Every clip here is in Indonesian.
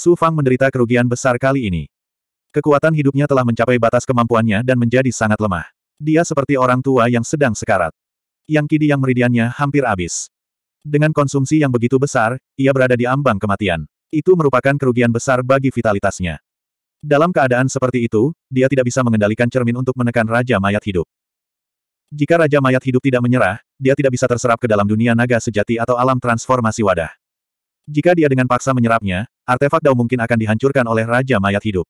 Su Fang menderita kerugian besar kali ini. Kekuatan hidupnya telah mencapai batas kemampuannya dan menjadi sangat lemah. Dia seperti orang tua yang sedang sekarat. Yang kidi yang meridiannya hampir habis. Dengan konsumsi yang begitu besar, ia berada di ambang kematian. Itu merupakan kerugian besar bagi vitalitasnya. Dalam keadaan seperti itu, dia tidak bisa mengendalikan cermin untuk menekan Raja Mayat Hidup. Jika Raja Mayat Hidup tidak menyerah, dia tidak bisa terserap ke dalam dunia naga sejati atau alam transformasi wadah. Jika dia dengan paksa menyerapnya, artefak Dao mungkin akan dihancurkan oleh Raja Mayat Hidup.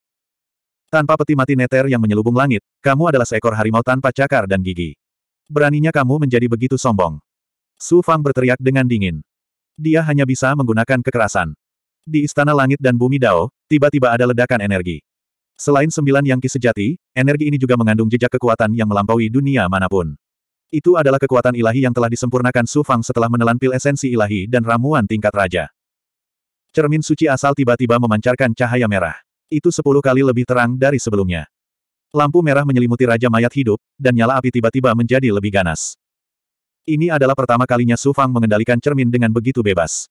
Tanpa peti mati neter yang menyelubung langit, kamu adalah seekor harimau tanpa cakar dan gigi. Beraninya kamu menjadi begitu sombong. Su Fang berteriak dengan dingin. Dia hanya bisa menggunakan kekerasan. Di Istana Langit dan Bumi Dao, tiba-tiba ada ledakan energi. Selain sembilan yang sejati, energi ini juga mengandung jejak kekuatan yang melampaui dunia manapun. Itu adalah kekuatan ilahi yang telah disempurnakan Su Fang setelah menelan pil esensi ilahi dan ramuan tingkat raja. Cermin suci asal tiba-tiba memancarkan cahaya merah. Itu sepuluh kali lebih terang dari sebelumnya. Lampu merah menyelimuti Raja Mayat hidup, dan nyala api tiba-tiba menjadi lebih ganas. Ini adalah pertama kalinya Su Fang mengendalikan cermin dengan begitu bebas.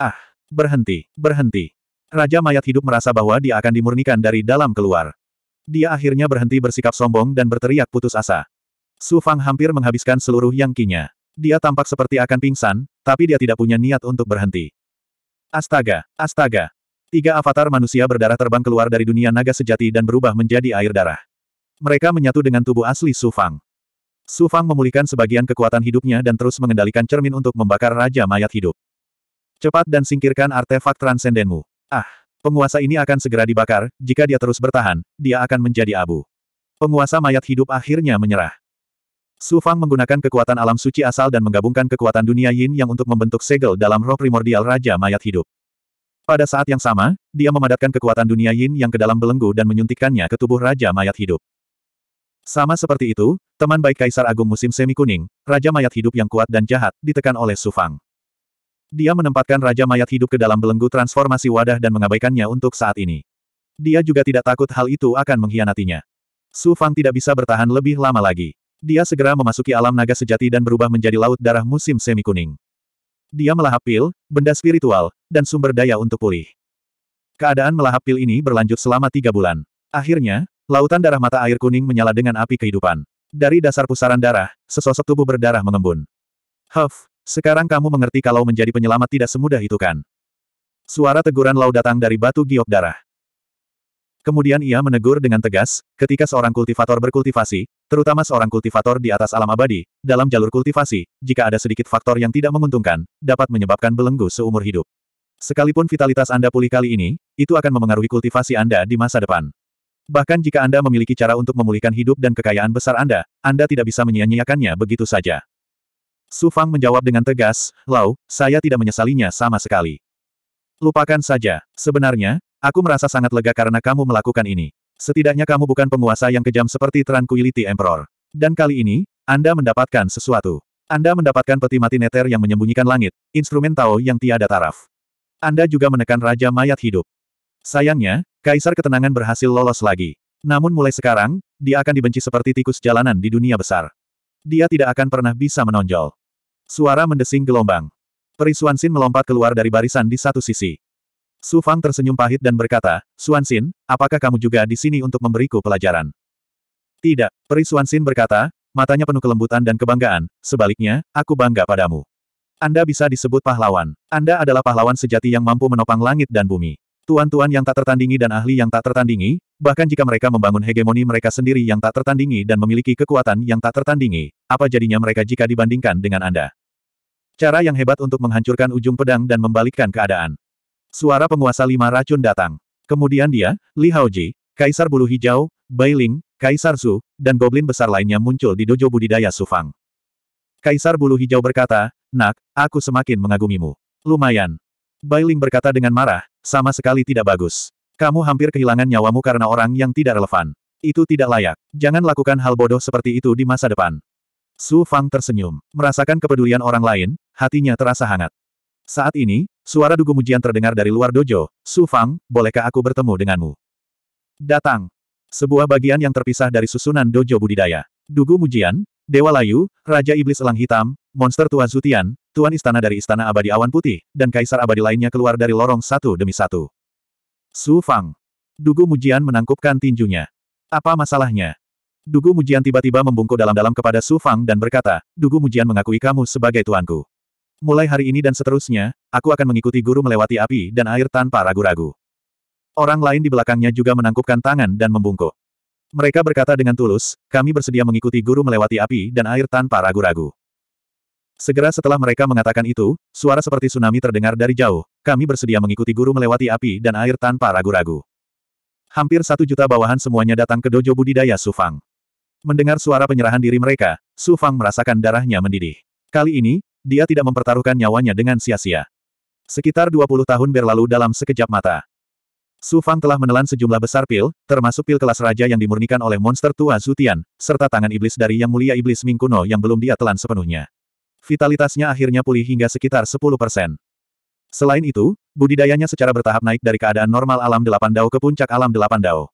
Ah, berhenti, berhenti. Raja Mayat hidup merasa bahwa dia akan dimurnikan dari dalam keluar. Dia akhirnya berhenti bersikap sombong dan berteriak putus asa. Su Fang hampir menghabiskan seluruh yang kinya. Dia tampak seperti akan pingsan, tapi dia tidak punya niat untuk berhenti. Astaga, astaga. Tiga avatar manusia berdarah terbang keluar dari dunia naga sejati dan berubah menjadi air darah. Mereka menyatu dengan tubuh asli Su Fang. Su Fang memulihkan sebagian kekuatan hidupnya dan terus mengendalikan cermin untuk membakar Raja Mayat Hidup. Cepat dan singkirkan artefak transendenmu. Ah, penguasa ini akan segera dibakar, jika dia terus bertahan, dia akan menjadi abu. Penguasa mayat hidup akhirnya menyerah. Su Fang menggunakan kekuatan alam suci asal dan menggabungkan kekuatan dunia yin yang untuk membentuk segel dalam roh primordial Raja Mayat Hidup. Pada saat yang sama, dia memadatkan kekuatan dunia yin yang ke dalam belenggu dan menyuntikkannya ke tubuh Raja Mayat Hidup. Sama seperti itu, teman baik Kaisar Agung musim semi kuning, Raja Mayat Hidup yang kuat dan jahat, ditekan oleh Su Fang. Dia menempatkan Raja Mayat Hidup ke dalam belenggu transformasi wadah dan mengabaikannya untuk saat ini. Dia juga tidak takut hal itu akan mengkhianatinya. Su Fang tidak bisa bertahan lebih lama lagi. Dia segera memasuki alam naga sejati dan berubah menjadi laut darah musim semi kuning. Dia melahap pil, benda spiritual, dan sumber daya untuk pulih. Keadaan melahap pil ini berlanjut selama tiga bulan. Akhirnya, lautan darah mata air kuning menyala dengan api kehidupan. Dari dasar pusaran darah, sesosok tubuh berdarah mengembun. Huff, sekarang kamu mengerti kalau menjadi penyelamat tidak semudah itu kan? Suara teguran Lau datang dari batu giok darah. Kemudian ia menegur dengan tegas, ketika seorang kultivator berkultivasi, terutama seorang kultivator di atas alam abadi, dalam jalur kultivasi, jika ada sedikit faktor yang tidak menguntungkan, dapat menyebabkan belenggu seumur hidup. Sekalipun vitalitas Anda pulih kali ini, itu akan memengaruhi kultivasi Anda di masa depan. Bahkan jika Anda memiliki cara untuk memulihkan hidup dan kekayaan besar Anda, Anda tidak bisa menyia-nyiakannya begitu saja. Su Fang menjawab dengan tegas, Lau, saya tidak menyesalinya sama sekali. Lupakan saja. Sebenarnya, Aku merasa sangat lega karena kamu melakukan ini. Setidaknya kamu bukan penguasa yang kejam seperti Tranquility Emperor. Dan kali ini, Anda mendapatkan sesuatu. Anda mendapatkan peti mati neter yang menyembunyikan langit, instrumen Tao yang tiada taraf. Anda juga menekan Raja Mayat Hidup. Sayangnya, Kaisar Ketenangan berhasil lolos lagi. Namun mulai sekarang, dia akan dibenci seperti tikus jalanan di dunia besar. Dia tidak akan pernah bisa menonjol. Suara mendesing gelombang. Perisuan Sin melompat keluar dari barisan di satu sisi. Su Fang tersenyum pahit dan berkata, Suan Xin, apakah kamu juga di sini untuk memberiku pelajaran? Tidak, Peri Xin berkata, matanya penuh kelembutan dan kebanggaan, sebaliknya, aku bangga padamu. Anda bisa disebut pahlawan. Anda adalah pahlawan sejati yang mampu menopang langit dan bumi. Tuan-tuan yang tak tertandingi dan ahli yang tak tertandingi, bahkan jika mereka membangun hegemoni mereka sendiri yang tak tertandingi dan memiliki kekuatan yang tak tertandingi, apa jadinya mereka jika dibandingkan dengan Anda? Cara yang hebat untuk menghancurkan ujung pedang dan membalikkan keadaan. Suara penguasa lima racun datang. Kemudian dia, Li Haoji, Kaisar Bulu Hijau, Ling, Kaisar Su, dan Goblin besar lainnya muncul di dojo budidaya Sufang. Kaisar Bulu Hijau berkata, Nak, aku semakin mengagumimu. Lumayan. Ling berkata dengan marah, sama sekali tidak bagus. Kamu hampir kehilangan nyawamu karena orang yang tidak relevan. Itu tidak layak. Jangan lakukan hal bodoh seperti itu di masa depan. Su Fang tersenyum. Merasakan kepedulian orang lain, hatinya terasa hangat. Saat ini, Suara dugu mujian terdengar dari luar dojo, Su Fang, bolehkah aku bertemu denganmu? Datang. Sebuah bagian yang terpisah dari susunan dojo budidaya. Dugu mujian, Dewa Layu, Raja Iblis Elang Hitam, Monster Tua Zutian, Tuan Istana dari Istana Abadi Awan Putih, dan Kaisar Abadi lainnya keluar dari lorong satu demi satu. Su Fang. Dugu mujian menangkupkan tinjunya. Apa masalahnya? Dugu Mujian tiba-tiba membungkuk dalam-dalam kepada Su Fang dan berkata, Dugu Mujian mengakui kamu sebagai tuanku. Mulai hari ini dan seterusnya, aku akan mengikuti guru melewati api dan air tanpa ragu-ragu. Orang lain di belakangnya juga menangkupkan tangan dan membungkuk. Mereka berkata dengan tulus, kami bersedia mengikuti guru melewati api dan air tanpa ragu-ragu. Segera setelah mereka mengatakan itu, suara seperti tsunami terdengar dari jauh, kami bersedia mengikuti guru melewati api dan air tanpa ragu-ragu. Hampir satu juta bawahan semuanya datang ke dojo budidaya Sufang. Mendengar suara penyerahan diri mereka, Sufang merasakan darahnya mendidih. Kali ini, dia tidak mempertaruhkan nyawanya dengan sia-sia. Sekitar 20 tahun berlalu dalam sekejap mata. Su Fang telah menelan sejumlah besar pil, termasuk pil kelas raja yang dimurnikan oleh monster tua Zutian, serta tangan iblis dari yang mulia iblis Ming kuno yang belum dia telan sepenuhnya. Vitalitasnya akhirnya pulih hingga sekitar 10%. Selain itu, budidayanya secara bertahap naik dari keadaan normal alam delapan dao ke puncak alam delapan dao.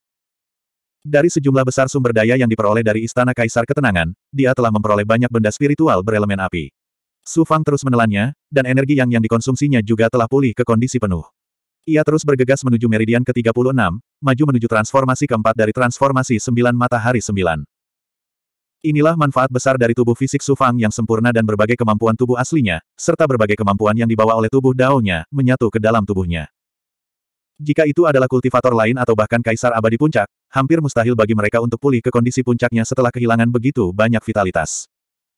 Dari sejumlah besar sumber daya yang diperoleh dari Istana Kaisar Ketenangan, dia telah memperoleh banyak benda spiritual berelemen api. Su Fang terus menelannya, dan energi yang yang dikonsumsinya juga telah pulih ke kondisi penuh. Ia terus bergegas menuju meridian ke-36, maju menuju transformasi keempat dari transformasi sembilan matahari sembilan. Inilah manfaat besar dari tubuh fisik Su Fang yang sempurna dan berbagai kemampuan tubuh aslinya, serta berbagai kemampuan yang dibawa oleh tubuh daunnya, menyatu ke dalam tubuhnya. Jika itu adalah kultivator lain atau bahkan kaisar abadi puncak, hampir mustahil bagi mereka untuk pulih ke kondisi puncaknya setelah kehilangan begitu banyak vitalitas.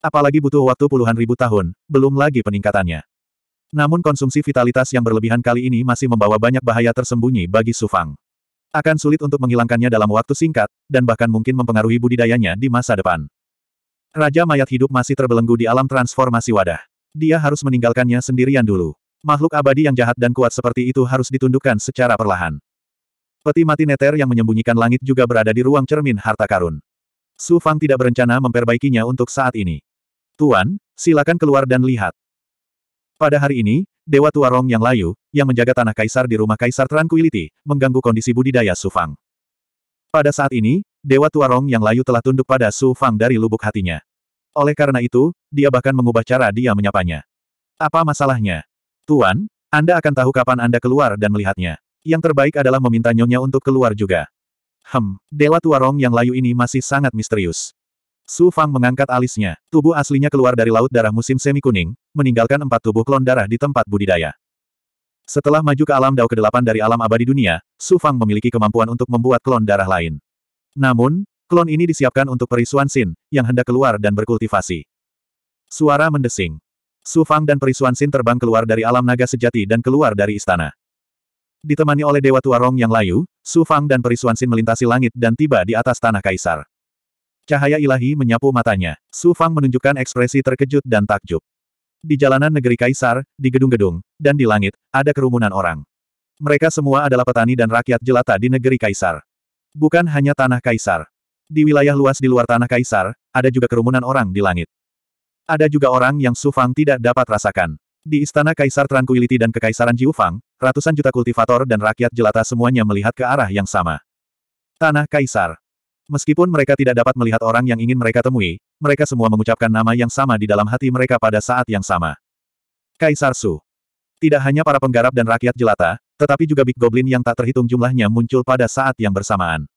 Apalagi butuh waktu puluhan ribu tahun, belum lagi peningkatannya. Namun konsumsi vitalitas yang berlebihan kali ini masih membawa banyak bahaya tersembunyi bagi Sufang. Akan sulit untuk menghilangkannya dalam waktu singkat, dan bahkan mungkin mempengaruhi budidayanya di masa depan. Raja mayat hidup masih terbelenggu di alam transformasi wadah. Dia harus meninggalkannya sendirian dulu. Makhluk abadi yang jahat dan kuat seperti itu harus ditundukkan secara perlahan. Peti mati neter yang menyembunyikan langit juga berada di ruang cermin harta karun. Su Fang tidak berencana memperbaikinya untuk saat ini. Tuan, silakan keluar dan lihat. Pada hari ini, Dewa Tua Rong yang layu, yang menjaga tanah kaisar di rumah kaisar Tranquility, mengganggu kondisi budidaya Su Fang. Pada saat ini, Dewa Tua Rong yang layu telah tunduk pada Su Fang dari lubuk hatinya. Oleh karena itu, dia bahkan mengubah cara dia menyapanya. Apa masalahnya? Tuan, Anda akan tahu kapan Anda keluar dan melihatnya. Yang terbaik adalah meminta nyonya untuk keluar juga. Hem, Dewa Tuarong yang layu ini masih sangat misterius. Su Fang mengangkat alisnya, tubuh aslinya keluar dari laut darah musim semi kuning, meninggalkan empat tubuh klon darah di tempat budidaya. Setelah maju ke alam dao ke-8 dari alam abadi dunia, Su Fang memiliki kemampuan untuk membuat klon darah lain. Namun, klon ini disiapkan untuk perisuan Sin, yang hendak keluar dan berkultivasi. Suara mendesing. Su Fang dan perisuan Sin terbang keluar dari alam naga sejati dan keluar dari istana. Ditemani oleh Dewa Tua Rong yang layu, Su Fang dan Peri Suansin melintasi langit dan tiba di atas tanah kaisar. Cahaya ilahi menyapu matanya. Su Fang menunjukkan ekspresi terkejut dan takjub. Di jalanan negeri kaisar, di gedung-gedung, dan di langit, ada kerumunan orang. Mereka semua adalah petani dan rakyat jelata di negeri kaisar. Bukan hanya tanah kaisar. Di wilayah luas di luar tanah kaisar, ada juga kerumunan orang di langit. Ada juga orang yang Su Fang tidak dapat rasakan. Di istana kaisar Tranquility dan kekaisaran Jiufang, Ratusan juta kultivator dan rakyat jelata semuanya melihat ke arah yang sama. Tanah Kaisar. Meskipun mereka tidak dapat melihat orang yang ingin mereka temui, mereka semua mengucapkan nama yang sama di dalam hati mereka pada saat yang sama. Kaisar Su. Tidak hanya para penggarap dan rakyat jelata, tetapi juga Big Goblin yang tak terhitung jumlahnya muncul pada saat yang bersamaan.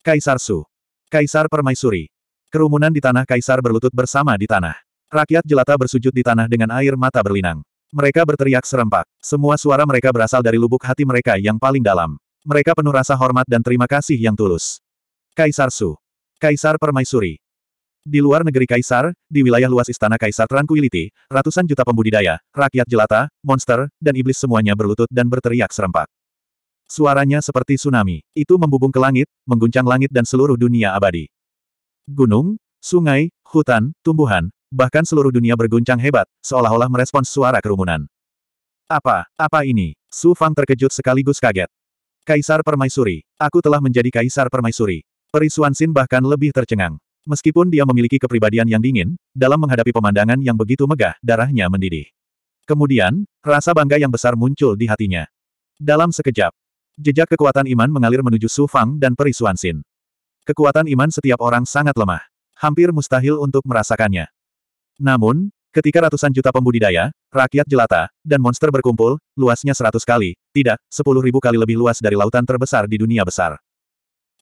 Kaisar Su. Kaisar Permaisuri. Kerumunan di tanah Kaisar berlutut bersama di tanah. Rakyat jelata bersujud di tanah dengan air mata berlinang. Mereka berteriak serempak. Semua suara mereka berasal dari lubuk hati mereka yang paling dalam. Mereka penuh rasa hormat dan terima kasih yang tulus. Kaisar Su. Kaisar Permaisuri. Di luar negeri Kaisar, di wilayah luas Istana Kaisar Tranquility, ratusan juta pembudidaya, rakyat jelata, monster, dan iblis semuanya berlutut dan berteriak serempak. Suaranya seperti tsunami. Itu membubung ke langit, mengguncang langit dan seluruh dunia abadi. Gunung, sungai, hutan, tumbuhan, Bahkan seluruh dunia berguncang hebat, seolah-olah merespons suara kerumunan. Apa, apa ini? Su Fang terkejut sekaligus kaget. Kaisar Permaisuri, aku telah menjadi Kaisar Permaisuri. Perisuan Xin bahkan lebih tercengang. Meskipun dia memiliki kepribadian yang dingin, dalam menghadapi pemandangan yang begitu megah, darahnya mendidih. Kemudian, rasa bangga yang besar muncul di hatinya. Dalam sekejap, jejak kekuatan iman mengalir menuju Su Fang dan Perisuan Xin. Kekuatan iman setiap orang sangat lemah. Hampir mustahil untuk merasakannya. Namun, ketika ratusan juta pembudidaya, rakyat jelata, dan monster berkumpul, luasnya seratus kali, tidak, sepuluh ribu kali lebih luas dari lautan terbesar di dunia besar.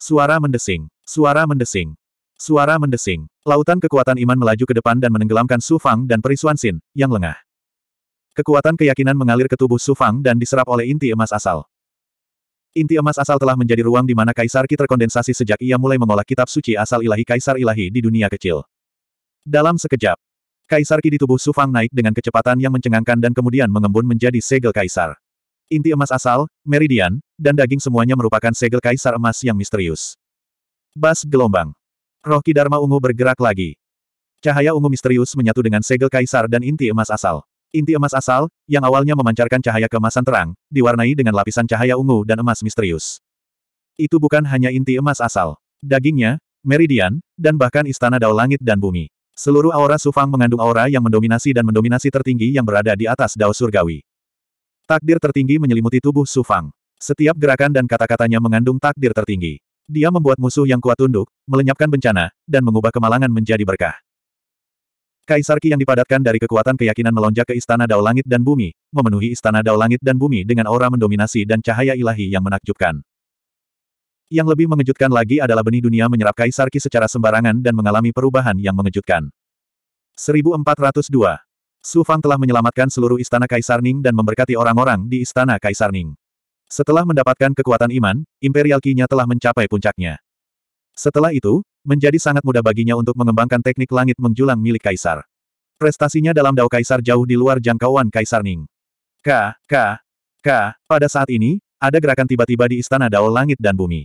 Suara mendesing. Suara mendesing. Suara mendesing. Lautan kekuatan iman melaju ke depan dan menenggelamkan Su Fang dan Perisuan Sin, yang lengah. Kekuatan keyakinan mengalir ke tubuh Su Fang dan diserap oleh inti emas asal. Inti emas asal telah menjadi ruang di mana Kaisar Ki terkondensasi sejak ia mulai mengolah kitab suci asal ilahi Kaisar Ilahi di dunia kecil. Dalam sekejap, Kaisar Ki di tubuh Su Fang naik dengan kecepatan yang mencengangkan dan kemudian mengembun menjadi segel kaisar. Inti emas asal, meridian, dan daging semuanya merupakan segel kaisar emas yang misterius. Bas gelombang. Roh Ki Dharma ungu bergerak lagi. Cahaya ungu misterius menyatu dengan segel kaisar dan inti emas asal. Inti emas asal, yang awalnya memancarkan cahaya kemasan terang, diwarnai dengan lapisan cahaya ungu dan emas misterius. Itu bukan hanya inti emas asal. Dagingnya, meridian, dan bahkan istana dao langit dan bumi. Seluruh aura Sufang mengandung aura yang mendominasi dan mendominasi tertinggi yang berada di atas dao surgawi. Takdir tertinggi menyelimuti tubuh Sufang. Setiap gerakan dan kata-katanya mengandung takdir tertinggi. Dia membuat musuh yang kuat tunduk, melenyapkan bencana, dan mengubah kemalangan menjadi berkah. Kaisar Qi yang dipadatkan dari kekuatan keyakinan melonjak ke Istana Dao Langit dan Bumi, memenuhi Istana Dao Langit dan Bumi dengan aura mendominasi dan cahaya ilahi yang menakjubkan. Yang lebih mengejutkan lagi adalah benih dunia menyerap Kaisar Qi secara sembarangan dan mengalami perubahan yang mengejutkan. 1402. Su Fang telah menyelamatkan seluruh istana Kaisar Ning dan memberkati orang-orang di istana Kaisar Ning. Setelah mendapatkan kekuatan iman, Imperial Qi-nya telah mencapai puncaknya. Setelah itu, menjadi sangat mudah baginya untuk mengembangkan teknik langit menjulang milik Kaisar. Prestasinya dalam Dao Kaisar jauh di luar jangkauan Kaisar Ning. K, K, K, pada saat ini, ada gerakan tiba-tiba di istana Dao Langit dan Bumi.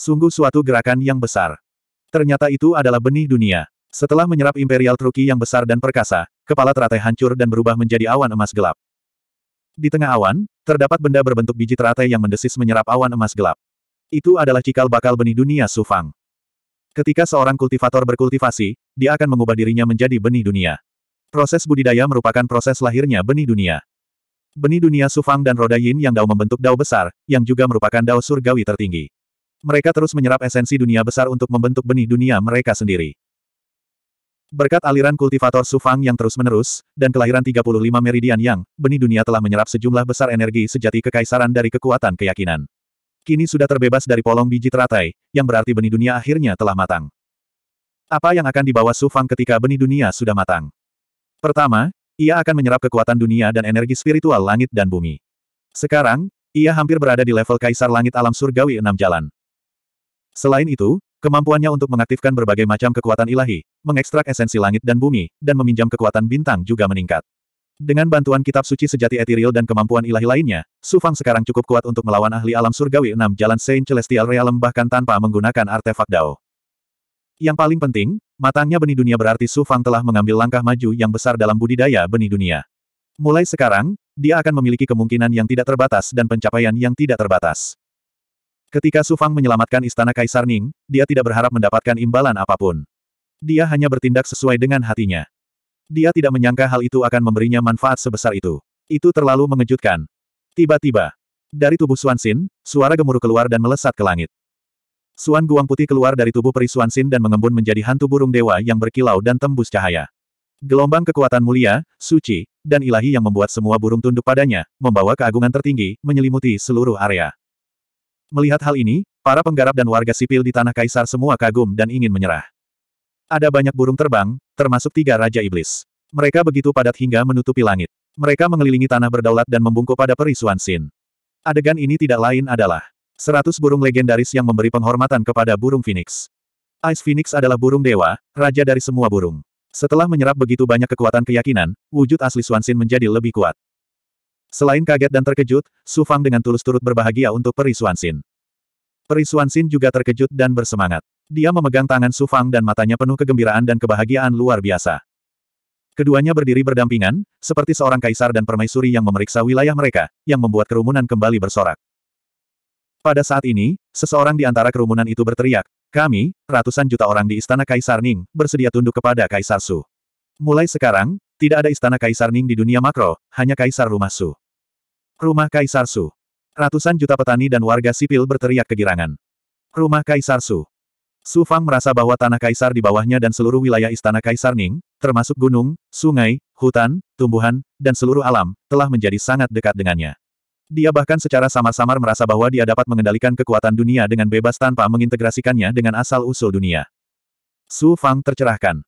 Sungguh suatu gerakan yang besar. Ternyata itu adalah benih dunia. Setelah menyerap Imperial Truki yang besar dan perkasa, kepala teratai hancur dan berubah menjadi awan emas gelap. Di tengah awan, terdapat benda berbentuk biji teratai yang mendesis menyerap awan emas gelap. Itu adalah cikal bakal benih dunia Sufang. Ketika seorang kultivator berkultivasi, dia akan mengubah dirinya menjadi benih dunia. Proses budidaya merupakan proses lahirnya benih dunia. Benih dunia Sufang dan roda Yin yang Dao membentuk Dao besar, yang juga merupakan Dao surgawi tertinggi. Mereka terus menyerap esensi dunia besar untuk membentuk benih dunia mereka sendiri. Berkat aliran kultivator Sufang yang terus-menerus, dan kelahiran 35 meridian yang, benih dunia telah menyerap sejumlah besar energi sejati kekaisaran dari kekuatan keyakinan. Kini sudah terbebas dari polong biji teratai, yang berarti benih dunia akhirnya telah matang. Apa yang akan dibawa Sufang ketika benih dunia sudah matang? Pertama, ia akan menyerap kekuatan dunia dan energi spiritual langit dan bumi. Sekarang, ia hampir berada di level kaisar langit alam surgawi enam jalan. Selain itu, kemampuannya untuk mengaktifkan berbagai macam kekuatan ilahi, mengekstrak esensi langit dan bumi, dan meminjam kekuatan bintang juga meningkat. Dengan bantuan kitab suci sejati etiril dan kemampuan ilahi lainnya, Sufang sekarang cukup kuat untuk melawan ahli alam surgawi enam jalan Saint Celestial Realm bahkan tanpa menggunakan artefak Dao. Yang paling penting, matangnya benih dunia berarti Sufang telah mengambil langkah maju yang besar dalam budidaya benih dunia. Mulai sekarang, dia akan memiliki kemungkinan yang tidak terbatas dan pencapaian yang tidak terbatas. Ketika Su Fang menyelamatkan istana Kaisar Ning, dia tidak berharap mendapatkan imbalan apapun. Dia hanya bertindak sesuai dengan hatinya. Dia tidak menyangka hal itu akan memberinya manfaat sebesar itu. Itu terlalu mengejutkan. Tiba-tiba, dari tubuh Xin, suara gemuruh keluar dan melesat ke langit. Suan Guang Putih keluar dari tubuh peri Xin dan mengembun menjadi hantu burung dewa yang berkilau dan tembus cahaya. Gelombang kekuatan mulia, suci, dan ilahi yang membuat semua burung tunduk padanya, membawa keagungan tertinggi, menyelimuti seluruh area. Melihat hal ini, para penggarap dan warga sipil di tanah kaisar semua kagum dan ingin menyerah. Ada banyak burung terbang, termasuk tiga Raja Iblis. Mereka begitu padat hingga menutupi langit. Mereka mengelilingi tanah berdaulat dan membungkuk pada perisuan Sin. Adegan ini tidak lain adalah seratus burung legendaris yang memberi penghormatan kepada burung Phoenix. Ice Phoenix adalah burung dewa, raja dari semua burung. Setelah menyerap begitu banyak kekuatan keyakinan, wujud asli Swansin menjadi lebih kuat. Selain kaget dan terkejut, Su Fang dengan tulus turut berbahagia untuk Peri Suansin. Peri Suansin juga terkejut dan bersemangat. Dia memegang tangan Su Fang dan matanya penuh kegembiraan dan kebahagiaan luar biasa. Keduanya berdiri berdampingan, seperti seorang kaisar dan permaisuri yang memeriksa wilayah mereka, yang membuat kerumunan kembali bersorak. Pada saat ini, seseorang di antara kerumunan itu berteriak, kami, ratusan juta orang di Istana Kaisar Ning, bersedia tunduk kepada Kaisar Su. Mulai sekarang, tidak ada istana Kaisar Ning di dunia makro, hanya Kaisar Rumah Su. Rumah Kaisar Su. Ratusan juta petani dan warga sipil berteriak kegirangan. Rumah Kaisar Su. Su Fang merasa bahwa tanah kaisar di bawahnya dan seluruh wilayah istana kaisar Ning, termasuk gunung, sungai, hutan, tumbuhan, dan seluruh alam, telah menjadi sangat dekat dengannya. Dia bahkan secara samar-samar merasa bahwa dia dapat mengendalikan kekuatan dunia dengan bebas tanpa mengintegrasikannya dengan asal-usul dunia. Su Fang tercerahkan.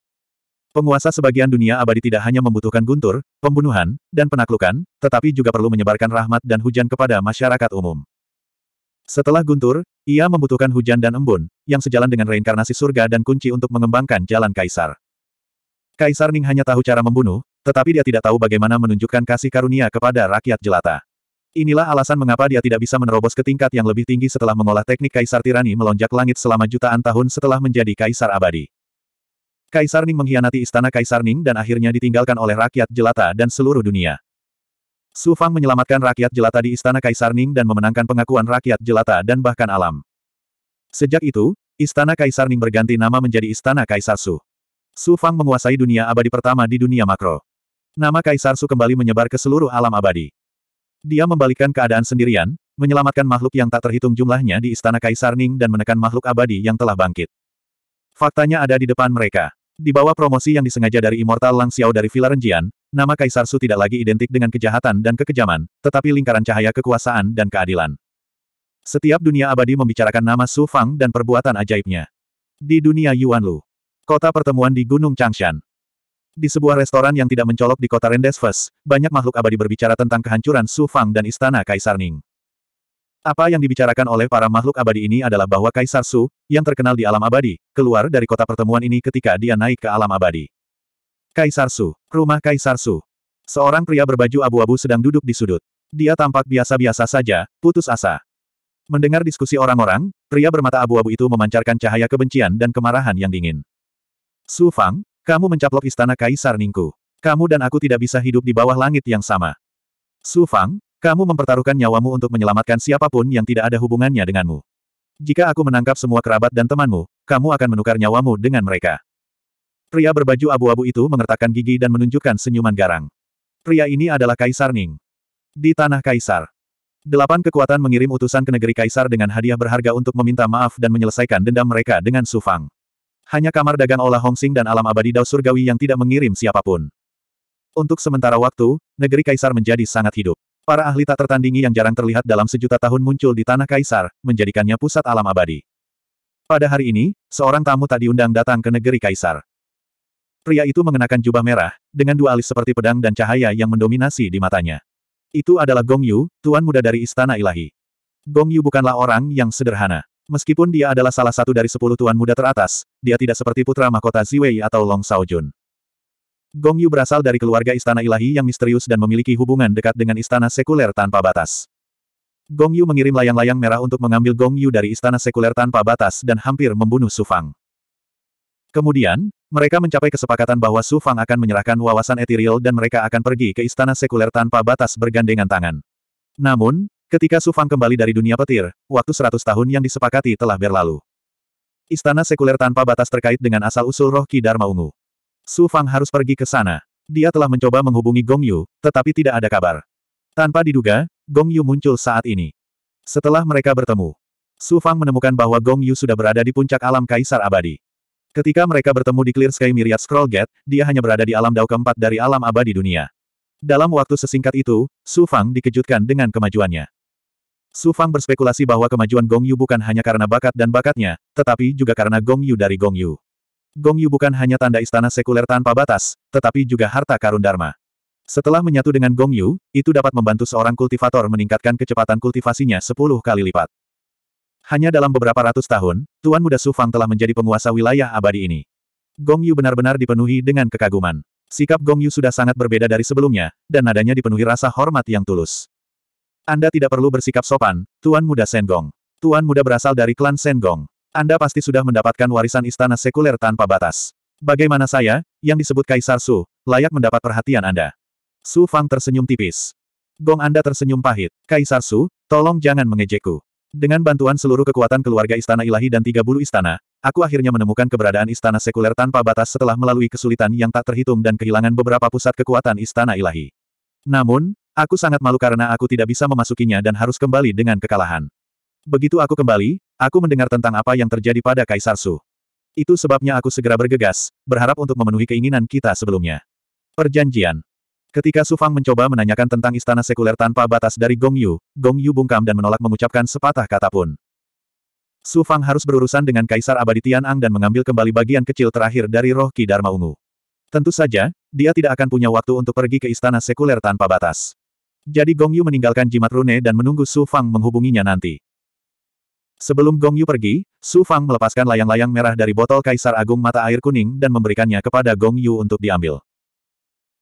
Penguasa sebagian dunia abadi tidak hanya membutuhkan guntur, pembunuhan, dan penaklukan, tetapi juga perlu menyebarkan rahmat dan hujan kepada masyarakat umum. Setelah guntur, ia membutuhkan hujan dan embun, yang sejalan dengan reinkarnasi surga dan kunci untuk mengembangkan jalan kaisar. Kaisar Ning hanya tahu cara membunuh, tetapi dia tidak tahu bagaimana menunjukkan kasih karunia kepada rakyat jelata. Inilah alasan mengapa dia tidak bisa menerobos ke tingkat yang lebih tinggi setelah mengolah teknik kaisar tirani melonjak langit selama jutaan tahun setelah menjadi kaisar abadi. Kaisar Ning mengkhianati istana Kaisar Ning dan akhirnya ditinggalkan oleh rakyat jelata dan seluruh dunia. Su Fang menyelamatkan rakyat jelata di istana Kaisar Ning dan memenangkan pengakuan rakyat jelata dan bahkan alam. Sejak itu, istana Kaisar Ning berganti nama menjadi istana Kaisar Su. Su Fang menguasai dunia abadi pertama di dunia makro. Nama Kaisar Su kembali menyebar ke seluruh alam abadi. Dia membalikkan keadaan sendirian, menyelamatkan makhluk yang tak terhitung jumlahnya di istana Kaisar Ning dan menekan makhluk abadi yang telah bangkit. Faktanya ada di depan mereka. Di bawah promosi yang disengaja dari Immortal Lang Xiao dari Villa Renjian, nama Kaisar Su tidak lagi identik dengan kejahatan dan kekejaman, tetapi lingkaran cahaya kekuasaan dan keadilan. Setiap dunia abadi membicarakan nama Su Fang dan perbuatan ajaibnya. Di dunia Yuanlu, kota pertemuan di Gunung Changshan. Di sebuah restoran yang tidak mencolok di kota Rendezvous, banyak makhluk abadi berbicara tentang kehancuran Su Fang dan istana Kaisar Ning. Apa yang dibicarakan oleh para makhluk abadi ini adalah bahwa Kaisar Su, yang terkenal di alam abadi, keluar dari kota pertemuan ini ketika dia naik ke alam abadi. Kaisar Su, rumah Kaisar Su. Seorang pria berbaju abu-abu sedang duduk di sudut. Dia tampak biasa-biasa saja, putus asa. Mendengar diskusi orang-orang, pria bermata abu-abu itu memancarkan cahaya kebencian dan kemarahan yang dingin. Su Fang, kamu mencaplok istana Kaisar Ningku. Kamu dan aku tidak bisa hidup di bawah langit yang sama. Su Fang, kamu mempertaruhkan nyawamu untuk menyelamatkan siapapun yang tidak ada hubungannya denganmu. Jika aku menangkap semua kerabat dan temanmu, kamu akan menukar nyawamu dengan mereka. Pria berbaju abu-abu itu mengertakkan gigi dan menunjukkan senyuman garang. Pria ini adalah Kaisar Ning. Di Tanah Kaisar. Delapan kekuatan mengirim utusan ke negeri Kaisar dengan hadiah berharga untuk meminta maaf dan menyelesaikan dendam mereka dengan Sufang. Hanya kamar dagang Ola Hongsing dan alam abadi Dao Surgawi yang tidak mengirim siapapun. Untuk sementara waktu, negeri Kaisar menjadi sangat hidup. Para ahli tak tertandingi yang jarang terlihat dalam sejuta tahun muncul di tanah kaisar, menjadikannya pusat alam abadi. Pada hari ini, seorang tamu tak diundang datang ke negeri kaisar. Pria itu mengenakan jubah merah, dengan dua alis seperti pedang dan cahaya yang mendominasi di matanya. Itu adalah Gong Yu, tuan muda dari Istana Ilahi. Gong Yu bukanlah orang yang sederhana. Meskipun dia adalah salah satu dari sepuluh tuan muda teratas, dia tidak seperti putra mahkota Ziwei atau Long Jun. Gong Yu berasal dari keluarga istana ilahi yang misterius dan memiliki hubungan dekat dengan istana sekuler tanpa batas. Gong Yu mengirim layang-layang merah untuk mengambil Gong Yu dari istana sekuler tanpa batas dan hampir membunuh Su Fang. Kemudian, mereka mencapai kesepakatan bahwa Su Fang akan menyerahkan wawasan etiril dan mereka akan pergi ke istana sekuler tanpa batas bergandengan tangan. Namun, ketika Su Fang kembali dari dunia petir, waktu seratus tahun yang disepakati telah berlalu. Istana sekuler tanpa batas terkait dengan asal-usul roh Ki Dharma Ungu. Su Fang harus pergi ke sana. Dia telah mencoba menghubungi Gong Yu, tetapi tidak ada kabar. Tanpa diduga, Gong Yu muncul saat ini. Setelah mereka bertemu, Su Fang menemukan bahwa Gong Yu sudah berada di puncak alam Kaisar Abadi. Ketika mereka bertemu di Clear Sky Myriad Scroll Gate, dia hanya berada di alam dao keempat dari alam abadi dunia. Dalam waktu sesingkat itu, Su Fang dikejutkan dengan kemajuannya. Su Fang berspekulasi bahwa kemajuan Gong Yu bukan hanya karena bakat dan bakatnya, tetapi juga karena Gong Yu dari Gong Yu. Gong Yu bukan hanya tanda istana sekuler tanpa batas, tetapi juga harta karun Dharma. Setelah menyatu dengan Gong Yu, itu dapat membantu seorang kultivator meningkatkan kecepatan kultivasinya 10 kali lipat. Hanya dalam beberapa ratus tahun, Tuan Muda Sufang telah menjadi penguasa wilayah abadi ini. Gong Yu benar-benar dipenuhi dengan kekaguman. Sikap Gong Yu sudah sangat berbeda dari sebelumnya, dan nadanya dipenuhi rasa hormat yang tulus. Anda tidak perlu bersikap sopan, Tuan Muda Sen Gong. Tuan Muda berasal dari klan Sen Gong. Anda pasti sudah mendapatkan warisan istana sekuler tanpa batas. Bagaimana saya, yang disebut Kaisar Su, layak mendapat perhatian Anda? Su Fang tersenyum tipis. Gong Anda tersenyum pahit. Kaisar Su, tolong jangan mengejekku. Dengan bantuan seluruh kekuatan keluarga Istana Ilahi dan tiga istana, aku akhirnya menemukan keberadaan Istana Sekuler tanpa batas setelah melalui kesulitan yang tak terhitung dan kehilangan beberapa pusat kekuatan Istana Ilahi. Namun, aku sangat malu karena aku tidak bisa memasukinya dan harus kembali dengan kekalahan. Begitu aku kembali, Aku mendengar tentang apa yang terjadi pada Kaisar Su. Itu sebabnya aku segera bergegas, berharap untuk memenuhi keinginan kita sebelumnya. Perjanjian. Ketika Su Fang mencoba menanyakan tentang istana sekuler tanpa batas dari Gong Yu, Gong Yu bungkam dan menolak mengucapkan sepatah kata pun. Su Fang harus berurusan dengan Kaisar Abadi Ang dan mengambil kembali bagian kecil terakhir dari roh Ki Dharma Ungu. Tentu saja, dia tidak akan punya waktu untuk pergi ke istana sekuler tanpa batas. Jadi Gong Yu meninggalkan jimat rune dan menunggu Su Fang menghubunginya nanti. Sebelum Gong Yu pergi, Su Fang melepaskan layang-layang merah dari botol Kaisar Agung Mata Air Kuning dan memberikannya kepada Gong Yu untuk diambil.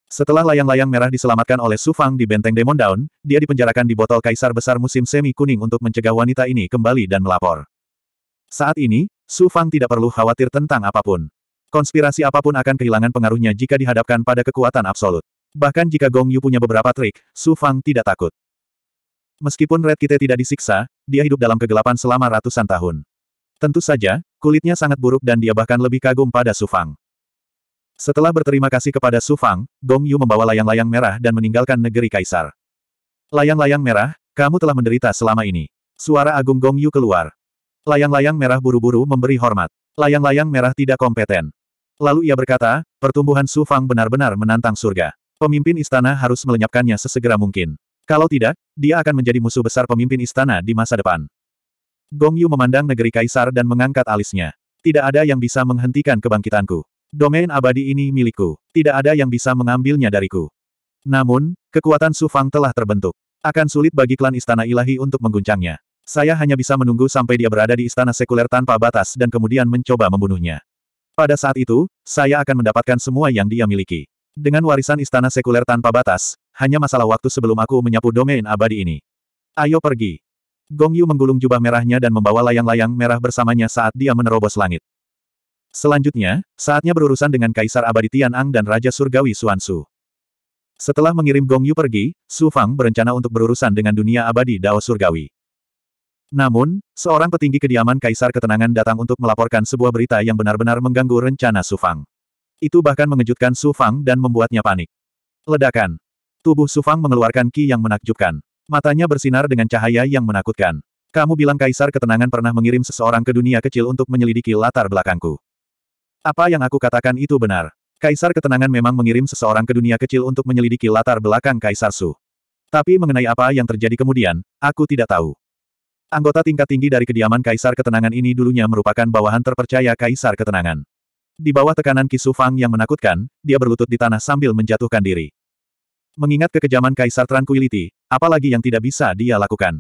Setelah layang-layang merah diselamatkan oleh Su Fang di Benteng Demon Down, dia dipenjarakan di botol Kaisar Besar Musim Semi Kuning untuk mencegah wanita ini kembali dan melapor. Saat ini, Su Fang tidak perlu khawatir tentang apapun. Konspirasi apapun akan kehilangan pengaruhnya jika dihadapkan pada kekuatan absolut. Bahkan jika Gong Yu punya beberapa trik, Su Fang tidak takut. Meskipun Red Kite tidak disiksa, dia hidup dalam kegelapan selama ratusan tahun. Tentu saja, kulitnya sangat buruk dan dia bahkan lebih kagum pada Sufang. Setelah berterima kasih kepada Sufang, Gong Yu membawa layang-layang merah dan meninggalkan negeri Kaisar. Layang-layang merah, kamu telah menderita selama ini. Suara agung Gong Yu keluar. Layang-layang merah buru-buru memberi hormat. Layang-layang merah tidak kompeten. Lalu ia berkata, pertumbuhan Sufang benar-benar menantang surga. Pemimpin istana harus melenyapkannya sesegera mungkin. Kalau tidak, dia akan menjadi musuh besar pemimpin istana di masa depan. Gong Yu memandang negeri kaisar dan mengangkat alisnya. Tidak ada yang bisa menghentikan kebangkitanku. Domain abadi ini milikku. Tidak ada yang bisa mengambilnya dariku. Namun, kekuatan Su Fang telah terbentuk. Akan sulit bagi klan istana ilahi untuk mengguncangnya. Saya hanya bisa menunggu sampai dia berada di istana sekuler tanpa batas dan kemudian mencoba membunuhnya. Pada saat itu, saya akan mendapatkan semua yang dia miliki. Dengan warisan istana sekuler tanpa batas, hanya masalah waktu sebelum aku menyapu domain abadi ini. Ayo pergi. Gong Yu menggulung jubah merahnya dan membawa layang-layang merah bersamanya saat dia menerobos langit. Selanjutnya, saatnya berurusan dengan Kaisar Abadi tian ang dan Raja Surgawi Suansu. Setelah mengirim Gong Yu pergi, Su Fang berencana untuk berurusan dengan dunia abadi Dao Surgawi. Namun, seorang petinggi kediaman Kaisar Ketenangan datang untuk melaporkan sebuah berita yang benar-benar mengganggu rencana Su Fang. Itu bahkan mengejutkan Su Fang dan membuatnya panik. Ledakan. Tubuh Sufang mengeluarkan ki yang menakjubkan. Matanya bersinar dengan cahaya yang menakutkan. Kamu bilang Kaisar Ketenangan pernah mengirim seseorang ke dunia kecil untuk menyelidiki latar belakangku. Apa yang aku katakan itu benar. Kaisar Ketenangan memang mengirim seseorang ke dunia kecil untuk menyelidiki latar belakang Kaisar Su. Tapi mengenai apa yang terjadi kemudian, aku tidak tahu. Anggota tingkat tinggi dari kediaman Kaisar Ketenangan ini dulunya merupakan bawahan terpercaya Kaisar Ketenangan. Di bawah tekanan Kisufang yang menakutkan, dia berlutut di tanah sambil menjatuhkan diri. Mengingat kekejaman Kaisar Tranquility, apalagi yang tidak bisa dia lakukan.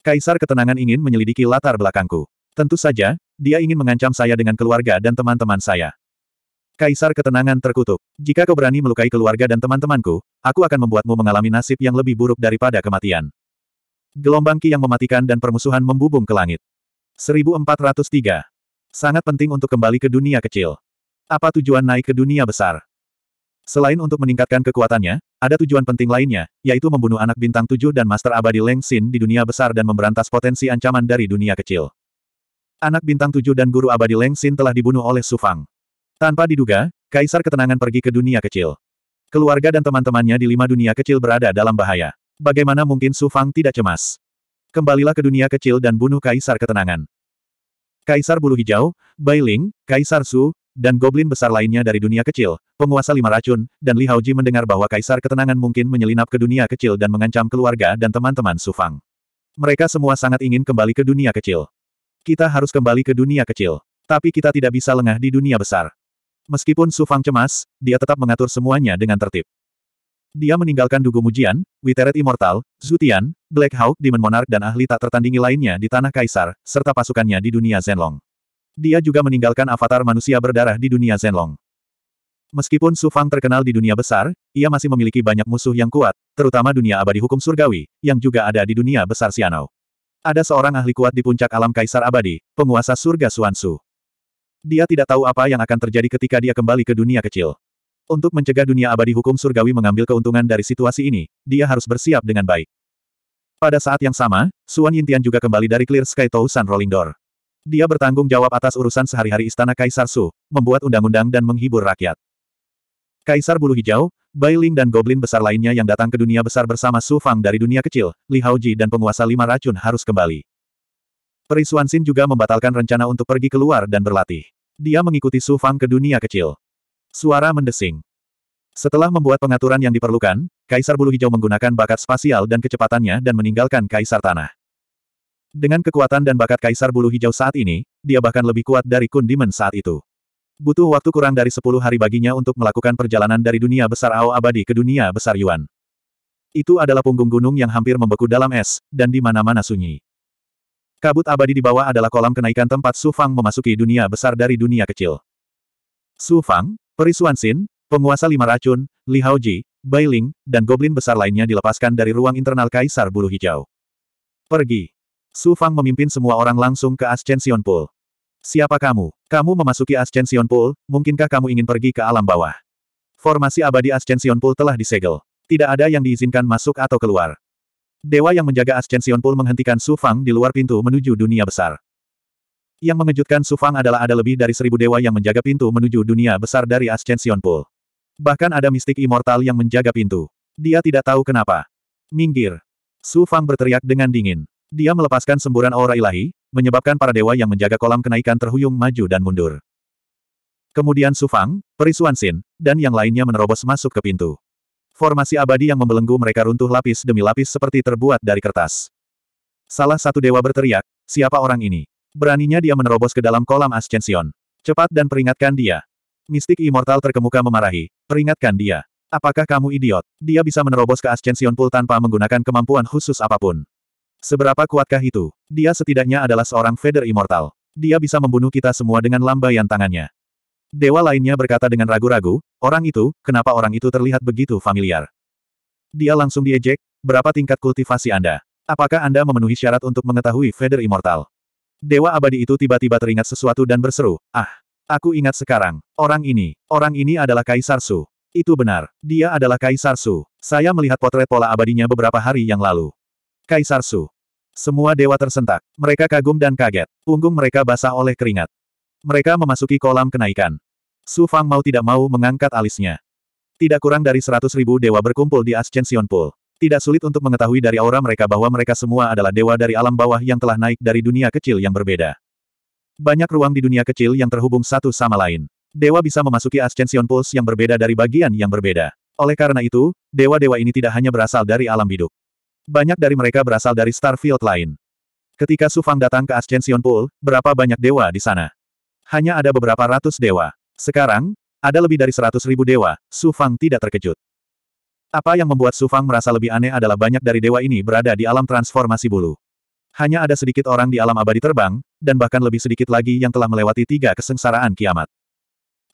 Kaisar Ketenangan ingin menyelidiki latar belakangku. Tentu saja, dia ingin mengancam saya dengan keluarga dan teman-teman saya. Kaisar Ketenangan terkutuk. Jika kau berani melukai keluarga dan teman-temanku, aku akan membuatmu mengalami nasib yang lebih buruk daripada kematian. Gelombang ki yang mematikan dan permusuhan membubung ke langit. 1403. Sangat penting untuk kembali ke dunia kecil. Apa tujuan naik ke dunia besar? Selain untuk meningkatkan kekuatannya, ada tujuan penting lainnya, yaitu membunuh anak bintang tujuh dan master abadi Leng Xin di dunia besar dan memberantas potensi ancaman dari dunia kecil. Anak bintang tujuh dan guru abadi Leng Xin telah dibunuh oleh Su Fang. Tanpa diduga, Kaisar Ketenangan pergi ke dunia kecil. Keluarga dan teman-temannya di lima dunia kecil berada dalam bahaya. Bagaimana mungkin Su Fang tidak cemas? Kembalilah ke dunia kecil dan bunuh Kaisar Ketenangan. Kaisar Bulu Hijau, Bailing, Kaisar Su, dan goblin besar lainnya dari dunia kecil, penguasa lima racun, dan Li Haoji mendengar bahwa kaisar ketenangan mungkin menyelinap ke dunia kecil dan mengancam keluarga dan teman-teman Sufang. Mereka semua sangat ingin kembali ke dunia kecil. Kita harus kembali ke dunia kecil. Tapi kita tidak bisa lengah di dunia besar. Meskipun Sufang cemas, dia tetap mengatur semuanya dengan tertib. Dia meninggalkan Dugu Mujian, Witeret Immortal, Zutian, Black Hawk Demon Monarch dan ahli tak tertandingi lainnya di Tanah Kaisar, serta pasukannya di dunia Zenlong. Dia juga meninggalkan avatar manusia berdarah di dunia Zenlong. Meskipun Su Fang terkenal di dunia besar, ia masih memiliki banyak musuh yang kuat, terutama dunia abadi hukum surgawi, yang juga ada di dunia besar Sianou. Ada seorang ahli kuat di puncak alam kaisar abadi, penguasa surga Suansu. Dia tidak tahu apa yang akan terjadi ketika dia kembali ke dunia kecil. Untuk mencegah dunia abadi hukum surgawi mengambil keuntungan dari situasi ini, dia harus bersiap dengan baik. Pada saat yang sama, Suan Yintian juga kembali dari Clear Sky Tousan Rolling Door. Dia bertanggung jawab atas urusan sehari-hari istana Kaisar Su, membuat undang-undang dan menghibur rakyat. Kaisar Bulu Hijau, Bai Ling dan Goblin besar lainnya yang datang ke dunia besar bersama Su Fang dari dunia kecil, Li Haoji dan penguasa lima racun harus kembali. Perisuan Xin juga membatalkan rencana untuk pergi keluar dan berlatih. Dia mengikuti Su Fang ke dunia kecil. Suara mendesing. Setelah membuat pengaturan yang diperlukan, Kaisar Bulu Hijau menggunakan bakat spasial dan kecepatannya dan meninggalkan Kaisar Tanah. Dengan kekuatan dan bakat Kaisar Bulu Hijau saat ini, dia bahkan lebih kuat dari Kun Demon saat itu. Butuh waktu kurang dari 10 hari baginya untuk melakukan perjalanan dari dunia besar Ao Abadi ke dunia besar Yuan. Itu adalah punggung gunung yang hampir membeku dalam es, dan di mana-mana sunyi. Kabut abadi di bawah adalah kolam kenaikan tempat Su Fang memasuki dunia besar dari dunia kecil. Su Fang, Perisuan Xin, penguasa lima racun, Li Haoji, Ling, dan goblin besar lainnya dilepaskan dari ruang internal Kaisar Bulu Hijau. Pergi. Su Fang memimpin semua orang langsung ke Ascension Pool. Siapa kamu? Kamu memasuki Ascension Pool, mungkinkah kamu ingin pergi ke alam bawah? Formasi abadi Ascension Pool telah disegel. Tidak ada yang diizinkan masuk atau keluar. Dewa yang menjaga Ascension Pool menghentikan Su Fang di luar pintu menuju dunia besar. Yang mengejutkan Su Fang adalah ada lebih dari seribu dewa yang menjaga pintu menuju dunia besar dari Ascension Pool. Bahkan ada mistik immortal yang menjaga pintu. Dia tidak tahu kenapa. Minggir. Su Fang berteriak dengan dingin. Dia melepaskan semburan aura ilahi, menyebabkan para dewa yang menjaga kolam kenaikan terhuyung maju dan mundur. Kemudian Sufang, Perisuan Sin, dan yang lainnya menerobos masuk ke pintu. Formasi abadi yang membelenggu mereka runtuh lapis demi lapis seperti terbuat dari kertas. Salah satu dewa berteriak, siapa orang ini? Beraninya dia menerobos ke dalam kolam ascension. Cepat dan peringatkan dia. Mistik Immortal terkemuka memarahi, peringatkan dia. Apakah kamu idiot? Dia bisa menerobos ke ascension pool tanpa menggunakan kemampuan khusus apapun. Seberapa kuatkah itu? Dia setidaknya adalah seorang Feather Immortal. Dia bisa membunuh kita semua dengan lambaian tangannya. Dewa lainnya berkata dengan ragu-ragu, orang itu, kenapa orang itu terlihat begitu familiar? Dia langsung diejek, berapa tingkat kultivasi Anda? Apakah Anda memenuhi syarat untuk mengetahui Feather Immortal? Dewa abadi itu tiba-tiba teringat sesuatu dan berseru, ah, aku ingat sekarang, orang ini, orang ini adalah Kaisar Su. Itu benar, dia adalah Kaisar Su. Saya melihat potret pola abadinya beberapa hari yang lalu. Kaisar Su. Semua dewa tersentak. Mereka kagum dan kaget. Punggung mereka basah oleh keringat. Mereka memasuki kolam kenaikan. Su Fang mau tidak mau mengangkat alisnya. Tidak kurang dari seratus ribu dewa berkumpul di Ascension Pool. Tidak sulit untuk mengetahui dari aura mereka bahwa mereka semua adalah dewa dari alam bawah yang telah naik dari dunia kecil yang berbeda. Banyak ruang di dunia kecil yang terhubung satu sama lain. Dewa bisa memasuki Ascension Pools yang berbeda dari bagian yang berbeda. Oleh karena itu, dewa-dewa ini tidak hanya berasal dari alam biduk. Banyak dari mereka berasal dari Starfield lain. Ketika Su Fang datang ke Ascension Pool, berapa banyak dewa di sana? Hanya ada beberapa ratus dewa. Sekarang, ada lebih dari seratus ribu dewa, Su Fang tidak terkejut. Apa yang membuat Su Fang merasa lebih aneh adalah banyak dari dewa ini berada di alam transformasi bulu. Hanya ada sedikit orang di alam abadi terbang, dan bahkan lebih sedikit lagi yang telah melewati tiga kesengsaraan kiamat.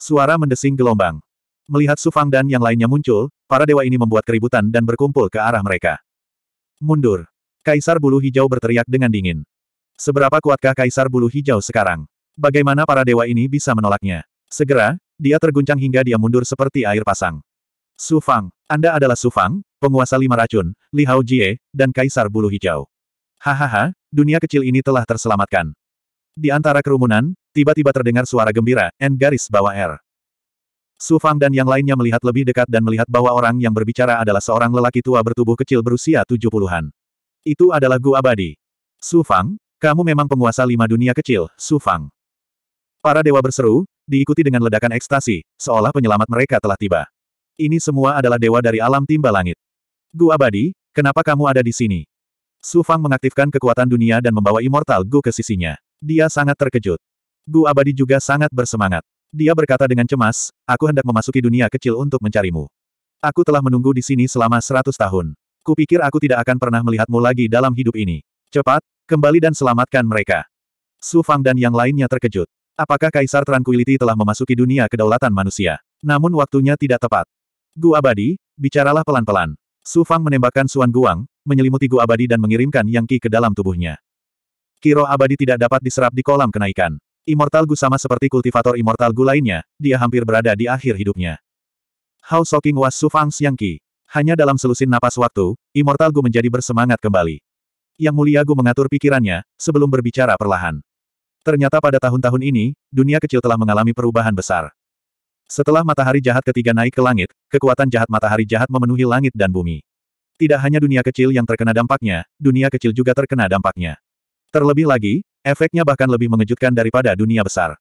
Suara mendesing gelombang. Melihat Su Fang dan yang lainnya muncul, para dewa ini membuat keributan dan berkumpul ke arah mereka. Mundur. Kaisar Bulu Hijau berteriak dengan dingin. Seberapa kuatkah Kaisar Bulu Hijau sekarang? Bagaimana para dewa ini bisa menolaknya? Segera, dia terguncang hingga dia mundur seperti air pasang. Su Fang, Anda adalah Su Fang, penguasa lima racun, Li Hao Jie, dan Kaisar Bulu Hijau. Hahaha, dunia kecil ini telah terselamatkan. Di antara kerumunan, tiba-tiba terdengar suara gembira, N garis bawah R. Su Fang dan yang lainnya melihat lebih dekat dan melihat bahwa orang yang berbicara adalah seorang lelaki tua bertubuh kecil berusia 70-an. Itu adalah Gu Abadi. Su Fang, kamu memang penguasa lima dunia kecil, Su Fang. Para dewa berseru, diikuti dengan ledakan ekstasi, seolah penyelamat mereka telah tiba. Ini semua adalah dewa dari alam timba langit. Gu Abadi, kenapa kamu ada di sini? Su Fang mengaktifkan kekuatan dunia dan membawa Immortal Gu ke sisinya. Dia sangat terkejut. Gu Abadi juga sangat bersemangat. Dia berkata dengan cemas, aku hendak memasuki dunia kecil untuk mencarimu. Aku telah menunggu di sini selama seratus tahun. Kupikir aku tidak akan pernah melihatmu lagi dalam hidup ini. Cepat, kembali dan selamatkan mereka. Su Fang dan yang lainnya terkejut. Apakah Kaisar Tranquility telah memasuki dunia kedaulatan manusia? Namun waktunya tidak tepat. Gu abadi, bicaralah pelan-pelan. Su Fang menembakkan Suan Guang, menyelimuti Gu abadi dan mengirimkan Yang Qi ke dalam tubuhnya. Kiro abadi tidak dapat diserap di kolam kenaikan. Immortal Gu sama seperti kultivator Immortal Gu lainnya, dia hampir berada di akhir hidupnya. How shocking was Su Fang Xiang Qi. Hanya dalam selusin napas waktu, Immortal Gu menjadi bersemangat kembali. Yang mulia Gu mengatur pikirannya, sebelum berbicara perlahan. Ternyata pada tahun-tahun ini, dunia kecil telah mengalami perubahan besar. Setelah matahari jahat ketiga naik ke langit, kekuatan jahat matahari jahat memenuhi langit dan bumi. Tidak hanya dunia kecil yang terkena dampaknya, dunia kecil juga terkena dampaknya. Terlebih lagi, Efeknya bahkan lebih mengejutkan daripada dunia besar.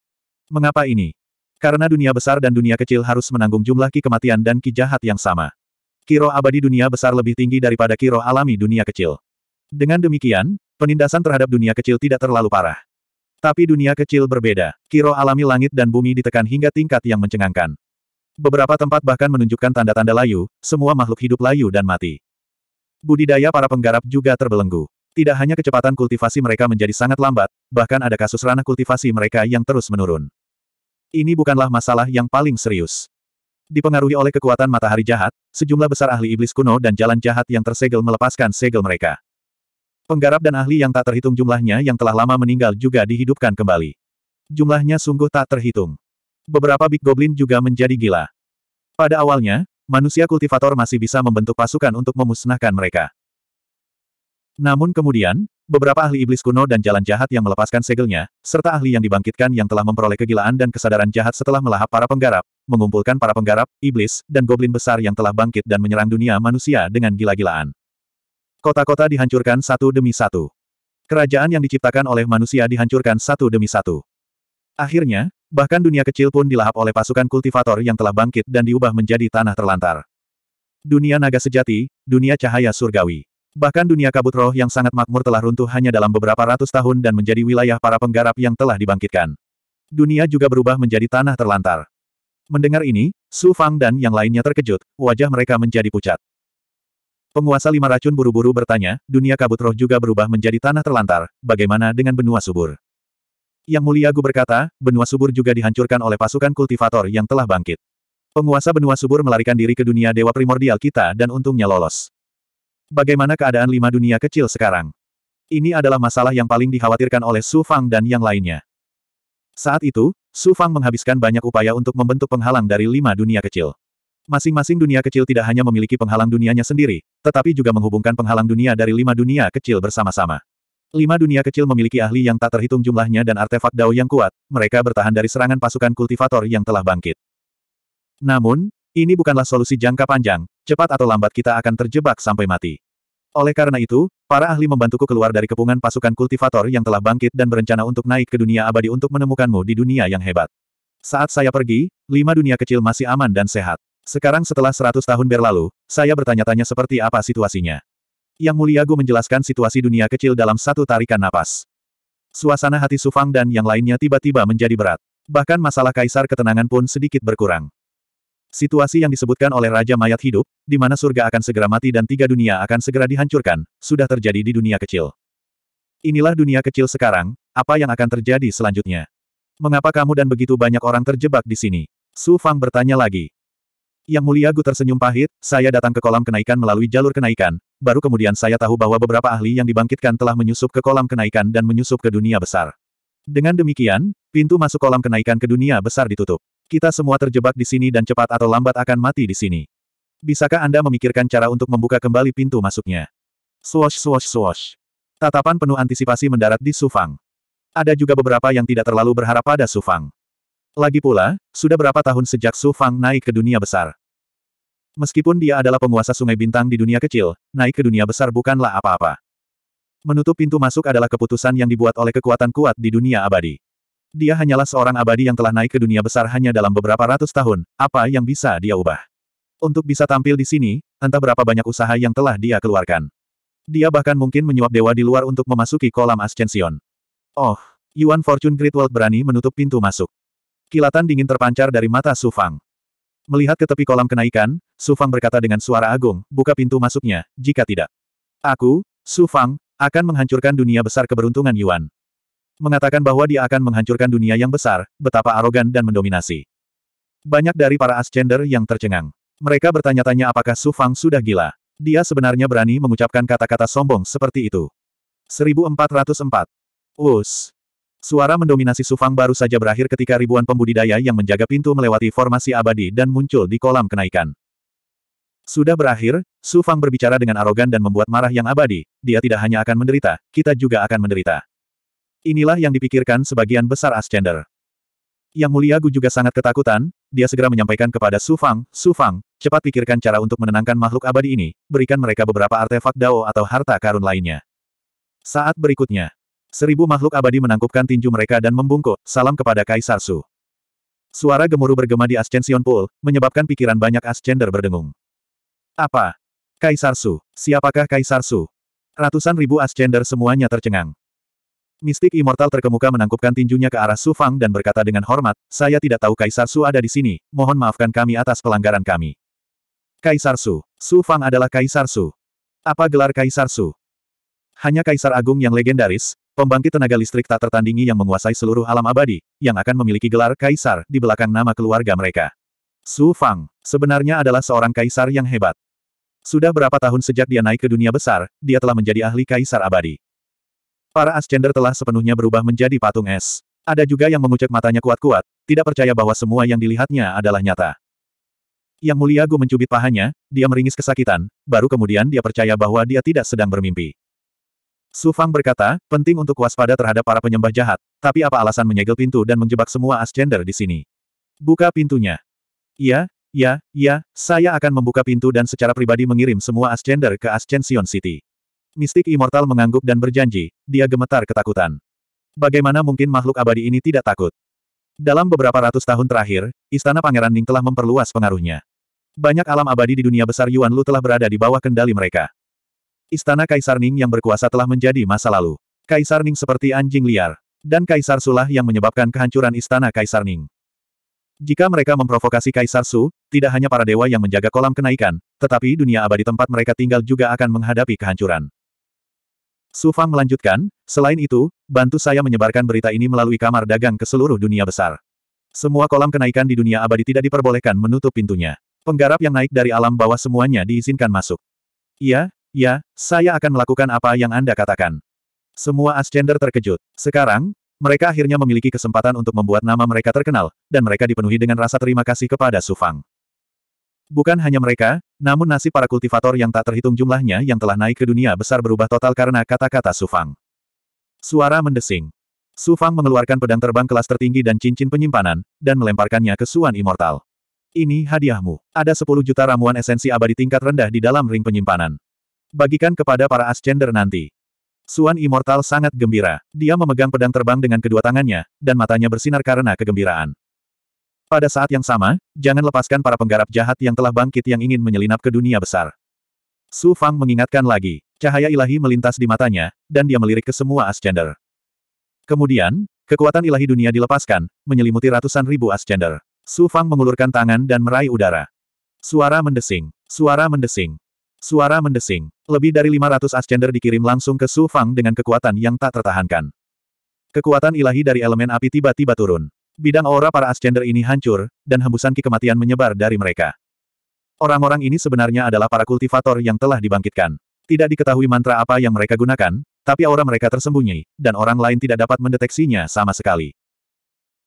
Mengapa ini? Karena dunia besar dan dunia kecil harus menanggung jumlah ki kematian dan ki jahat yang sama. Kiro abadi dunia besar lebih tinggi daripada kiro alami dunia kecil. Dengan demikian, penindasan terhadap dunia kecil tidak terlalu parah. Tapi dunia kecil berbeda. Kiro alami langit dan bumi ditekan hingga tingkat yang mencengangkan. Beberapa tempat bahkan menunjukkan tanda-tanda layu, semua makhluk hidup layu dan mati. Budidaya para penggarap juga terbelenggu. Tidak hanya kecepatan kultivasi mereka menjadi sangat lambat, bahkan ada kasus ranah kultivasi mereka yang terus menurun. Ini bukanlah masalah yang paling serius. Dipengaruhi oleh kekuatan matahari jahat, sejumlah besar ahli iblis kuno dan jalan jahat yang tersegel melepaskan segel mereka. Penggarap dan ahli yang tak terhitung jumlahnya yang telah lama meninggal juga dihidupkan kembali. Jumlahnya sungguh tak terhitung. Beberapa Big Goblin juga menjadi gila. Pada awalnya, manusia kultivator masih bisa membentuk pasukan untuk memusnahkan mereka. Namun kemudian, beberapa ahli iblis kuno dan jalan jahat yang melepaskan segelnya, serta ahli yang dibangkitkan yang telah memperoleh kegilaan dan kesadaran jahat setelah melahap para penggarap, mengumpulkan para penggarap, iblis, dan goblin besar yang telah bangkit dan menyerang dunia manusia dengan gila-gilaan. Kota-kota dihancurkan satu demi satu. Kerajaan yang diciptakan oleh manusia dihancurkan satu demi satu. Akhirnya, bahkan dunia kecil pun dilahap oleh pasukan kultivator yang telah bangkit dan diubah menjadi tanah terlantar. Dunia naga sejati, dunia cahaya surgawi. Bahkan dunia kabut roh yang sangat makmur telah runtuh hanya dalam beberapa ratus tahun dan menjadi wilayah para penggarap yang telah dibangkitkan. Dunia juga berubah menjadi tanah terlantar. Mendengar ini, Su Fang dan yang lainnya terkejut, wajah mereka menjadi pucat. Penguasa lima racun buru-buru bertanya, dunia kabut roh juga berubah menjadi tanah terlantar, bagaimana dengan benua subur? Yang mulia Gu berkata, benua subur juga dihancurkan oleh pasukan kultivator yang telah bangkit. Penguasa benua subur melarikan diri ke dunia dewa primordial kita dan untungnya lolos. Bagaimana keadaan lima dunia kecil sekarang? Ini adalah masalah yang paling dikhawatirkan oleh Su Fang dan yang lainnya. Saat itu, Su Fang menghabiskan banyak upaya untuk membentuk penghalang dari lima dunia kecil. Masing-masing dunia kecil tidak hanya memiliki penghalang dunianya sendiri, tetapi juga menghubungkan penghalang dunia dari lima dunia kecil bersama-sama. Lima dunia kecil memiliki ahli yang tak terhitung jumlahnya dan artefak dao yang kuat, mereka bertahan dari serangan pasukan kultivator yang telah bangkit. Namun, ini bukanlah solusi jangka panjang, cepat atau lambat kita akan terjebak sampai mati. Oleh karena itu, para ahli membantuku keluar dari kepungan pasukan kultivator yang telah bangkit dan berencana untuk naik ke dunia abadi untuk menemukanmu di dunia yang hebat. Saat saya pergi, lima dunia kecil masih aman dan sehat. Sekarang setelah seratus tahun berlalu, saya bertanya-tanya seperti apa situasinya. Yang mulia Gu menjelaskan situasi dunia kecil dalam satu tarikan napas. Suasana hati Sufang dan yang lainnya tiba-tiba menjadi berat. Bahkan masalah kaisar ketenangan pun sedikit berkurang. Situasi yang disebutkan oleh Raja Mayat Hidup, di mana surga akan segera mati dan tiga dunia akan segera dihancurkan, sudah terjadi di dunia kecil. Inilah dunia kecil sekarang, apa yang akan terjadi selanjutnya? Mengapa kamu dan begitu banyak orang terjebak di sini? Su Fang bertanya lagi. Yang mulia Gu tersenyum pahit, saya datang ke kolam kenaikan melalui jalur kenaikan, baru kemudian saya tahu bahwa beberapa ahli yang dibangkitkan telah menyusup ke kolam kenaikan dan menyusup ke dunia besar. Dengan demikian, pintu masuk kolam kenaikan ke dunia besar ditutup. Kita semua terjebak di sini dan cepat atau lambat akan mati di sini. Bisakah Anda memikirkan cara untuk membuka kembali pintu masuknya? Swosh swosh swosh. Tatapan penuh antisipasi mendarat di Sufang. Ada juga beberapa yang tidak terlalu berharap pada Sufang. Lagi pula, sudah berapa tahun sejak Sufang naik ke dunia besar. Meskipun dia adalah penguasa sungai bintang di dunia kecil, naik ke dunia besar bukanlah apa-apa. Menutup pintu masuk adalah keputusan yang dibuat oleh kekuatan kuat di dunia abadi. Dia hanyalah seorang abadi yang telah naik ke dunia besar hanya dalam beberapa ratus tahun, apa yang bisa dia ubah. Untuk bisa tampil di sini, entah berapa banyak usaha yang telah dia keluarkan. Dia bahkan mungkin menyuap dewa di luar untuk memasuki kolam ascension. Oh, Yuan Fortune Great World berani menutup pintu masuk. Kilatan dingin terpancar dari mata Su Fang. Melihat ke tepi kolam kenaikan, Su Fang berkata dengan suara agung, buka pintu masuknya, jika tidak. Aku, Su Fang, akan menghancurkan dunia besar keberuntungan Yuan mengatakan bahwa dia akan menghancurkan dunia yang besar, betapa arogan dan mendominasi. Banyak dari para Ascender yang tercengang. Mereka bertanya-tanya apakah Su Fang sudah gila. Dia sebenarnya berani mengucapkan kata-kata sombong seperti itu. 1404. Us. Suara mendominasi Su Fang baru saja berakhir ketika ribuan pembudidaya yang menjaga pintu melewati formasi abadi dan muncul di kolam kenaikan. Sudah berakhir, Su Fang berbicara dengan arogan dan membuat marah yang abadi, dia tidak hanya akan menderita, kita juga akan menderita. Inilah yang dipikirkan sebagian besar Ascender. Yang mulia Gu juga sangat ketakutan, dia segera menyampaikan kepada Su Fang, Su Fang, cepat pikirkan cara untuk menenangkan makhluk abadi ini, berikan mereka beberapa artefak dao atau harta karun lainnya. Saat berikutnya, seribu makhluk abadi menangkupkan tinju mereka dan membungkuk, salam kepada Kaisar Su. Suara gemuruh bergema di Ascension Pool, menyebabkan pikiran banyak Ascender berdengung. Apa? Kaisar Su? Siapakah Kaisar Su? Ratusan ribu Ascender semuanya tercengang. Mistik Immortal terkemuka menangkupkan tinjunya ke arah Su Fang dan berkata dengan hormat, saya tidak tahu Kaisar Su ada di sini, mohon maafkan kami atas pelanggaran kami. Kaisar Su. Su Fang adalah Kaisar Su. Apa gelar Kaisar Su? Hanya Kaisar Agung yang legendaris, pembangkit tenaga listrik tak tertandingi yang menguasai seluruh alam abadi, yang akan memiliki gelar Kaisar di belakang nama keluarga mereka. Su Fang, sebenarnya adalah seorang Kaisar yang hebat. Sudah berapa tahun sejak dia naik ke dunia besar, dia telah menjadi ahli Kaisar abadi. Para Ascender telah sepenuhnya berubah menjadi patung es. Ada juga yang mengucek matanya kuat-kuat, tidak percaya bahwa semua yang dilihatnya adalah nyata. Yang mulia Gu mencubit pahanya, dia meringis kesakitan, baru kemudian dia percaya bahwa dia tidak sedang bermimpi. Su Fang berkata, penting untuk waspada terhadap para penyembah jahat, tapi apa alasan menyegel pintu dan menjebak semua ascender di sini? Buka pintunya. Iya, ya, ya. saya akan membuka pintu dan secara pribadi mengirim semua ascender ke Ascension City. Mistik Immortal mengangguk dan berjanji, dia gemetar ketakutan. Bagaimana mungkin makhluk abadi ini tidak takut? Dalam beberapa ratus tahun terakhir, Istana Pangeran Ning telah memperluas pengaruhnya. Banyak alam abadi di dunia besar Yuan Lu telah berada di bawah kendali mereka. Istana Kaisar Ning yang berkuasa telah menjadi masa lalu. Kaisar Ning seperti anjing liar, dan Kaisar Sulah yang menyebabkan kehancuran Istana Kaisar Ning. Jika mereka memprovokasi Kaisar Su, tidak hanya para dewa yang menjaga kolam kenaikan, tetapi dunia abadi tempat mereka tinggal juga akan menghadapi kehancuran. Sufang melanjutkan, selain itu, bantu saya menyebarkan berita ini melalui kamar dagang ke seluruh dunia besar. Semua kolam kenaikan di dunia abadi tidak diperbolehkan menutup pintunya. Penggarap yang naik dari alam bawah semuanya diizinkan masuk. Iya, ya, saya akan melakukan apa yang Anda katakan. Semua Ascender terkejut. Sekarang, mereka akhirnya memiliki kesempatan untuk membuat nama mereka terkenal, dan mereka dipenuhi dengan rasa terima kasih kepada Sufang. Bukan hanya mereka, namun nasib para kultivator yang tak terhitung jumlahnya yang telah naik ke dunia besar berubah total karena kata-kata Sufang. Suara mendesing. Sufang mengeluarkan pedang terbang kelas tertinggi dan cincin penyimpanan, dan melemparkannya ke Suan Immortal. Ini hadiahmu. Ada 10 juta ramuan esensi abadi tingkat rendah di dalam ring penyimpanan. Bagikan kepada para Ascender nanti. Suan Immortal sangat gembira. Dia memegang pedang terbang dengan kedua tangannya, dan matanya bersinar karena kegembiraan. Pada saat yang sama, jangan lepaskan para penggarap jahat yang telah bangkit yang ingin menyelinap ke dunia besar. Su Fang mengingatkan lagi, cahaya ilahi melintas di matanya, dan dia melirik ke semua Ascender. Kemudian, kekuatan ilahi dunia dilepaskan, menyelimuti ratusan ribu Ascender. Su Fang mengulurkan tangan dan meraih udara. Suara mendesing, suara mendesing, suara mendesing. Lebih dari 500 Ascender dikirim langsung ke Su Fang dengan kekuatan yang tak tertahankan. Kekuatan ilahi dari elemen api tiba-tiba turun. Bidang aura para Ascender ini hancur, dan hembusan ki kematian menyebar dari mereka. Orang-orang ini sebenarnya adalah para kultivator yang telah dibangkitkan. Tidak diketahui mantra apa yang mereka gunakan, tapi aura mereka tersembunyi, dan orang lain tidak dapat mendeteksinya sama sekali.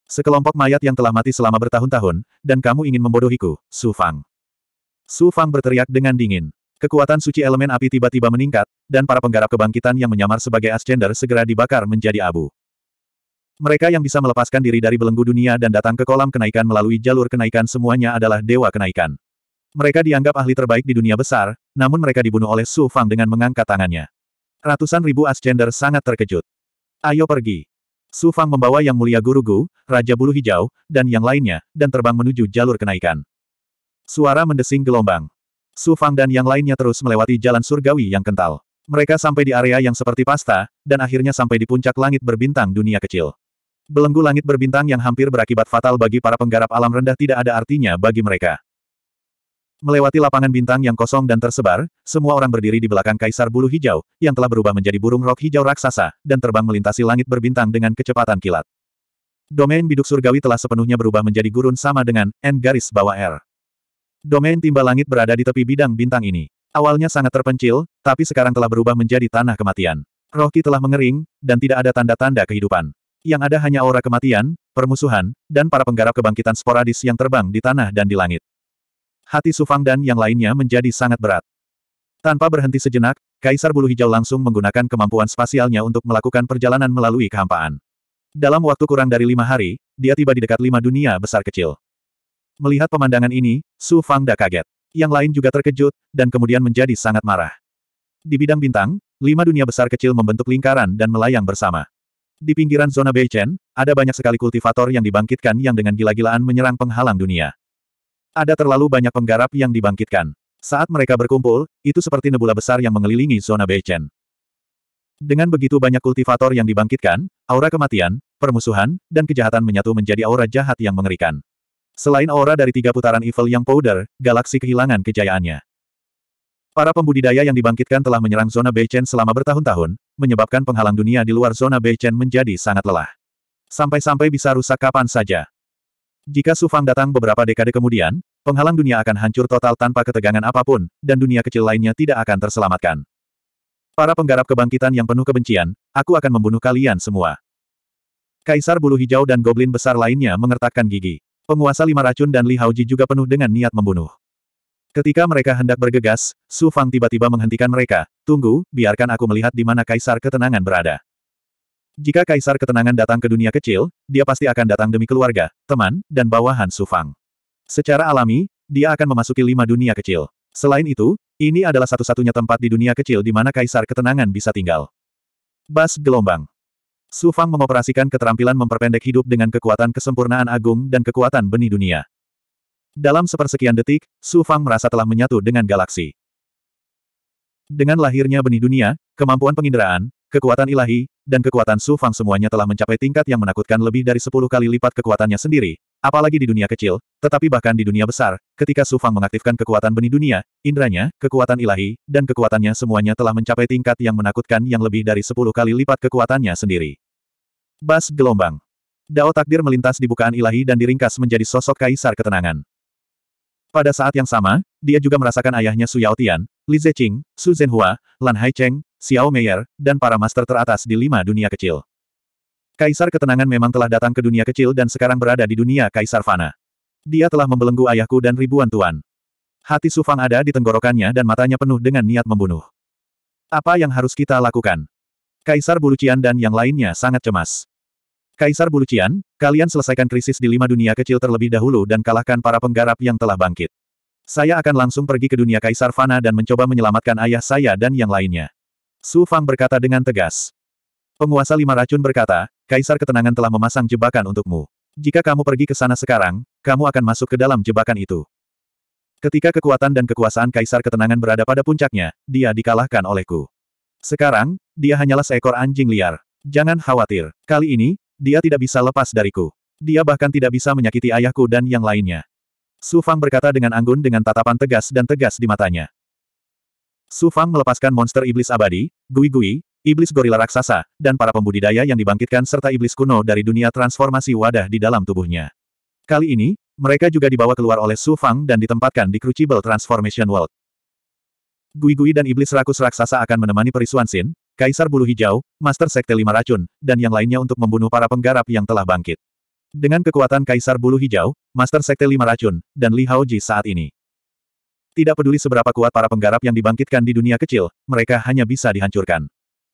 Sekelompok mayat yang telah mati selama bertahun-tahun, dan kamu ingin membodohiku, Su Fang. Su Fang berteriak dengan dingin. Kekuatan suci elemen api tiba-tiba meningkat, dan para penggarap kebangkitan yang menyamar sebagai Ascender segera dibakar menjadi abu. Mereka yang bisa melepaskan diri dari belenggu dunia dan datang ke kolam kenaikan melalui jalur kenaikan semuanya adalah dewa kenaikan. Mereka dianggap ahli terbaik di dunia besar, namun mereka dibunuh oleh Su Fang dengan mengangkat tangannya. Ratusan ribu Ascender sangat terkejut. Ayo pergi. Su Fang membawa Yang Mulia Guru Gu, Raja Bulu Hijau, dan yang lainnya, dan terbang menuju jalur kenaikan. Suara mendesing gelombang. Su Fang dan yang lainnya terus melewati jalan surgawi yang kental. Mereka sampai di area yang seperti pasta, dan akhirnya sampai di puncak langit berbintang dunia kecil. Belenggu langit berbintang yang hampir berakibat fatal bagi para penggarap alam rendah tidak ada artinya bagi mereka. Melewati lapangan bintang yang kosong dan tersebar, semua orang berdiri di belakang Kaisar Bulu Hijau, yang telah berubah menjadi burung rok hijau raksasa, dan terbang melintasi langit berbintang dengan kecepatan kilat. Domain biduk surgawi telah sepenuhnya berubah menjadi gurun sama dengan N garis bawah R. Domain timba langit berada di tepi bidang bintang ini. Awalnya sangat terpencil, tapi sekarang telah berubah menjadi tanah kematian. Rohki telah mengering, dan tidak ada tanda-tanda kehidupan yang ada hanya aura kematian, permusuhan, dan para penggarap kebangkitan sporadis yang terbang di tanah dan di langit. Hati Sufang dan yang lainnya menjadi sangat berat. Tanpa berhenti sejenak, Kaisar Bulu Hijau langsung menggunakan kemampuan spasialnya untuk melakukan perjalanan melalui kehampaan. Dalam waktu kurang dari lima hari, dia tiba di dekat lima dunia besar kecil. Melihat pemandangan ini, Su Fang da kaget. Yang lain juga terkejut, dan kemudian menjadi sangat marah. Di bidang bintang, lima dunia besar kecil membentuk lingkaran dan melayang bersama. Di pinggiran zona Beichen, ada banyak sekali kultivator yang dibangkitkan yang dengan gila-gilaan menyerang penghalang dunia. Ada terlalu banyak penggarap yang dibangkitkan. Saat mereka berkumpul, itu seperti nebula besar yang mengelilingi zona Beichen. Dengan begitu banyak kultivator yang dibangkitkan, aura kematian, permusuhan, dan kejahatan menyatu menjadi aura jahat yang mengerikan. Selain aura dari tiga putaran Evil Yang Powder, galaksi kehilangan kejayaannya. Para pembudidaya yang dibangkitkan telah menyerang zona Beichen selama bertahun-tahun, menyebabkan penghalang dunia di luar zona Beichen menjadi sangat lelah. Sampai-sampai bisa rusak kapan saja. Jika Sufang datang beberapa dekade kemudian, penghalang dunia akan hancur total tanpa ketegangan apapun, dan dunia kecil lainnya tidak akan terselamatkan. Para penggarap kebangkitan yang penuh kebencian, aku akan membunuh kalian semua. Kaisar Bulu Hijau dan Goblin Besar lainnya mengertakkan gigi. Penguasa Lima Racun dan Li Haoji juga penuh dengan niat membunuh. Ketika mereka hendak bergegas, Su Fang tiba-tiba menghentikan mereka. Tunggu, biarkan aku melihat di mana Kaisar Ketenangan berada. Jika Kaisar Ketenangan datang ke dunia kecil, dia pasti akan datang demi keluarga, teman, dan bawahan Su Fang. Secara alami, dia akan memasuki lima dunia kecil. Selain itu, ini adalah satu-satunya tempat di dunia kecil di mana Kaisar Ketenangan bisa tinggal. Bas Gelombang Su Fang mengoperasikan keterampilan memperpendek hidup dengan kekuatan kesempurnaan agung dan kekuatan benih dunia. Dalam sepersekian detik, Su Fang merasa telah menyatu dengan galaksi. Dengan lahirnya benih dunia, kemampuan penginderaan, kekuatan ilahi, dan kekuatan Su Fang semuanya telah mencapai tingkat yang menakutkan lebih dari 10 kali lipat kekuatannya sendiri, apalagi di dunia kecil, tetapi bahkan di dunia besar, ketika Su Fang mengaktifkan kekuatan benih dunia, indranya, kekuatan ilahi, dan kekuatannya semuanya telah mencapai tingkat yang menakutkan yang lebih dari 10 kali lipat kekuatannya sendiri. Bas gelombang. Dao takdir melintas di bukaan ilahi dan diringkas menjadi sosok kaisar ketenangan. Pada saat yang sama, dia juga merasakan ayahnya Su Yao Li Zeqing, Su Zhenhua, Lan Haicheng, Xiao Meier, dan para master teratas di lima dunia kecil. Kaisar ketenangan memang telah datang ke dunia kecil dan sekarang berada di dunia Kaisar Fana. Dia telah membelenggu ayahku dan ribuan tuan. Hati Sufang ada di tenggorokannya dan matanya penuh dengan niat membunuh. Apa yang harus kita lakukan? Kaisar Bulucian dan yang lainnya sangat cemas. Kaisar Bulucian, kalian selesaikan krisis di lima dunia kecil terlebih dahulu dan kalahkan para penggarap yang telah bangkit. Saya akan langsung pergi ke dunia Kaisar Fana dan mencoba menyelamatkan ayah saya dan yang lainnya. Su Fang berkata dengan tegas. Penguasa lima racun berkata, Kaisar Ketenangan telah memasang jebakan untukmu. Jika kamu pergi ke sana sekarang, kamu akan masuk ke dalam jebakan itu. Ketika kekuatan dan kekuasaan Kaisar Ketenangan berada pada puncaknya, dia dikalahkan olehku. Sekarang, dia hanyalah seekor anjing liar. Jangan khawatir, kali ini, dia tidak bisa lepas dariku. Dia bahkan tidak bisa menyakiti ayahku dan yang lainnya. Su Fang berkata dengan anggun dengan tatapan tegas dan tegas di matanya. Su Fang melepaskan monster iblis abadi, gui-gui, iblis gorila raksasa, dan para pembudidaya yang dibangkitkan serta iblis kuno dari dunia transformasi wadah di dalam tubuhnya. Kali ini, mereka juga dibawa keluar oleh Su Fang dan ditempatkan di Crucible Transformation World. Gui-gui dan iblis rakus raksasa akan menemani perisuan Sin, Kaisar Bulu Hijau, Master Sekte Lima Racun, dan yang lainnya untuk membunuh para penggarap yang telah bangkit. Dengan kekuatan Kaisar Bulu Hijau, Master Sekte Lima Racun, dan Li Haoji saat ini. Tidak peduli seberapa kuat para penggarap yang dibangkitkan di dunia kecil, mereka hanya bisa dihancurkan.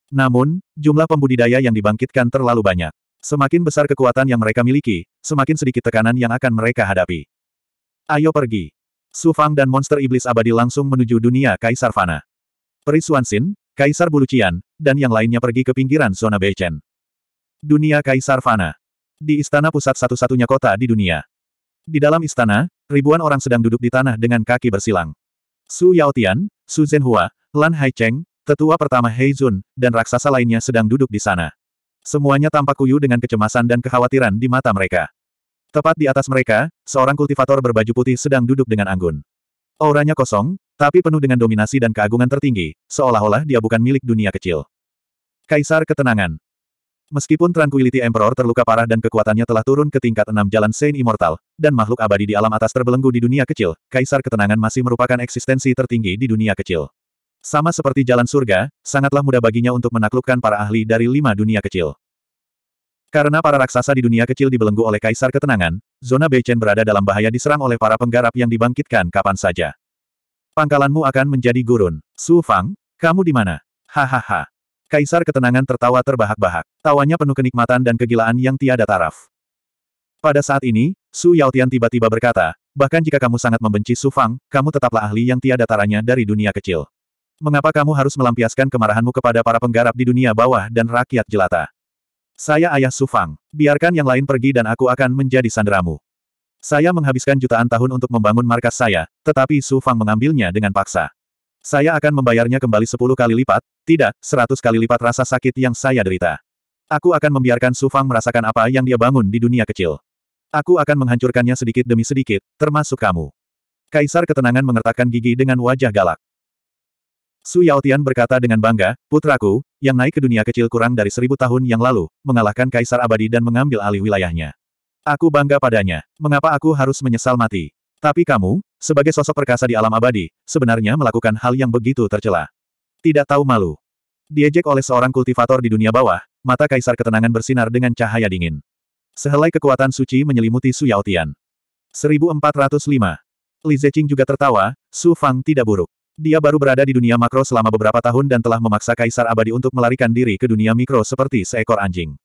Namun, jumlah pembudidaya yang dibangkitkan terlalu banyak. Semakin besar kekuatan yang mereka miliki, semakin sedikit tekanan yang akan mereka hadapi. Ayo pergi. Su Fang dan monster iblis abadi langsung menuju dunia Kaisar Fana. Perisuan Sin, Kaisar Bulucian, dan yang lainnya pergi ke pinggiran zona Beichen. Dunia Kaisar Fana. Di istana pusat satu-satunya kota di dunia. Di dalam istana, ribuan orang sedang duduk di tanah dengan kaki bersilang. Su Yaotian, Su Zhenhua, Lan Haicheng, tetua pertama Heizun, dan raksasa lainnya sedang duduk di sana. Semuanya tampak kuyu dengan kecemasan dan kekhawatiran di mata mereka. Tepat di atas mereka, seorang kultivator berbaju putih sedang duduk dengan anggun. Auranya kosong, tapi penuh dengan dominasi dan keagungan tertinggi, seolah-olah dia bukan milik dunia kecil. Kaisar Ketenangan Meskipun Tranquility Emperor terluka parah dan kekuatannya telah turun ke tingkat enam jalan Saint Immortal, dan makhluk abadi di alam atas terbelenggu di dunia kecil, Kaisar Ketenangan masih merupakan eksistensi tertinggi di dunia kecil. Sama seperti jalan surga, sangatlah mudah baginya untuk menaklukkan para ahli dari lima dunia kecil. Karena para raksasa di dunia kecil dibelenggu oleh Kaisar Ketenangan, zona Beichen berada dalam bahaya diserang oleh para penggarap yang dibangkitkan kapan saja. Pangkalanmu akan menjadi gurun. Su Fang, kamu di mana? Hahaha. Kaisar ketenangan tertawa terbahak-bahak. Tawanya penuh kenikmatan dan kegilaan yang tiada taraf. Pada saat ini, Su Tian tiba-tiba berkata, bahkan jika kamu sangat membenci Su Fang, kamu tetaplah ahli yang tiada taranya dari dunia kecil. Mengapa kamu harus melampiaskan kemarahanmu kepada para penggarap di dunia bawah dan rakyat jelata? Saya ayah Su Fang. Biarkan yang lain pergi dan aku akan menjadi sandramu. Saya menghabiskan jutaan tahun untuk membangun markas saya, tetapi Su Fang mengambilnya dengan paksa. Saya akan membayarnya kembali sepuluh kali lipat, tidak, seratus kali lipat rasa sakit yang saya derita. Aku akan membiarkan Su Fang merasakan apa yang dia bangun di dunia kecil. Aku akan menghancurkannya sedikit demi sedikit, termasuk kamu. Kaisar ketenangan mengertakkan gigi dengan wajah galak. Su Yaotian berkata dengan bangga, putraku, yang naik ke dunia kecil kurang dari seribu tahun yang lalu, mengalahkan kaisar abadi dan mengambil alih wilayahnya. Aku bangga padanya. Mengapa aku harus menyesal mati? Tapi kamu, sebagai sosok perkasa di alam abadi, sebenarnya melakukan hal yang begitu tercela. Tidak tahu malu. Diejek oleh seorang kultivator di dunia bawah, mata kaisar ketenangan bersinar dengan cahaya dingin. Sehelai kekuatan suci menyelimuti Su Yaotian. 1405. Li Zeqing juga tertawa, Su Fang tidak buruk. Dia baru berada di dunia makro selama beberapa tahun dan telah memaksa kaisar abadi untuk melarikan diri ke dunia mikro seperti seekor anjing.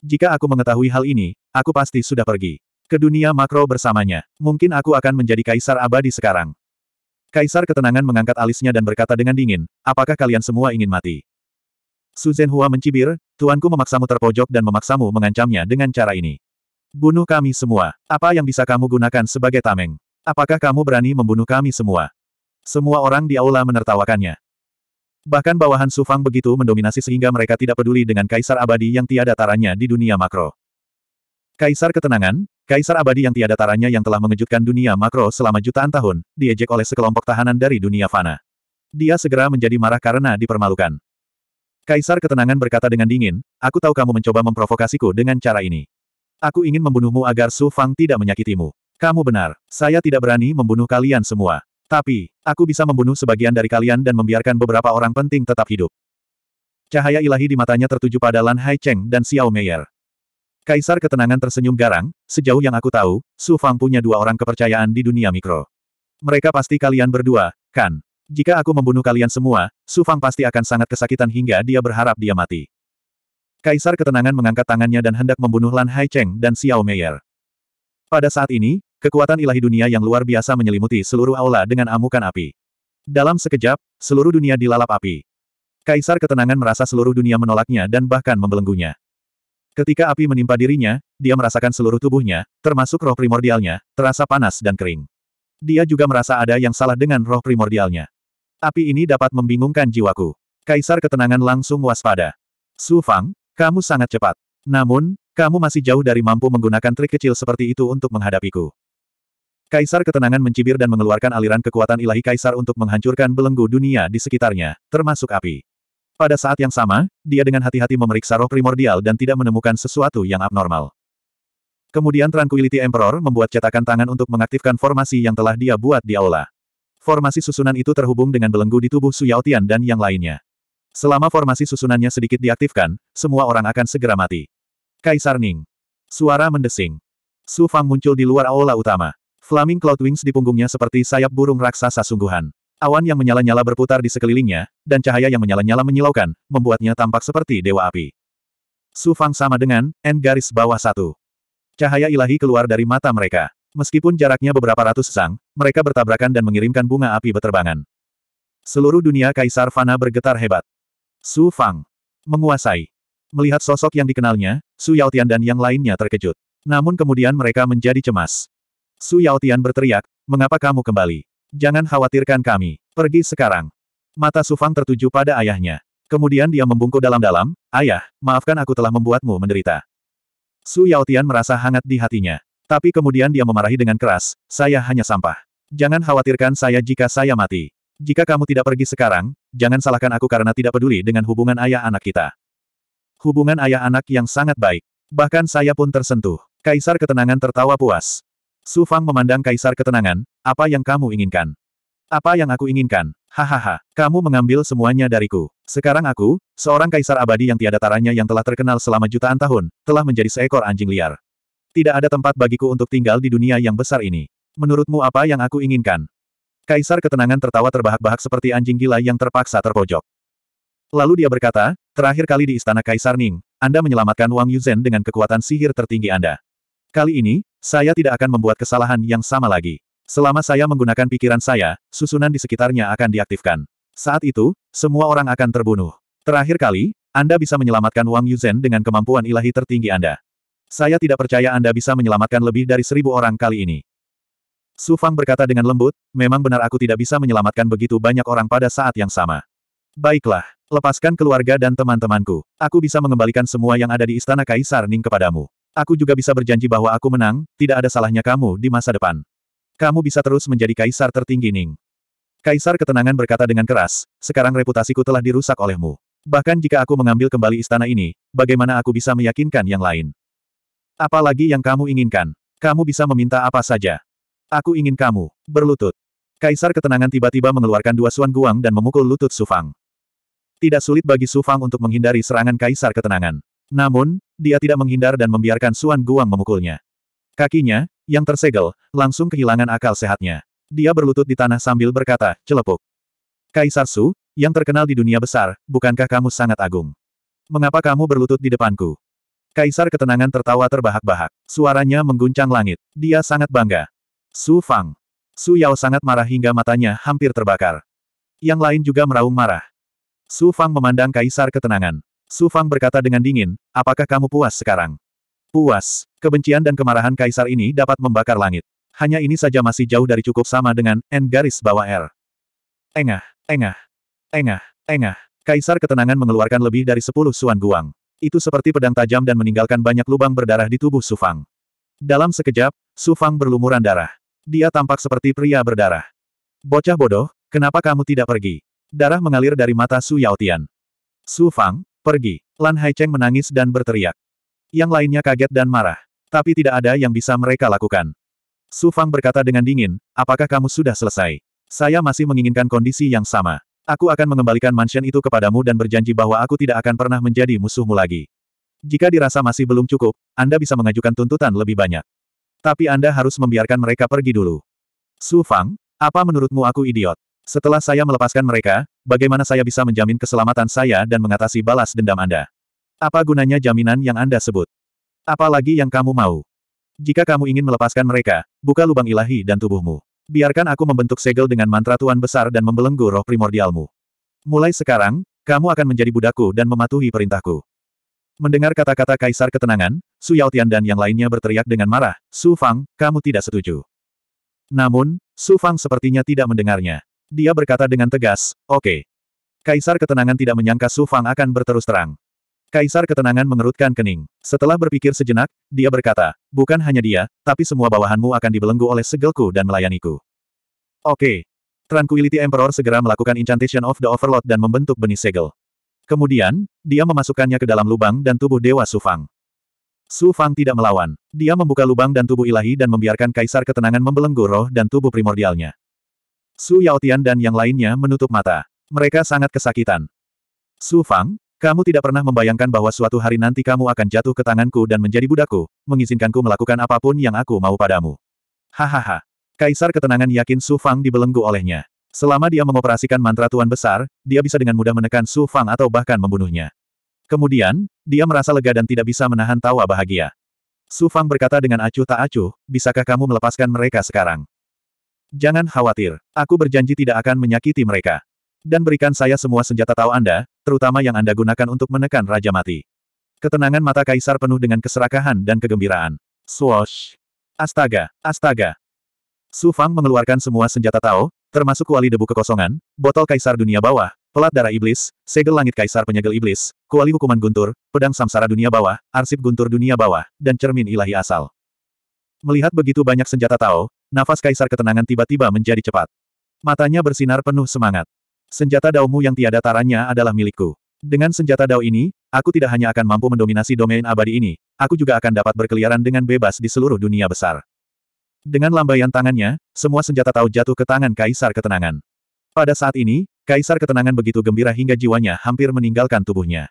Jika aku mengetahui hal ini, aku pasti sudah pergi. Ke dunia makro bersamanya. Mungkin aku akan menjadi kaisar abadi sekarang. Kaisar ketenangan mengangkat alisnya dan berkata dengan dingin, apakah kalian semua ingin mati? Suzen Hua mencibir, tuanku memaksamu terpojok dan memaksamu mengancamnya dengan cara ini. Bunuh kami semua. Apa yang bisa kamu gunakan sebagai tameng? Apakah kamu berani membunuh kami semua? Semua orang di aula menertawakannya. Bahkan bawahan Sufang begitu mendominasi sehingga mereka tidak peduli dengan kaisar abadi yang tiada taranya di dunia makro. Kaisar ketenangan, kaisar abadi yang tiada taranya yang telah mengejutkan dunia makro selama jutaan tahun, diejek oleh sekelompok tahanan dari dunia fana. Dia segera menjadi marah karena dipermalukan. Kaisar ketenangan berkata dengan dingin, aku tahu kamu mencoba memprovokasiku dengan cara ini. Aku ingin membunuhmu agar Su Fang tidak menyakitimu. Kamu benar, saya tidak berani membunuh kalian semua. Tapi, aku bisa membunuh sebagian dari kalian dan membiarkan beberapa orang penting tetap hidup. Cahaya ilahi di matanya tertuju pada Lan Hai Cheng dan Xiao Meier. Kaisar ketenangan tersenyum garang, sejauh yang aku tahu, Su Fang punya dua orang kepercayaan di dunia mikro. Mereka pasti kalian berdua, kan? Jika aku membunuh kalian semua, Su Fang pasti akan sangat kesakitan hingga dia berharap dia mati. Kaisar ketenangan mengangkat tangannya dan hendak membunuh Lan Hai Cheng dan Xiao Meier. Pada saat ini, Kekuatan ilahi dunia yang luar biasa menyelimuti seluruh aula dengan amukan api. Dalam sekejap, seluruh dunia dilalap api. Kaisar ketenangan merasa seluruh dunia menolaknya dan bahkan membelenggunya. Ketika api menimpa dirinya, dia merasakan seluruh tubuhnya, termasuk roh primordialnya, terasa panas dan kering. Dia juga merasa ada yang salah dengan roh primordialnya. Api ini dapat membingungkan jiwaku. Kaisar ketenangan langsung waspada. Su Fang, kamu sangat cepat. Namun, kamu masih jauh dari mampu menggunakan trik kecil seperti itu untuk menghadapiku. Kaisar ketenangan mencibir dan mengeluarkan aliran kekuatan ilahi kaisar untuk menghancurkan belenggu dunia di sekitarnya, termasuk api. Pada saat yang sama, dia dengan hati-hati memeriksa roh primordial dan tidak menemukan sesuatu yang abnormal. Kemudian Tranquility Emperor membuat cetakan tangan untuk mengaktifkan formasi yang telah dia buat di aula. Formasi susunan itu terhubung dengan belenggu di tubuh Su Yaotian dan yang lainnya. Selama formasi susunannya sedikit diaktifkan, semua orang akan segera mati. Kaisar Ning. Suara mendesing. Su Fang muncul di luar aula utama. Flaming Cloud Wings di punggungnya seperti sayap burung raksasa sungguhan. Awan yang menyala-nyala berputar di sekelilingnya, dan cahaya yang menyala-nyala menyilaukan, membuatnya tampak seperti dewa api. Su Fang sama dengan, N garis bawah satu. Cahaya ilahi keluar dari mata mereka. Meskipun jaraknya beberapa ratus sang, mereka bertabrakan dan mengirimkan bunga api beterbangan. Seluruh dunia Kaisar Fana bergetar hebat. Su Fang menguasai. Melihat sosok yang dikenalnya, Su Yautian dan yang lainnya terkejut. Namun kemudian mereka menjadi cemas. Su Yaotian berteriak, mengapa kamu kembali? Jangan khawatirkan kami. Pergi sekarang. Mata Su Fang tertuju pada ayahnya. Kemudian dia membungkuk dalam-dalam, Ayah, maafkan aku telah membuatmu menderita. Su Yaotian merasa hangat di hatinya. Tapi kemudian dia memarahi dengan keras, saya hanya sampah. Jangan khawatirkan saya jika saya mati. Jika kamu tidak pergi sekarang, jangan salahkan aku karena tidak peduli dengan hubungan ayah anak kita. Hubungan ayah anak yang sangat baik. Bahkan saya pun tersentuh. Kaisar ketenangan tertawa puas. Su Fang memandang kaisar ketenangan, apa yang kamu inginkan? Apa yang aku inginkan? Hahaha, kamu mengambil semuanya dariku. Sekarang aku, seorang kaisar abadi yang tiada taranya yang telah terkenal selama jutaan tahun, telah menjadi seekor anjing liar. Tidak ada tempat bagiku untuk tinggal di dunia yang besar ini. Menurutmu apa yang aku inginkan? Kaisar ketenangan tertawa terbahak-bahak seperti anjing gila yang terpaksa terpojok. Lalu dia berkata, terakhir kali di istana Kaisar Ning, Anda menyelamatkan Wang Yuzhen dengan kekuatan sihir tertinggi Anda. Kali ini, saya tidak akan membuat kesalahan yang sama lagi. Selama saya menggunakan pikiran saya, susunan di sekitarnya akan diaktifkan. Saat itu, semua orang akan terbunuh. Terakhir kali, Anda bisa menyelamatkan Wang Yuzhen dengan kemampuan ilahi tertinggi Anda. Saya tidak percaya Anda bisa menyelamatkan lebih dari seribu orang kali ini. Su Fang berkata dengan lembut, memang benar aku tidak bisa menyelamatkan begitu banyak orang pada saat yang sama. Baiklah, lepaskan keluarga dan teman-temanku. Aku bisa mengembalikan semua yang ada di Istana Kaisar Ning kepadamu. Aku juga bisa berjanji bahwa aku menang, tidak ada salahnya kamu di masa depan. Kamu bisa terus menjadi kaisar tertinggi Ning. Kaisar ketenangan berkata dengan keras, sekarang reputasiku telah dirusak olehmu. Bahkan jika aku mengambil kembali istana ini, bagaimana aku bisa meyakinkan yang lain? Apalagi yang kamu inginkan? Kamu bisa meminta apa saja. Aku ingin kamu, berlutut. Kaisar ketenangan tiba-tiba mengeluarkan dua suan guang dan memukul lutut Sufang. Tidak sulit bagi Sufang untuk menghindari serangan Kaisar ketenangan. Namun, dia tidak menghindar dan membiarkan Suan Guang memukulnya. Kakinya, yang tersegel, langsung kehilangan akal sehatnya. Dia berlutut di tanah sambil berkata, celepuk. Kaisar Su, yang terkenal di dunia besar, bukankah kamu sangat agung? Mengapa kamu berlutut di depanku? Kaisar ketenangan tertawa terbahak-bahak. Suaranya mengguncang langit. Dia sangat bangga. Su Fang. Su Yao sangat marah hingga matanya hampir terbakar. Yang lain juga meraung marah. Su Fang memandang Kaisar ketenangan. Su Fang berkata dengan dingin, apakah kamu puas sekarang? Puas. Kebencian dan kemarahan kaisar ini dapat membakar langit. Hanya ini saja masih jauh dari cukup sama dengan N garis bawah R. Engah, engah, engah, engah. Kaisar ketenangan mengeluarkan lebih dari sepuluh suan guang. Itu seperti pedang tajam dan meninggalkan banyak lubang berdarah di tubuh Su Fang. Dalam sekejap, Su Fang berlumuran darah. Dia tampak seperti pria berdarah. Bocah bodoh, kenapa kamu tidak pergi? Darah mengalir dari mata Su Yaotian. Su Fang, Pergi. Lan Haicheng menangis dan berteriak. Yang lainnya kaget dan marah. Tapi tidak ada yang bisa mereka lakukan. Su Fang berkata dengan dingin, apakah kamu sudah selesai? Saya masih menginginkan kondisi yang sama. Aku akan mengembalikan mansion itu kepadamu dan berjanji bahwa aku tidak akan pernah menjadi musuhmu lagi. Jika dirasa masih belum cukup, Anda bisa mengajukan tuntutan lebih banyak. Tapi Anda harus membiarkan mereka pergi dulu. Su Fang, apa menurutmu aku idiot? Setelah saya melepaskan mereka, Bagaimana saya bisa menjamin keselamatan saya dan mengatasi balas dendam Anda? Apa gunanya jaminan yang Anda sebut? Apalagi yang kamu mau? Jika kamu ingin melepaskan mereka, buka lubang ilahi dan tubuhmu. Biarkan aku membentuk segel dengan mantra Tuan besar dan membelenggu roh primordialmu. Mulai sekarang, kamu akan menjadi budaku dan mematuhi perintahku. Mendengar kata-kata Kaisar Ketenangan, Su Yaotian dan yang lainnya berteriak dengan marah, Su Fang, kamu tidak setuju. Namun, Su Fang sepertinya tidak mendengarnya. Dia berkata dengan tegas, oke. Okay. Kaisar Ketenangan tidak menyangka Su Fang akan berterus terang. Kaisar Ketenangan mengerutkan kening. Setelah berpikir sejenak, dia berkata, bukan hanya dia, tapi semua bawahanmu akan dibelenggu oleh segelku dan melayaniku. Oke. Okay. Tranquility Emperor segera melakukan Incantation of the Overlord dan membentuk benih segel. Kemudian, dia memasukkannya ke dalam lubang dan tubuh Dewa Su Fang. Su Fang tidak melawan. Dia membuka lubang dan tubuh ilahi dan membiarkan kaisar ketenangan membelenggu roh dan tubuh primordialnya. Su Yaotian dan yang lainnya menutup mata. Mereka sangat kesakitan. Su Fang, kamu tidak pernah membayangkan bahwa suatu hari nanti kamu akan jatuh ke tanganku dan menjadi budakku, mengizinkanku melakukan apapun yang aku mau padamu. Hahaha. Kaisar ketenangan yakin Su Fang dibelenggu olehnya. Selama dia mengoperasikan mantra Tuan Besar, dia bisa dengan mudah menekan Su Fang atau bahkan membunuhnya. Kemudian, dia merasa lega dan tidak bisa menahan tawa bahagia. Su Fang berkata dengan acuh tak acuh, bisakah kamu melepaskan mereka sekarang? Jangan khawatir, aku berjanji tidak akan menyakiti mereka. Dan berikan saya semua senjata tahu Anda, terutama yang Anda gunakan untuk menekan Raja Mati. Ketenangan mata Kaisar penuh dengan keserakahan dan kegembiraan. Swoosh! Astaga! Astaga! Su Fang mengeluarkan semua senjata Tao, termasuk kuali debu kekosongan, botol Kaisar dunia bawah, pelat darah iblis, segel langit Kaisar penyegel iblis, kuali hukuman guntur, pedang samsara dunia bawah, arsip guntur dunia bawah, dan cermin ilahi asal. Melihat begitu banyak senjata Tao, Nafas kaisar ketenangan tiba-tiba menjadi cepat. Matanya bersinar penuh semangat. Senjata daumu yang tiada taranya adalah milikku. Dengan senjata dao ini, aku tidak hanya akan mampu mendominasi domain abadi ini, aku juga akan dapat berkeliaran dengan bebas di seluruh dunia besar. Dengan lambaian tangannya, semua senjata tahu jatuh ke tangan Kaisar Ketenangan. Pada saat ini, Kaisar Ketenangan begitu gembira hingga jiwanya hampir meninggalkan tubuhnya.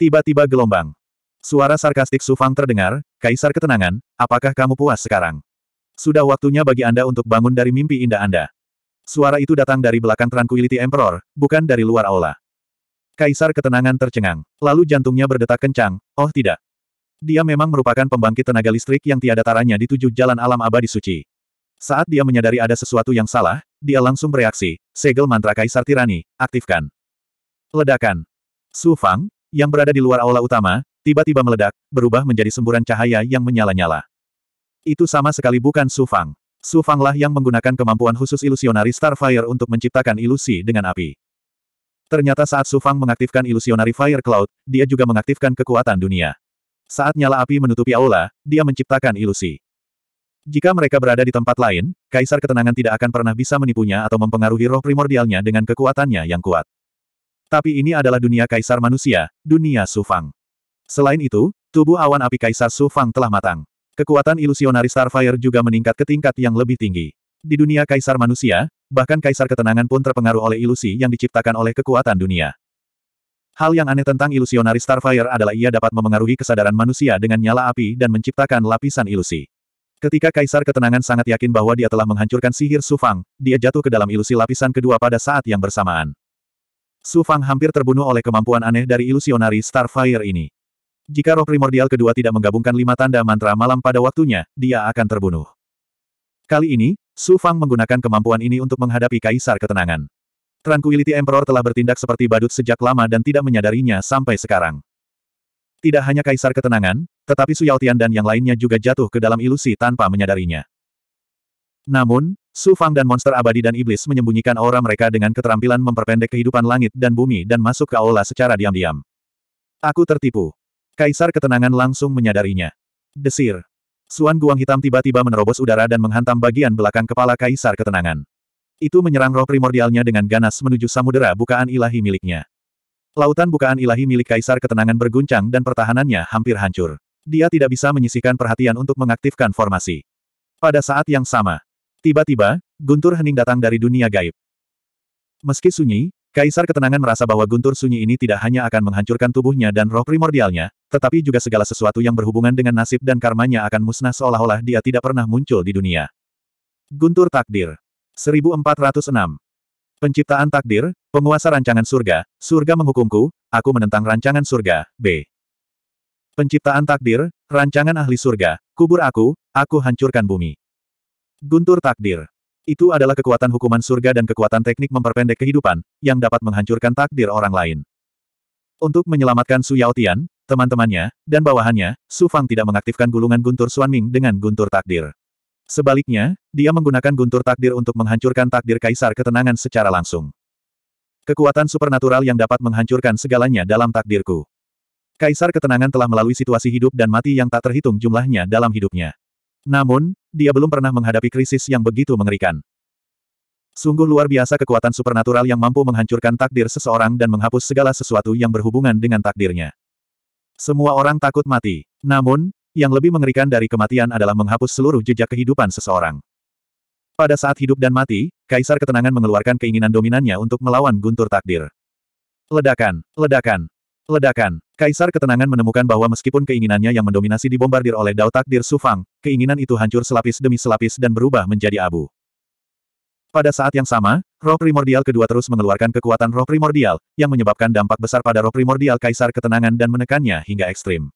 Tiba-tiba gelombang. Suara sarkastik Sufang terdengar, Kaisar Ketenangan, apakah kamu puas sekarang? Sudah waktunya bagi Anda untuk bangun dari mimpi indah Anda. Suara itu datang dari belakang Tranquility Emperor, bukan dari luar aula. Kaisar ketenangan tercengang. Lalu jantungnya berdetak kencang, oh tidak. Dia memang merupakan pembangkit tenaga listrik yang tiada taranya di tujuh jalan alam abadi suci. Saat dia menyadari ada sesuatu yang salah, dia langsung bereaksi, segel mantra Kaisar Tirani, aktifkan. Ledakan. Su Fang, yang berada di luar aula utama, tiba-tiba meledak, berubah menjadi semburan cahaya yang menyala-nyala. Itu sama sekali bukan Su Fang. Su Fang lah yang menggunakan kemampuan khusus ilusionari Starfire untuk menciptakan ilusi dengan api. Ternyata saat Su Fang mengaktifkan ilusionari Fire Cloud, dia juga mengaktifkan kekuatan dunia. Saat nyala api menutupi aula, dia menciptakan ilusi. Jika mereka berada di tempat lain, Kaisar Ketenangan tidak akan pernah bisa menipunya atau mempengaruhi roh primordialnya dengan kekuatannya yang kuat. Tapi ini adalah dunia Kaisar manusia, dunia Su Fang. Selain itu, tubuh awan api Kaisar Su Fang telah matang. Kekuatan ilusionari Starfire juga meningkat ke tingkat yang lebih tinggi. Di dunia kaisar manusia, bahkan kaisar ketenangan pun terpengaruh oleh ilusi yang diciptakan oleh kekuatan dunia. Hal yang aneh tentang ilusionari Starfire adalah ia dapat memengaruhi kesadaran manusia dengan nyala api dan menciptakan lapisan ilusi. Ketika kaisar ketenangan sangat yakin bahwa dia telah menghancurkan sihir Sufang, dia jatuh ke dalam ilusi lapisan kedua pada saat yang bersamaan. Sufang hampir terbunuh oleh kemampuan aneh dari ilusionari Starfire ini. Jika roh primordial kedua tidak menggabungkan lima tanda mantra malam pada waktunya, dia akan terbunuh. Kali ini, Su Fang menggunakan kemampuan ini untuk menghadapi Kaisar Ketenangan. Tranquility Emperor telah bertindak seperti badut sejak lama dan tidak menyadarinya sampai sekarang. Tidak hanya Kaisar Ketenangan, tetapi Su Tian dan yang lainnya juga jatuh ke dalam ilusi tanpa menyadarinya. Namun, Su Fang dan monster abadi dan iblis menyembunyikan aura mereka dengan keterampilan memperpendek kehidupan langit dan bumi dan masuk ke aula secara diam-diam. Aku tertipu. Kaisar ketenangan langsung menyadarinya. Desir. Suan Guang hitam tiba-tiba menerobos udara dan menghantam bagian belakang kepala Kaisar ketenangan. Itu menyerang roh primordialnya dengan ganas menuju samudera bukaan ilahi miliknya. Lautan bukaan ilahi milik Kaisar ketenangan berguncang dan pertahanannya hampir hancur. Dia tidak bisa menyisihkan perhatian untuk mengaktifkan formasi. Pada saat yang sama, tiba-tiba, guntur hening datang dari dunia gaib. Meski sunyi, Kaisar Ketenangan merasa bahwa guntur sunyi ini tidak hanya akan menghancurkan tubuhnya dan roh primordialnya, tetapi juga segala sesuatu yang berhubungan dengan nasib dan karmanya akan musnah seolah-olah dia tidak pernah muncul di dunia. Guntur Takdir 1406 Penciptaan Takdir, Penguasa Rancangan Surga, Surga Menghukumku, Aku Menentang Rancangan Surga, B. Penciptaan Takdir, Rancangan Ahli Surga, Kubur Aku, Aku Hancurkan Bumi. Guntur Takdir itu adalah kekuatan hukuman surga dan kekuatan teknik memperpendek kehidupan, yang dapat menghancurkan takdir orang lain. Untuk menyelamatkan Su Yao teman-temannya, dan bawahannya, Su Fang tidak mengaktifkan gulungan guntur Ming dengan guntur takdir. Sebaliknya, dia menggunakan guntur takdir untuk menghancurkan takdir kaisar ketenangan secara langsung. Kekuatan supernatural yang dapat menghancurkan segalanya dalam takdirku. Kaisar ketenangan telah melalui situasi hidup dan mati yang tak terhitung jumlahnya dalam hidupnya. Namun, dia belum pernah menghadapi krisis yang begitu mengerikan. Sungguh luar biasa kekuatan supernatural yang mampu menghancurkan takdir seseorang dan menghapus segala sesuatu yang berhubungan dengan takdirnya. Semua orang takut mati. Namun, yang lebih mengerikan dari kematian adalah menghapus seluruh jejak kehidupan seseorang. Pada saat hidup dan mati, Kaisar Ketenangan mengeluarkan keinginan dominannya untuk melawan guntur takdir. Ledakan, ledakan, Ledakan. Kaisar Ketenangan menemukan bahwa meskipun keinginannya yang mendominasi dibombardir oleh Dao Takdir Sufang, keinginan itu hancur selapis demi selapis dan berubah menjadi abu. Pada saat yang sama, roh primordial kedua terus mengeluarkan kekuatan roh primordial, yang menyebabkan dampak besar pada roh primordial Kaisar Ketenangan dan menekannya hingga ekstrim.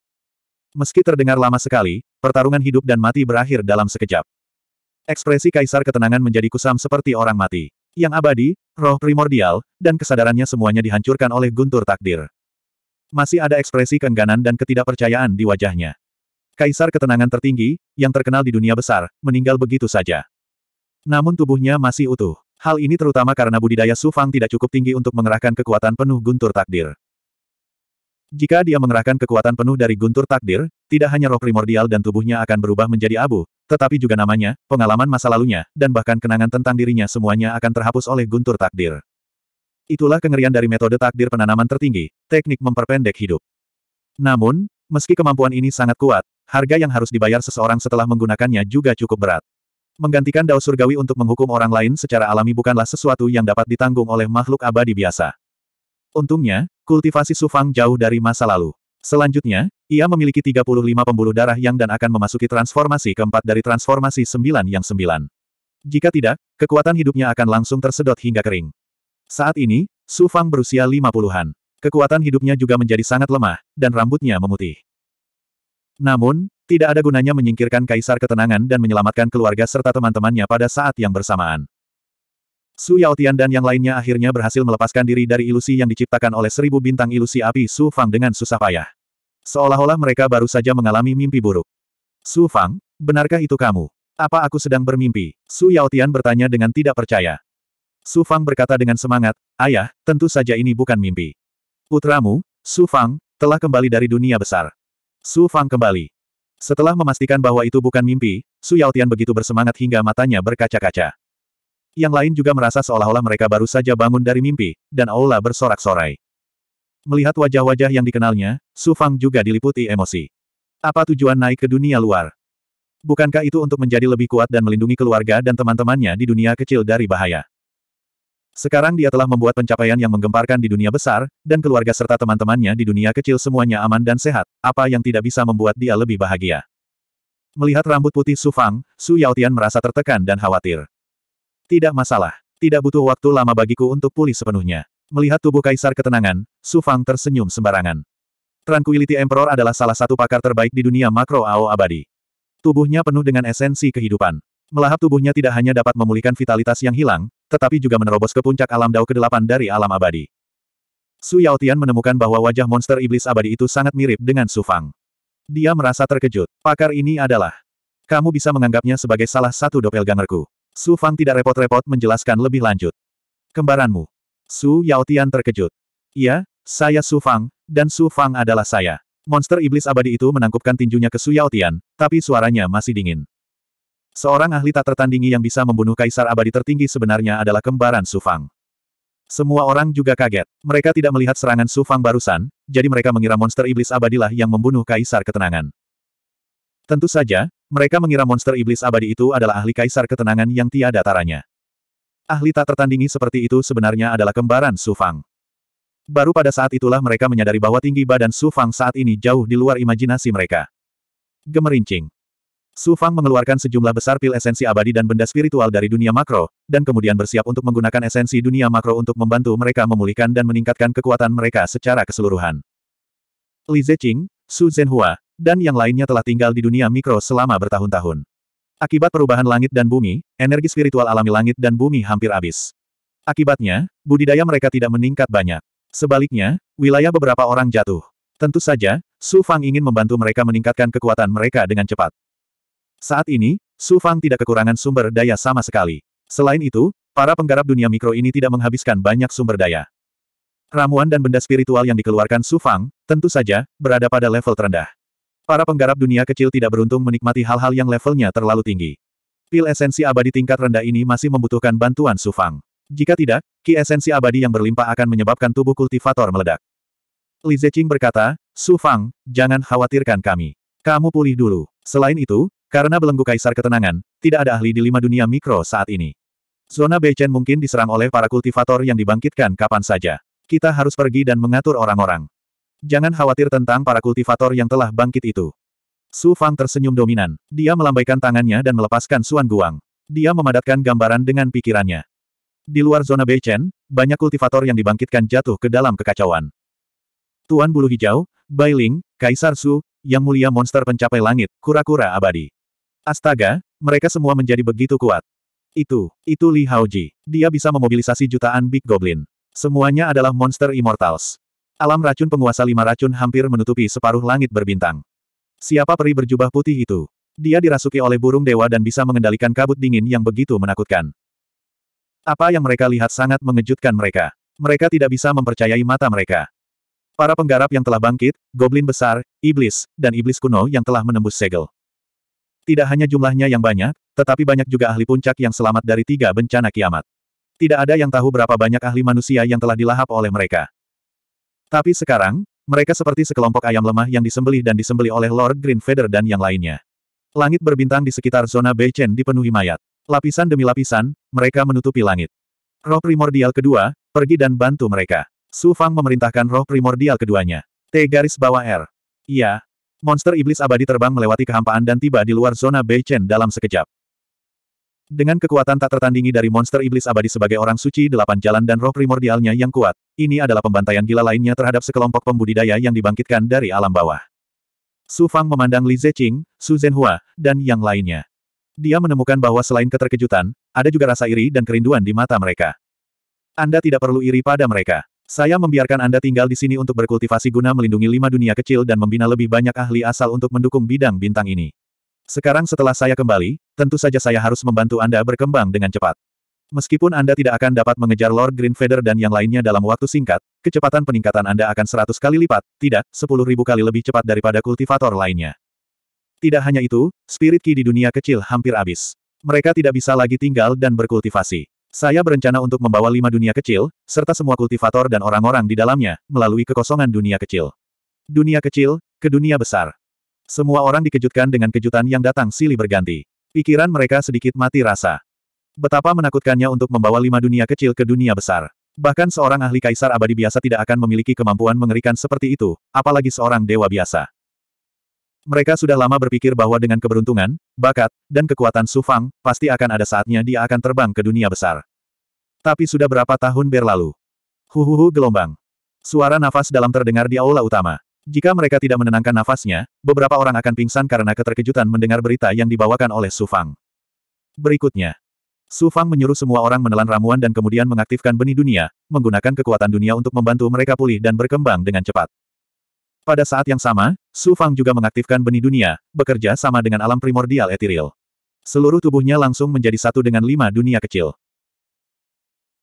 Meski terdengar lama sekali, pertarungan hidup dan mati berakhir dalam sekejap. Ekspresi Kaisar Ketenangan menjadi kusam seperti orang mati. Yang abadi, roh primordial, dan kesadarannya semuanya dihancurkan oleh guntur takdir. Masih ada ekspresi keengganan dan ketidakpercayaan di wajahnya. Kaisar ketenangan tertinggi, yang terkenal di dunia besar, meninggal begitu saja. Namun tubuhnya masih utuh. Hal ini terutama karena budidaya Su tidak cukup tinggi untuk mengerahkan kekuatan penuh guntur takdir. Jika dia mengerahkan kekuatan penuh dari guntur takdir, tidak hanya roh primordial dan tubuhnya akan berubah menjadi abu, tetapi juga namanya, pengalaman masa lalunya, dan bahkan kenangan tentang dirinya semuanya akan terhapus oleh guntur takdir. Itulah kengerian dari metode takdir penanaman tertinggi, teknik memperpendek hidup. Namun, meski kemampuan ini sangat kuat, harga yang harus dibayar seseorang setelah menggunakannya juga cukup berat. Menggantikan dao surgawi untuk menghukum orang lain secara alami bukanlah sesuatu yang dapat ditanggung oleh makhluk abadi biasa. Untungnya, kultivasi Sufang jauh dari masa lalu. Selanjutnya, ia memiliki 35 pembuluh darah yang dan akan memasuki transformasi keempat dari transformasi sembilan yang sembilan. Jika tidak, kekuatan hidupnya akan langsung tersedot hingga kering. Saat ini, Su Fang berusia lima puluhan, Kekuatan hidupnya juga menjadi sangat lemah, dan rambutnya memutih. Namun, tidak ada gunanya menyingkirkan kaisar ketenangan dan menyelamatkan keluarga serta teman-temannya pada saat yang bersamaan. Su Yaotian dan yang lainnya akhirnya berhasil melepaskan diri dari ilusi yang diciptakan oleh seribu bintang ilusi api Su Fang dengan susah payah. Seolah-olah mereka baru saja mengalami mimpi buruk. Su Fang, benarkah itu kamu? Apa aku sedang bermimpi? Su Yaotian bertanya dengan tidak percaya. Su Fang berkata dengan semangat, Ayah, tentu saja ini bukan mimpi. Putramu, Su Fang, telah kembali dari dunia besar. Su Fang kembali. Setelah memastikan bahwa itu bukan mimpi, Su Yaotian begitu bersemangat hingga matanya berkaca-kaca. Yang lain juga merasa seolah-olah mereka baru saja bangun dari mimpi, dan aula bersorak-sorai. Melihat wajah-wajah yang dikenalnya, Su Fang juga diliputi emosi. Apa tujuan naik ke dunia luar? Bukankah itu untuk menjadi lebih kuat dan melindungi keluarga dan teman-temannya di dunia kecil dari bahaya? Sekarang dia telah membuat pencapaian yang menggemparkan di dunia besar, dan keluarga serta teman-temannya di dunia kecil semuanya aman dan sehat, apa yang tidak bisa membuat dia lebih bahagia. Melihat rambut putih Su Fang, Su Yaotian merasa tertekan dan khawatir. Tidak masalah. Tidak butuh waktu lama bagiku untuk pulih sepenuhnya. Melihat tubuh kaisar ketenangan, Su Fang tersenyum sembarangan. Tranquility Emperor adalah salah satu pakar terbaik di dunia makro AO abadi. Tubuhnya penuh dengan esensi kehidupan. Melahap tubuhnya tidak hanya dapat memulihkan vitalitas yang hilang, tetapi juga menerobos ke puncak alam dao ke-8 dari alam abadi. Su Yaotian menemukan bahwa wajah monster iblis abadi itu sangat mirip dengan Su Fang. Dia merasa terkejut. Pakar ini adalah. Kamu bisa menganggapnya sebagai salah satu doppelgangerku. Su Fang tidak repot-repot menjelaskan lebih lanjut. Kembaranmu. Su Yaotian terkejut. Iya, saya Su Fang, dan Su Fang adalah saya. Monster iblis abadi itu menangkupkan tinjunya ke Su Yaotian, tapi suaranya masih dingin. Seorang ahli tak tertandingi yang bisa membunuh kaisar abadi tertinggi sebenarnya adalah kembaran Sufang. Semua orang juga kaget. Mereka tidak melihat serangan Sufang barusan, jadi mereka mengira monster iblis abadilah yang membunuh kaisar ketenangan. Tentu saja, mereka mengira monster iblis abadi itu adalah ahli kaisar ketenangan yang tiada taranya. Ahli tak tertandingi seperti itu sebenarnya adalah kembaran Sufang. Baru pada saat itulah mereka menyadari bahwa tinggi badan Sufang saat ini jauh di luar imajinasi mereka. Gemerincing. Su Fang mengeluarkan sejumlah besar pil esensi abadi dan benda spiritual dari dunia makro, dan kemudian bersiap untuk menggunakan esensi dunia makro untuk membantu mereka memulihkan dan meningkatkan kekuatan mereka secara keseluruhan. Li Zeqing, Su Zhenhua, dan yang lainnya telah tinggal di dunia mikro selama bertahun-tahun. Akibat perubahan langit dan bumi, energi spiritual alami langit dan bumi hampir habis. Akibatnya, budidaya mereka tidak meningkat banyak. Sebaliknya, wilayah beberapa orang jatuh. Tentu saja, Su Fang ingin membantu mereka meningkatkan kekuatan mereka dengan cepat. Saat ini, Su Fang tidak kekurangan sumber daya sama sekali. Selain itu, para penggarap dunia mikro ini tidak menghabiskan banyak sumber daya. Ramuan dan benda spiritual yang dikeluarkan Su Fang, tentu saja, berada pada level terendah. Para penggarap dunia kecil tidak beruntung menikmati hal-hal yang levelnya terlalu tinggi. Pil esensi abadi tingkat rendah ini masih membutuhkan bantuan Su Fang. Jika tidak, ki esensi abadi yang berlimpah akan menyebabkan tubuh kultivator meledak. Li Zeqing berkata, Su Fang, jangan khawatirkan kami. Kamu pulih dulu. Selain itu, karena belenggu kaisar ketenangan, tidak ada ahli di lima dunia mikro saat ini. Zona Beichen mungkin diserang oleh para kultivator yang dibangkitkan kapan saja. Kita harus pergi dan mengatur orang-orang. Jangan khawatir tentang para kultivator yang telah bangkit itu. Su Fang tersenyum dominan. Dia melambaikan tangannya dan melepaskan Suan Guang. Dia memadatkan gambaran dengan pikirannya. Di luar zona Beichen, banyak kultivator yang dibangkitkan jatuh ke dalam kekacauan. Tuan Bulu Hijau, Bailing, Kaisar Su, Yang Mulia Monster Pencapai Langit, Kura-Kura Abadi. Astaga, mereka semua menjadi begitu kuat. Itu, itu Li Haoji. Dia bisa memobilisasi jutaan Big Goblin. Semuanya adalah monster Immortals. Alam racun penguasa lima racun hampir menutupi separuh langit berbintang. Siapa peri berjubah putih itu? Dia dirasuki oleh burung dewa dan bisa mengendalikan kabut dingin yang begitu menakutkan. Apa yang mereka lihat sangat mengejutkan mereka. Mereka tidak bisa mempercayai mata mereka. Para penggarap yang telah bangkit, goblin besar, iblis, dan iblis kuno yang telah menembus segel. Tidak hanya jumlahnya yang banyak, tetapi banyak juga ahli puncak yang selamat dari tiga bencana kiamat. Tidak ada yang tahu berapa banyak ahli manusia yang telah dilahap oleh mereka. Tapi sekarang, mereka seperti sekelompok ayam lemah yang disembelih dan disembelih oleh Lord Green Feather dan yang lainnya. Langit berbintang di sekitar zona Beichen dipenuhi mayat. Lapisan demi lapisan, mereka menutupi langit. Roh primordial kedua, pergi dan bantu mereka. Su Fang memerintahkan roh primordial keduanya. T garis bawah R. Iya, Monster iblis abadi terbang melewati kehampaan dan tiba di luar zona Beichen dalam sekejap. Dengan kekuatan tak tertandingi dari monster iblis abadi sebagai orang suci delapan jalan dan roh primordialnya yang kuat, ini adalah pembantaian gila lainnya terhadap sekelompok pembudidaya yang dibangkitkan dari alam bawah. Su Fang memandang Li Zeqing, Su Zhenhua, dan yang lainnya. Dia menemukan bahwa selain keterkejutan, ada juga rasa iri dan kerinduan di mata mereka. Anda tidak perlu iri pada mereka. Saya membiarkan Anda tinggal di sini untuk berkultivasi guna melindungi lima dunia kecil dan membina lebih banyak ahli asal untuk mendukung bidang bintang ini. Sekarang setelah saya kembali, tentu saja saya harus membantu Anda berkembang dengan cepat. Meskipun Anda tidak akan dapat mengejar Lord Green Feather dan yang lainnya dalam waktu singkat, kecepatan peningkatan Anda akan seratus kali lipat, tidak, 10.000 kali lebih cepat daripada kultivator lainnya. Tidak hanya itu, spirit ki di dunia kecil hampir habis. Mereka tidak bisa lagi tinggal dan berkultivasi. Saya berencana untuk membawa lima dunia kecil, serta semua kultivator dan orang-orang di dalamnya, melalui kekosongan dunia kecil. Dunia kecil, ke dunia besar. Semua orang dikejutkan dengan kejutan yang datang silih berganti. Pikiran mereka sedikit mati rasa. Betapa menakutkannya untuk membawa lima dunia kecil ke dunia besar. Bahkan seorang ahli kaisar abadi biasa tidak akan memiliki kemampuan mengerikan seperti itu, apalagi seorang dewa biasa. Mereka sudah lama berpikir bahwa dengan keberuntungan, bakat, dan kekuatan Su Fang, pasti akan ada saatnya dia akan terbang ke dunia besar. Tapi sudah berapa tahun berlalu? Huhuhu gelombang. Suara nafas dalam terdengar di aula utama. Jika mereka tidak menenangkan nafasnya, beberapa orang akan pingsan karena keterkejutan mendengar berita yang dibawakan oleh Su Fang. Berikutnya, Su Fang menyuruh semua orang menelan ramuan dan kemudian mengaktifkan benih dunia, menggunakan kekuatan dunia untuk membantu mereka pulih dan berkembang dengan cepat. Pada saat yang sama, Su Fang juga mengaktifkan benih dunia, bekerja sama dengan alam primordial etiril. Seluruh tubuhnya langsung menjadi satu dengan lima dunia kecil.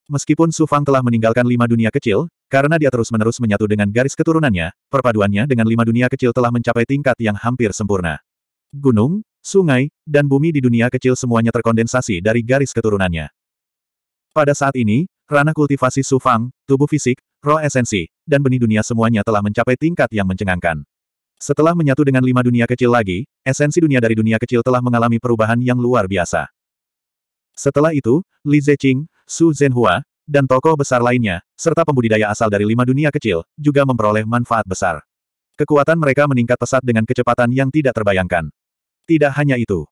Meskipun Su Fang telah meninggalkan lima dunia kecil, karena dia terus-menerus menyatu dengan garis keturunannya, perpaduannya dengan lima dunia kecil telah mencapai tingkat yang hampir sempurna. Gunung, sungai, dan bumi di dunia kecil semuanya terkondensasi dari garis keturunannya. Pada saat ini, Ranah kultivasi sufang, tubuh fisik, roh esensi, dan benih dunia semuanya telah mencapai tingkat yang mencengangkan. Setelah menyatu dengan lima dunia kecil lagi, esensi dunia dari dunia kecil telah mengalami perubahan yang luar biasa. Setelah itu, Li Zeqing, Su Zhenhua, dan tokoh besar lainnya, serta pembudidaya asal dari lima dunia kecil, juga memperoleh manfaat besar. Kekuatan mereka meningkat pesat dengan kecepatan yang tidak terbayangkan. Tidak hanya itu,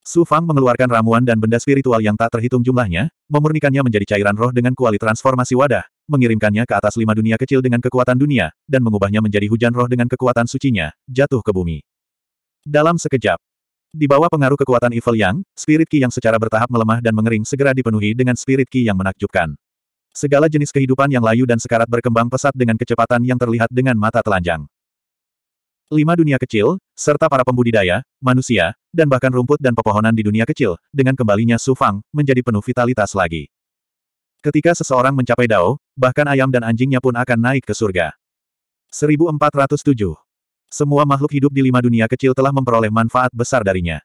Su Fang mengeluarkan ramuan dan benda spiritual yang tak terhitung jumlahnya, memurnikannya menjadi cairan roh dengan kuali transformasi wadah, mengirimkannya ke atas lima dunia kecil dengan kekuatan dunia, dan mengubahnya menjadi hujan roh dengan kekuatan sucinya, jatuh ke bumi. Dalam sekejap, di bawah pengaruh kekuatan Evil Yang, spirit Ki yang secara bertahap melemah dan mengering segera dipenuhi dengan spirit Ki yang menakjubkan. Segala jenis kehidupan yang layu dan sekarat berkembang pesat dengan kecepatan yang terlihat dengan mata telanjang. Lima dunia kecil, serta para pembudidaya, manusia, dan bahkan rumput dan pepohonan di dunia kecil, dengan kembalinya Su Fang, menjadi penuh vitalitas lagi. Ketika seseorang mencapai Dao, bahkan ayam dan anjingnya pun akan naik ke surga. 1407. Semua makhluk hidup di lima dunia kecil telah memperoleh manfaat besar darinya.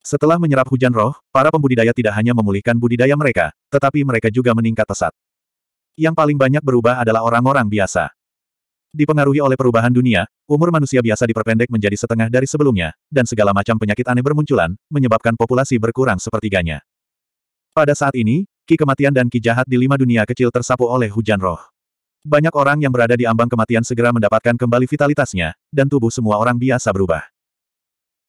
Setelah menyerap hujan roh, para pembudidaya tidak hanya memulihkan budidaya mereka, tetapi mereka juga meningkat pesat. Yang paling banyak berubah adalah orang-orang biasa. Dipengaruhi oleh perubahan dunia, umur manusia biasa diperpendek menjadi setengah dari sebelumnya, dan segala macam penyakit aneh bermunculan, menyebabkan populasi berkurang sepertiganya. Pada saat ini, ki kematian dan ki jahat di lima dunia kecil tersapu oleh hujan roh. Banyak orang yang berada di ambang kematian segera mendapatkan kembali vitalitasnya, dan tubuh semua orang biasa berubah.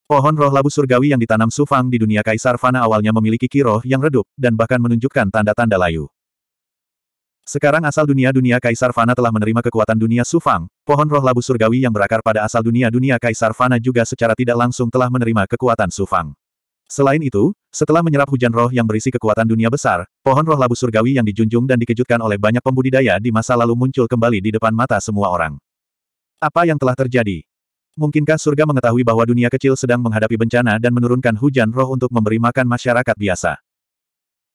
Pohon roh labu surgawi yang ditanam Sufang di dunia Kaisar Fana awalnya memiliki kiroh yang redup, dan bahkan menunjukkan tanda-tanda layu. Sekarang asal dunia-dunia Kaisar Fana telah menerima kekuatan dunia Sufang, pohon roh labu surgawi yang berakar pada asal dunia-dunia Kaisar Fana juga secara tidak langsung telah menerima kekuatan Sufang. Selain itu, setelah menyerap hujan roh yang berisi kekuatan dunia besar, pohon roh labu surgawi yang dijunjung dan dikejutkan oleh banyak pembudidaya di masa lalu muncul kembali di depan mata semua orang. Apa yang telah terjadi? Mungkinkah surga mengetahui bahwa dunia kecil sedang menghadapi bencana dan menurunkan hujan roh untuk memberi makan masyarakat biasa?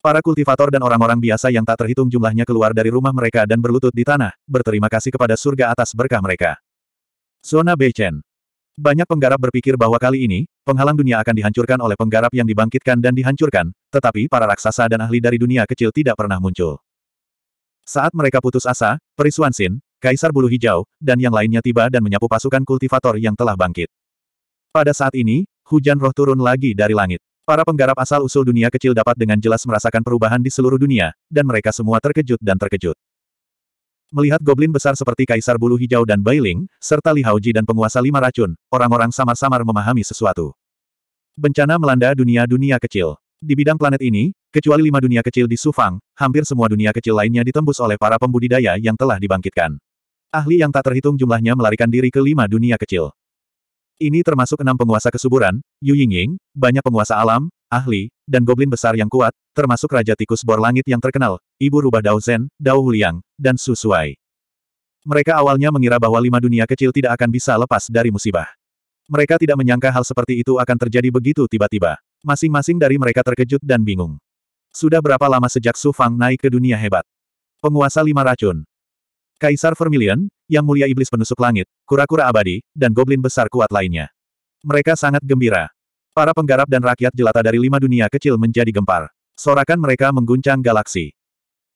Para kultivator dan orang-orang biasa yang tak terhitung jumlahnya keluar dari rumah mereka dan berlutut di tanah, berterima kasih kepada surga atas berkah mereka. Zona Beichen. Banyak penggarap berpikir bahwa kali ini, penghalang dunia akan dihancurkan oleh penggarap yang dibangkitkan dan dihancurkan, tetapi para raksasa dan ahli dari dunia kecil tidak pernah muncul. Saat mereka putus asa, Perisuan Sin, Kaisar Bulu Hijau, dan yang lainnya tiba dan menyapu pasukan kultivator yang telah bangkit. Pada saat ini, hujan roh turun lagi dari langit. Para penggarap asal-usul dunia kecil dapat dengan jelas merasakan perubahan di seluruh dunia, dan mereka semua terkejut dan terkejut. Melihat goblin besar seperti Kaisar Bulu Hijau dan Bailing, serta Li Haoji dan penguasa lima racun, orang-orang samar-samar memahami sesuatu. Bencana melanda dunia-dunia kecil. Di bidang planet ini, kecuali lima dunia kecil di Sufang, hampir semua dunia kecil lainnya ditembus oleh para pembudidaya yang telah dibangkitkan. Ahli yang tak terhitung jumlahnya melarikan diri ke lima dunia kecil. Ini termasuk enam penguasa kesuburan, Yu Yingying, banyak penguasa alam, ahli, dan goblin besar yang kuat, termasuk Raja Tikus Bor Langit yang terkenal, Ibu Rubah Dao Zhen, Dao Huliang, dan Su Suai. Mereka awalnya mengira bahwa lima dunia kecil tidak akan bisa lepas dari musibah. Mereka tidak menyangka hal seperti itu akan terjadi begitu tiba-tiba. Masing-masing dari mereka terkejut dan bingung. Sudah berapa lama sejak Su Fang naik ke dunia hebat? Penguasa lima racun. Kaisar Vermilion, yang Mulia Iblis Penusuk Langit, Kura-Kura Abadi, dan Goblin Besar Kuat lainnya. Mereka sangat gembira. Para penggarap dan rakyat jelata dari lima dunia kecil menjadi gempar. Sorakan mereka mengguncang galaksi.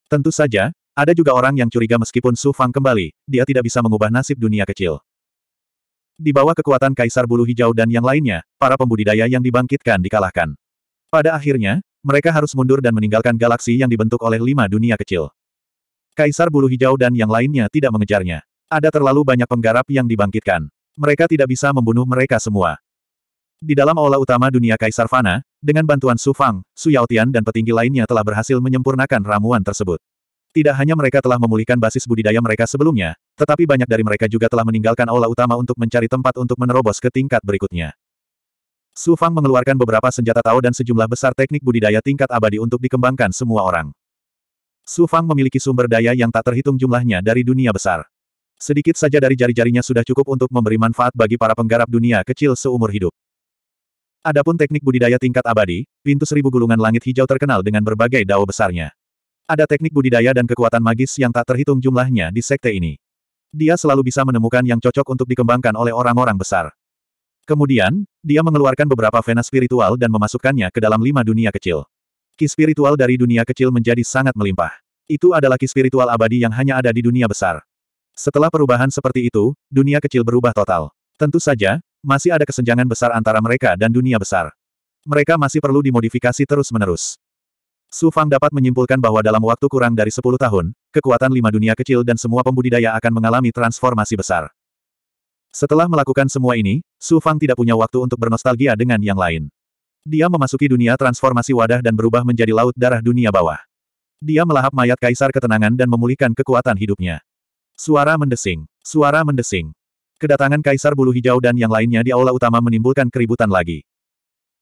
Tentu saja, ada juga orang yang curiga meskipun Su Fang kembali, dia tidak bisa mengubah nasib dunia kecil. Di bawah kekuatan Kaisar Bulu Hijau dan yang lainnya, para pembudidaya yang dibangkitkan dikalahkan. Pada akhirnya, mereka harus mundur dan meninggalkan galaksi yang dibentuk oleh lima dunia kecil. Kaisar Bulu Hijau dan yang lainnya tidak mengejarnya. Ada terlalu banyak penggarap yang dibangkitkan. Mereka tidak bisa membunuh mereka semua. Di dalam aula utama dunia Kaisar Fana, dengan bantuan Su Fang, Su Tian dan petinggi lainnya telah berhasil menyempurnakan ramuan tersebut. Tidak hanya mereka telah memulihkan basis budidaya mereka sebelumnya, tetapi banyak dari mereka juga telah meninggalkan aula utama untuk mencari tempat untuk menerobos ke tingkat berikutnya. Su Fang mengeluarkan beberapa senjata Tao dan sejumlah besar teknik budidaya tingkat abadi untuk dikembangkan semua orang. Su Fang memiliki sumber daya yang tak terhitung jumlahnya dari dunia besar. Sedikit saja dari jari-jarinya sudah cukup untuk memberi manfaat bagi para penggarap dunia kecil seumur hidup. Adapun teknik budidaya tingkat abadi, pintu seribu gulungan langit hijau terkenal dengan berbagai dao besarnya. Ada teknik budidaya dan kekuatan magis yang tak terhitung jumlahnya di sekte ini. Dia selalu bisa menemukan yang cocok untuk dikembangkan oleh orang-orang besar. Kemudian, dia mengeluarkan beberapa vena spiritual dan memasukkannya ke dalam lima dunia kecil. Ki spiritual dari dunia kecil menjadi sangat melimpah. Itu adalah ki spiritual abadi yang hanya ada di dunia besar. Setelah perubahan seperti itu, dunia kecil berubah total. Tentu saja, masih ada kesenjangan besar antara mereka dan dunia besar. Mereka masih perlu dimodifikasi terus-menerus. Su Fang dapat menyimpulkan bahwa dalam waktu kurang dari 10 tahun, kekuatan lima dunia kecil dan semua pembudidaya akan mengalami transformasi besar. Setelah melakukan semua ini, Su Fang tidak punya waktu untuk bernostalgia dengan yang lain. Dia memasuki dunia transformasi wadah dan berubah menjadi laut darah dunia bawah. Dia melahap mayat kaisar ketenangan dan memulihkan kekuatan hidupnya. Suara mendesing. Suara mendesing. Kedatangan Kaisar Bulu Hijau dan yang lainnya di aula utama menimbulkan keributan lagi.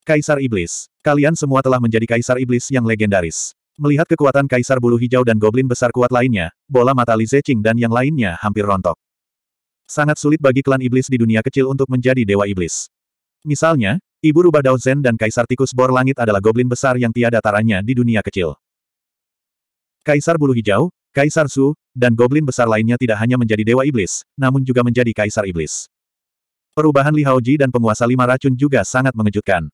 Kaisar Iblis. Kalian semua telah menjadi Kaisar Iblis yang legendaris. Melihat kekuatan Kaisar Bulu Hijau dan Goblin Besar kuat lainnya, bola mata Li Zeqing dan yang lainnya hampir rontok. Sangat sulit bagi klan Iblis di dunia kecil untuk menjadi Dewa Iblis. Misalnya, Ibu Rubah Dao Zen dan Kaisar Tikus Bor Langit adalah Goblin Besar yang tiada taranya di dunia kecil. Kaisar Bulu Hijau, Kaisar Su, dan goblin besar lainnya tidak hanya menjadi Dewa Iblis, namun juga menjadi Kaisar Iblis. Perubahan Li Haoji dan penguasa lima racun juga sangat mengejutkan.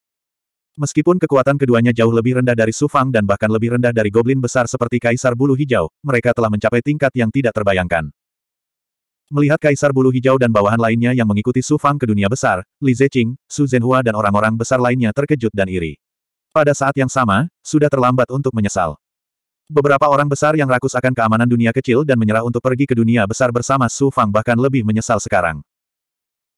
Meskipun kekuatan keduanya jauh lebih rendah dari Su Fang dan bahkan lebih rendah dari goblin besar seperti Kaisar Bulu Hijau, mereka telah mencapai tingkat yang tidak terbayangkan. Melihat Kaisar Bulu Hijau dan bawahan lainnya yang mengikuti Su Fang ke dunia besar, Li Zeqing, Su Zhenhua dan orang-orang besar lainnya terkejut dan iri. Pada saat yang sama, sudah terlambat untuk menyesal. Beberapa orang besar yang rakus akan keamanan dunia kecil dan menyerah untuk pergi ke dunia besar bersama Su Fang bahkan lebih menyesal sekarang.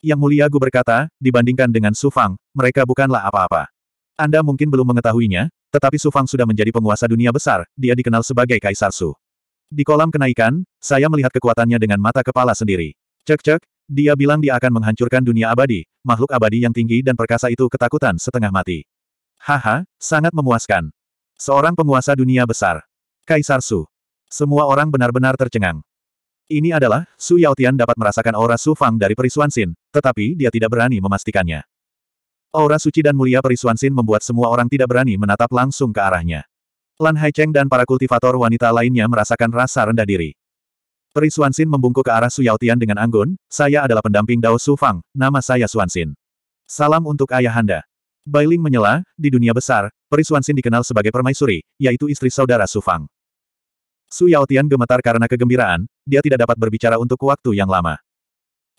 Yang mulia Gu berkata, dibandingkan dengan Su Fang, mereka bukanlah apa-apa. Anda mungkin belum mengetahuinya, tetapi Su Fang sudah menjadi penguasa dunia besar, dia dikenal sebagai Kaisar Su. Di kolam kenaikan, saya melihat kekuatannya dengan mata kepala sendiri. Cek-cek, dia bilang dia akan menghancurkan dunia abadi, makhluk abadi yang tinggi dan perkasa itu ketakutan setengah mati. Haha, sangat memuaskan. Seorang penguasa dunia besar. Kaisar Su. Semua orang benar-benar tercengang. Ini adalah, Su Yaotian dapat merasakan aura Su Fang dari perisuan Xin, tetapi dia tidak berani memastikannya. Aura suci dan mulia perisuan Xin membuat semua orang tidak berani menatap langsung ke arahnya. Lan Haicheng dan para kultivator wanita lainnya merasakan rasa rendah diri. Perisuan Xin membungkuk ke arah Su Yaotian dengan anggun, saya adalah pendamping Dao Su Fang, nama saya Suan Xin. Salam untuk ayahanda. Bailing menyela, di dunia besar, Perisuan Xin dikenal sebagai permaisuri, yaitu istri saudara Su Fang. Su Yao Tian gemetar karena kegembiraan, dia tidak dapat berbicara untuk waktu yang lama.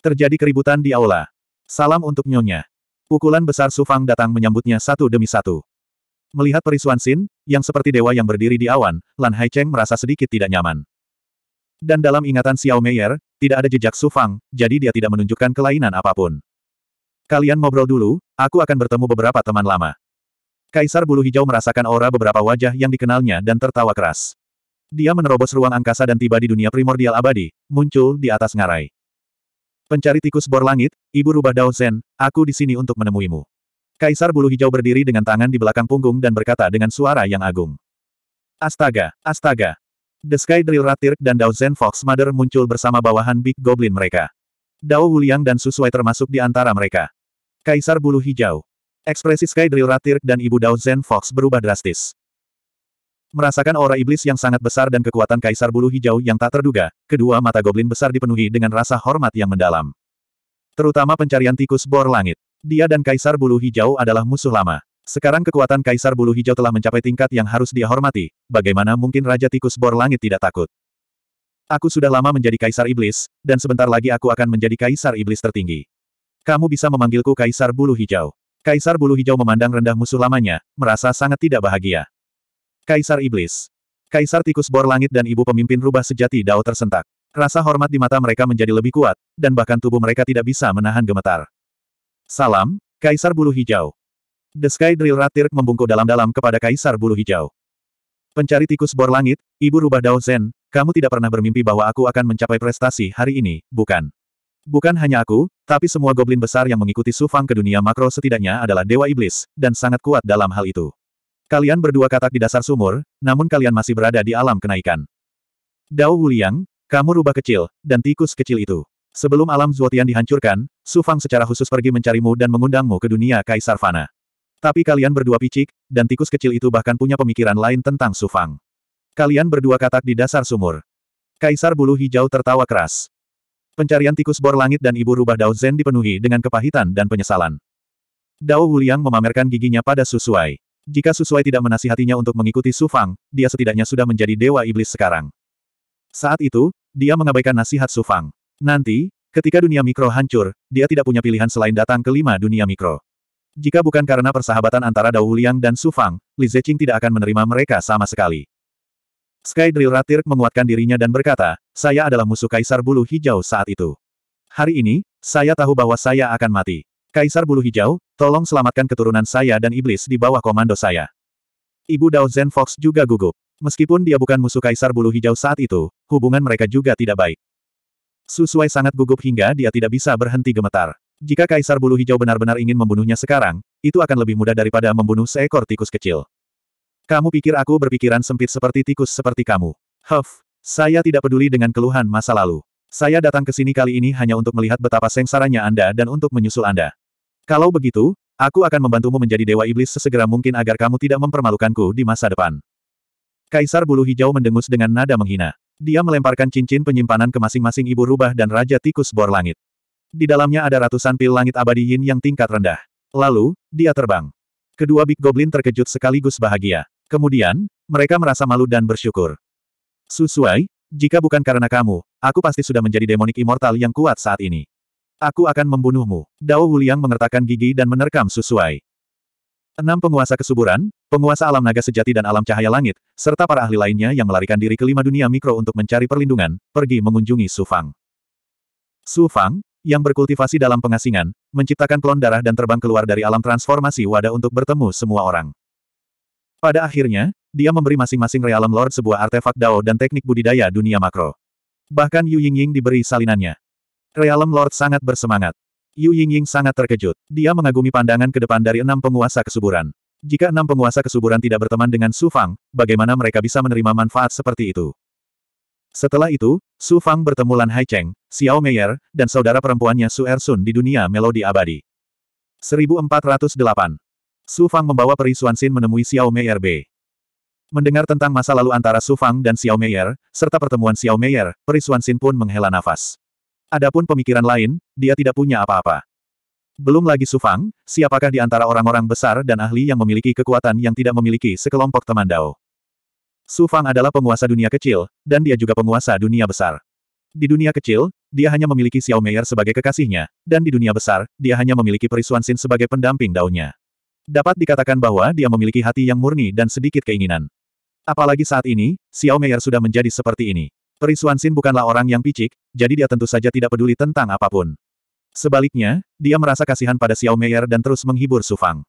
Terjadi keributan di aula. Salam untuk nyonya. Pukulan besar Su Fang datang menyambutnya satu demi satu. Melihat perisuan Xin yang seperti dewa yang berdiri di awan, Lan Haicheng merasa sedikit tidak nyaman. Dan dalam ingatan Xiao Meier, tidak ada jejak Su Fang, jadi dia tidak menunjukkan kelainan apapun. Kalian ngobrol dulu, aku akan bertemu beberapa teman lama. Kaisar Bulu Hijau merasakan aura beberapa wajah yang dikenalnya dan tertawa keras. Dia menerobos ruang angkasa dan tiba di dunia primordial abadi, muncul di atas ngarai. Pencari tikus bor langit, ibu rubah Dao Zen, aku di sini untuk menemuimu. Kaisar bulu hijau berdiri dengan tangan di belakang punggung dan berkata dengan suara yang agung. Astaga, astaga. The Sky Drill Ratir dan Dao Zen Fox Mother muncul bersama bawahan Big Goblin mereka. Dao Wuliang dan Susuai termasuk di antara mereka. Kaisar bulu hijau. Ekspresi Sky Drill Ratir dan ibu Dao Zen Fox berubah drastis. Merasakan aura iblis yang sangat besar dan kekuatan kaisar bulu hijau yang tak terduga, kedua mata goblin besar dipenuhi dengan rasa hormat yang mendalam. Terutama pencarian tikus bor langit. Dia dan kaisar bulu hijau adalah musuh lama. Sekarang kekuatan kaisar bulu hijau telah mencapai tingkat yang harus dia hormati, bagaimana mungkin raja tikus bor langit tidak takut. Aku sudah lama menjadi kaisar iblis, dan sebentar lagi aku akan menjadi kaisar iblis tertinggi. Kamu bisa memanggilku kaisar bulu hijau. Kaisar bulu hijau memandang rendah musuh lamanya, merasa sangat tidak bahagia. Kaisar Iblis. Kaisar Tikus Bor Langit dan Ibu Pemimpin Rubah Sejati Dao tersentak. Rasa hormat di mata mereka menjadi lebih kuat, dan bahkan tubuh mereka tidak bisa menahan gemetar. Salam, Kaisar Bulu Hijau. The Sky Drill Ratir membungkuk dalam-dalam kepada Kaisar Bulu Hijau. Pencari tikus bor langit, Ibu Rubah Dao Zen, kamu tidak pernah bermimpi bahwa aku akan mencapai prestasi hari ini, bukan? Bukan hanya aku, tapi semua goblin besar yang mengikuti Sufang ke dunia makro setidaknya adalah Dewa Iblis, dan sangat kuat dalam hal itu. Kalian berdua katak di dasar sumur, namun kalian masih berada di alam kenaikan. Dao Wuliang, kamu rubah kecil, dan tikus kecil itu. Sebelum alam Zuotian dihancurkan, Su Fang secara khusus pergi mencarimu dan mengundangmu ke dunia Kaisar Fana. Tapi kalian berdua picik, dan tikus kecil itu bahkan punya pemikiran lain tentang Su Fang. Kalian berdua katak di dasar sumur. Kaisar bulu hijau tertawa keras. Pencarian tikus bor langit dan ibu rubah Dao Zen dipenuhi dengan kepahitan dan penyesalan. Dao Wuliang memamerkan giginya pada Su Suai. Jika Susuai tidak menasihatinya untuk mengikuti Su Fang, dia setidaknya sudah menjadi dewa iblis sekarang. Saat itu, dia mengabaikan nasihat Su Fang. Nanti, ketika dunia mikro hancur, dia tidak punya pilihan selain datang ke lima dunia mikro. Jika bukan karena persahabatan antara Dao Liang dan Su Fang, Li Zeqing tidak akan menerima mereka sama sekali. Sky Drill Ratirk menguatkan dirinya dan berkata, saya adalah musuh Kaisar Bulu Hijau saat itu. Hari ini, saya tahu bahwa saya akan mati. Kaisar Bulu Hijau, tolong selamatkan keturunan saya dan iblis di bawah komando saya. Ibu Dao Zen Fox juga gugup. Meskipun dia bukan musuh Kaisar Bulu Hijau saat itu, hubungan mereka juga tidak baik. Susuai sangat gugup hingga dia tidak bisa berhenti gemetar. Jika Kaisar Bulu Hijau benar-benar ingin membunuhnya sekarang, itu akan lebih mudah daripada membunuh seekor tikus kecil. Kamu pikir aku berpikiran sempit seperti tikus seperti kamu? Huff, saya tidak peduli dengan keluhan masa lalu. Saya datang ke sini kali ini hanya untuk melihat betapa sengsaranya Anda dan untuk menyusul Anda. Kalau begitu, aku akan membantumu menjadi Dewa Iblis sesegera mungkin agar kamu tidak mempermalukanku di masa depan. Kaisar Bulu Hijau mendengus dengan nada menghina. Dia melemparkan cincin penyimpanan ke masing-masing ibu rubah dan Raja Tikus Bor Langit. Di dalamnya ada ratusan pil langit abadi yin yang tingkat rendah. Lalu, dia terbang. Kedua Big Goblin terkejut sekaligus bahagia. Kemudian, mereka merasa malu dan bersyukur. Sesuai, jika bukan karena kamu, aku pasti sudah menjadi demonik immortal yang kuat saat ini. Aku akan membunuhmu. Dao Wuliang mengertakkan gigi dan menerkam sesuai. Enam penguasa kesuburan, penguasa alam naga sejati dan alam cahaya langit, serta para ahli lainnya yang melarikan diri ke lima dunia mikro untuk mencari perlindungan, pergi mengunjungi Su Fang. Su Fang, yang berkultivasi dalam pengasingan, menciptakan klon darah dan terbang keluar dari alam transformasi wadah untuk bertemu semua orang. Pada akhirnya, dia memberi masing-masing Realm Lord sebuah artefak Dao dan teknik budidaya dunia makro. Bahkan Yu Yingying diberi salinannya. Realm Lord sangat bersemangat. Yu Yingying sangat terkejut. Dia mengagumi pandangan ke depan dari enam penguasa kesuburan. Jika enam penguasa kesuburan tidak berteman dengan Su Fang, bagaimana mereka bisa menerima manfaat seperti itu? Setelah itu, Su Fang bertemu Lan Haicheng, Xiao Meier, dan saudara perempuannya Su Er Sun di dunia melodi abadi. 1408. Su Fang membawa Peri Xin menemui Xiao Meier B. Mendengar tentang masa lalu antara Su Fang dan Xiao Meier, serta pertemuan Xiao Meier, Perisuan Xin pun menghela nafas. Adapun pemikiran lain, dia tidak punya apa-apa. Belum lagi Su Fang, siapakah di antara orang-orang besar dan ahli yang memiliki kekuatan yang tidak memiliki sekelompok teman Dao? Su Fang adalah penguasa dunia kecil, dan dia juga penguasa dunia besar. Di dunia kecil, dia hanya memiliki Xiao Meier sebagai kekasihnya, dan di dunia besar, dia hanya memiliki Perisuan Xin sebagai pendamping daunnya. Dapat dikatakan bahwa dia memiliki hati yang murni dan sedikit keinginan. Apalagi saat ini, Xiao Meier sudah menjadi seperti ini. Perisuan Xin bukanlah orang yang picik, jadi dia tentu saja tidak peduli tentang apapun. Sebaliknya, dia merasa kasihan pada Xiao Meier dan terus menghibur Su Fang.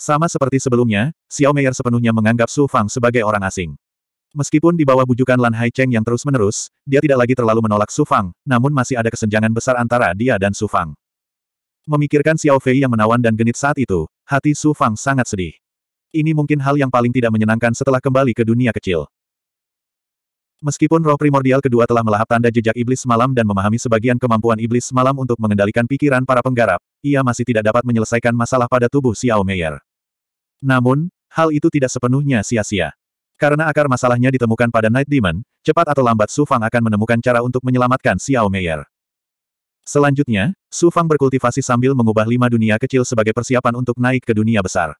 Sama seperti sebelumnya, Xiao Meier sepenuhnya menganggap Su Fang sebagai orang asing. Meskipun di bawah bujukan Lan Hai Cheng yang terus-menerus, dia tidak lagi terlalu menolak Su Fang, namun masih ada kesenjangan besar antara dia dan Su Fang. Memikirkan Xiao Fei yang menawan dan genit saat itu, hati Su Fang sangat sedih. Ini mungkin hal yang paling tidak menyenangkan setelah kembali ke dunia kecil. Meskipun roh primordial kedua telah melahap tanda jejak iblis semalam dan memahami sebagian kemampuan iblis semalam untuk mengendalikan pikiran para penggarap, ia masih tidak dapat menyelesaikan masalah pada tubuh Xiao Meier. Namun, hal itu tidak sepenuhnya sia-sia. Karena akar masalahnya ditemukan pada Night Demon, cepat atau lambat Su Fang akan menemukan cara untuk menyelamatkan Xiao Meier. Selanjutnya, Su Fang berkultivasi sambil mengubah lima dunia kecil sebagai persiapan untuk naik ke dunia besar.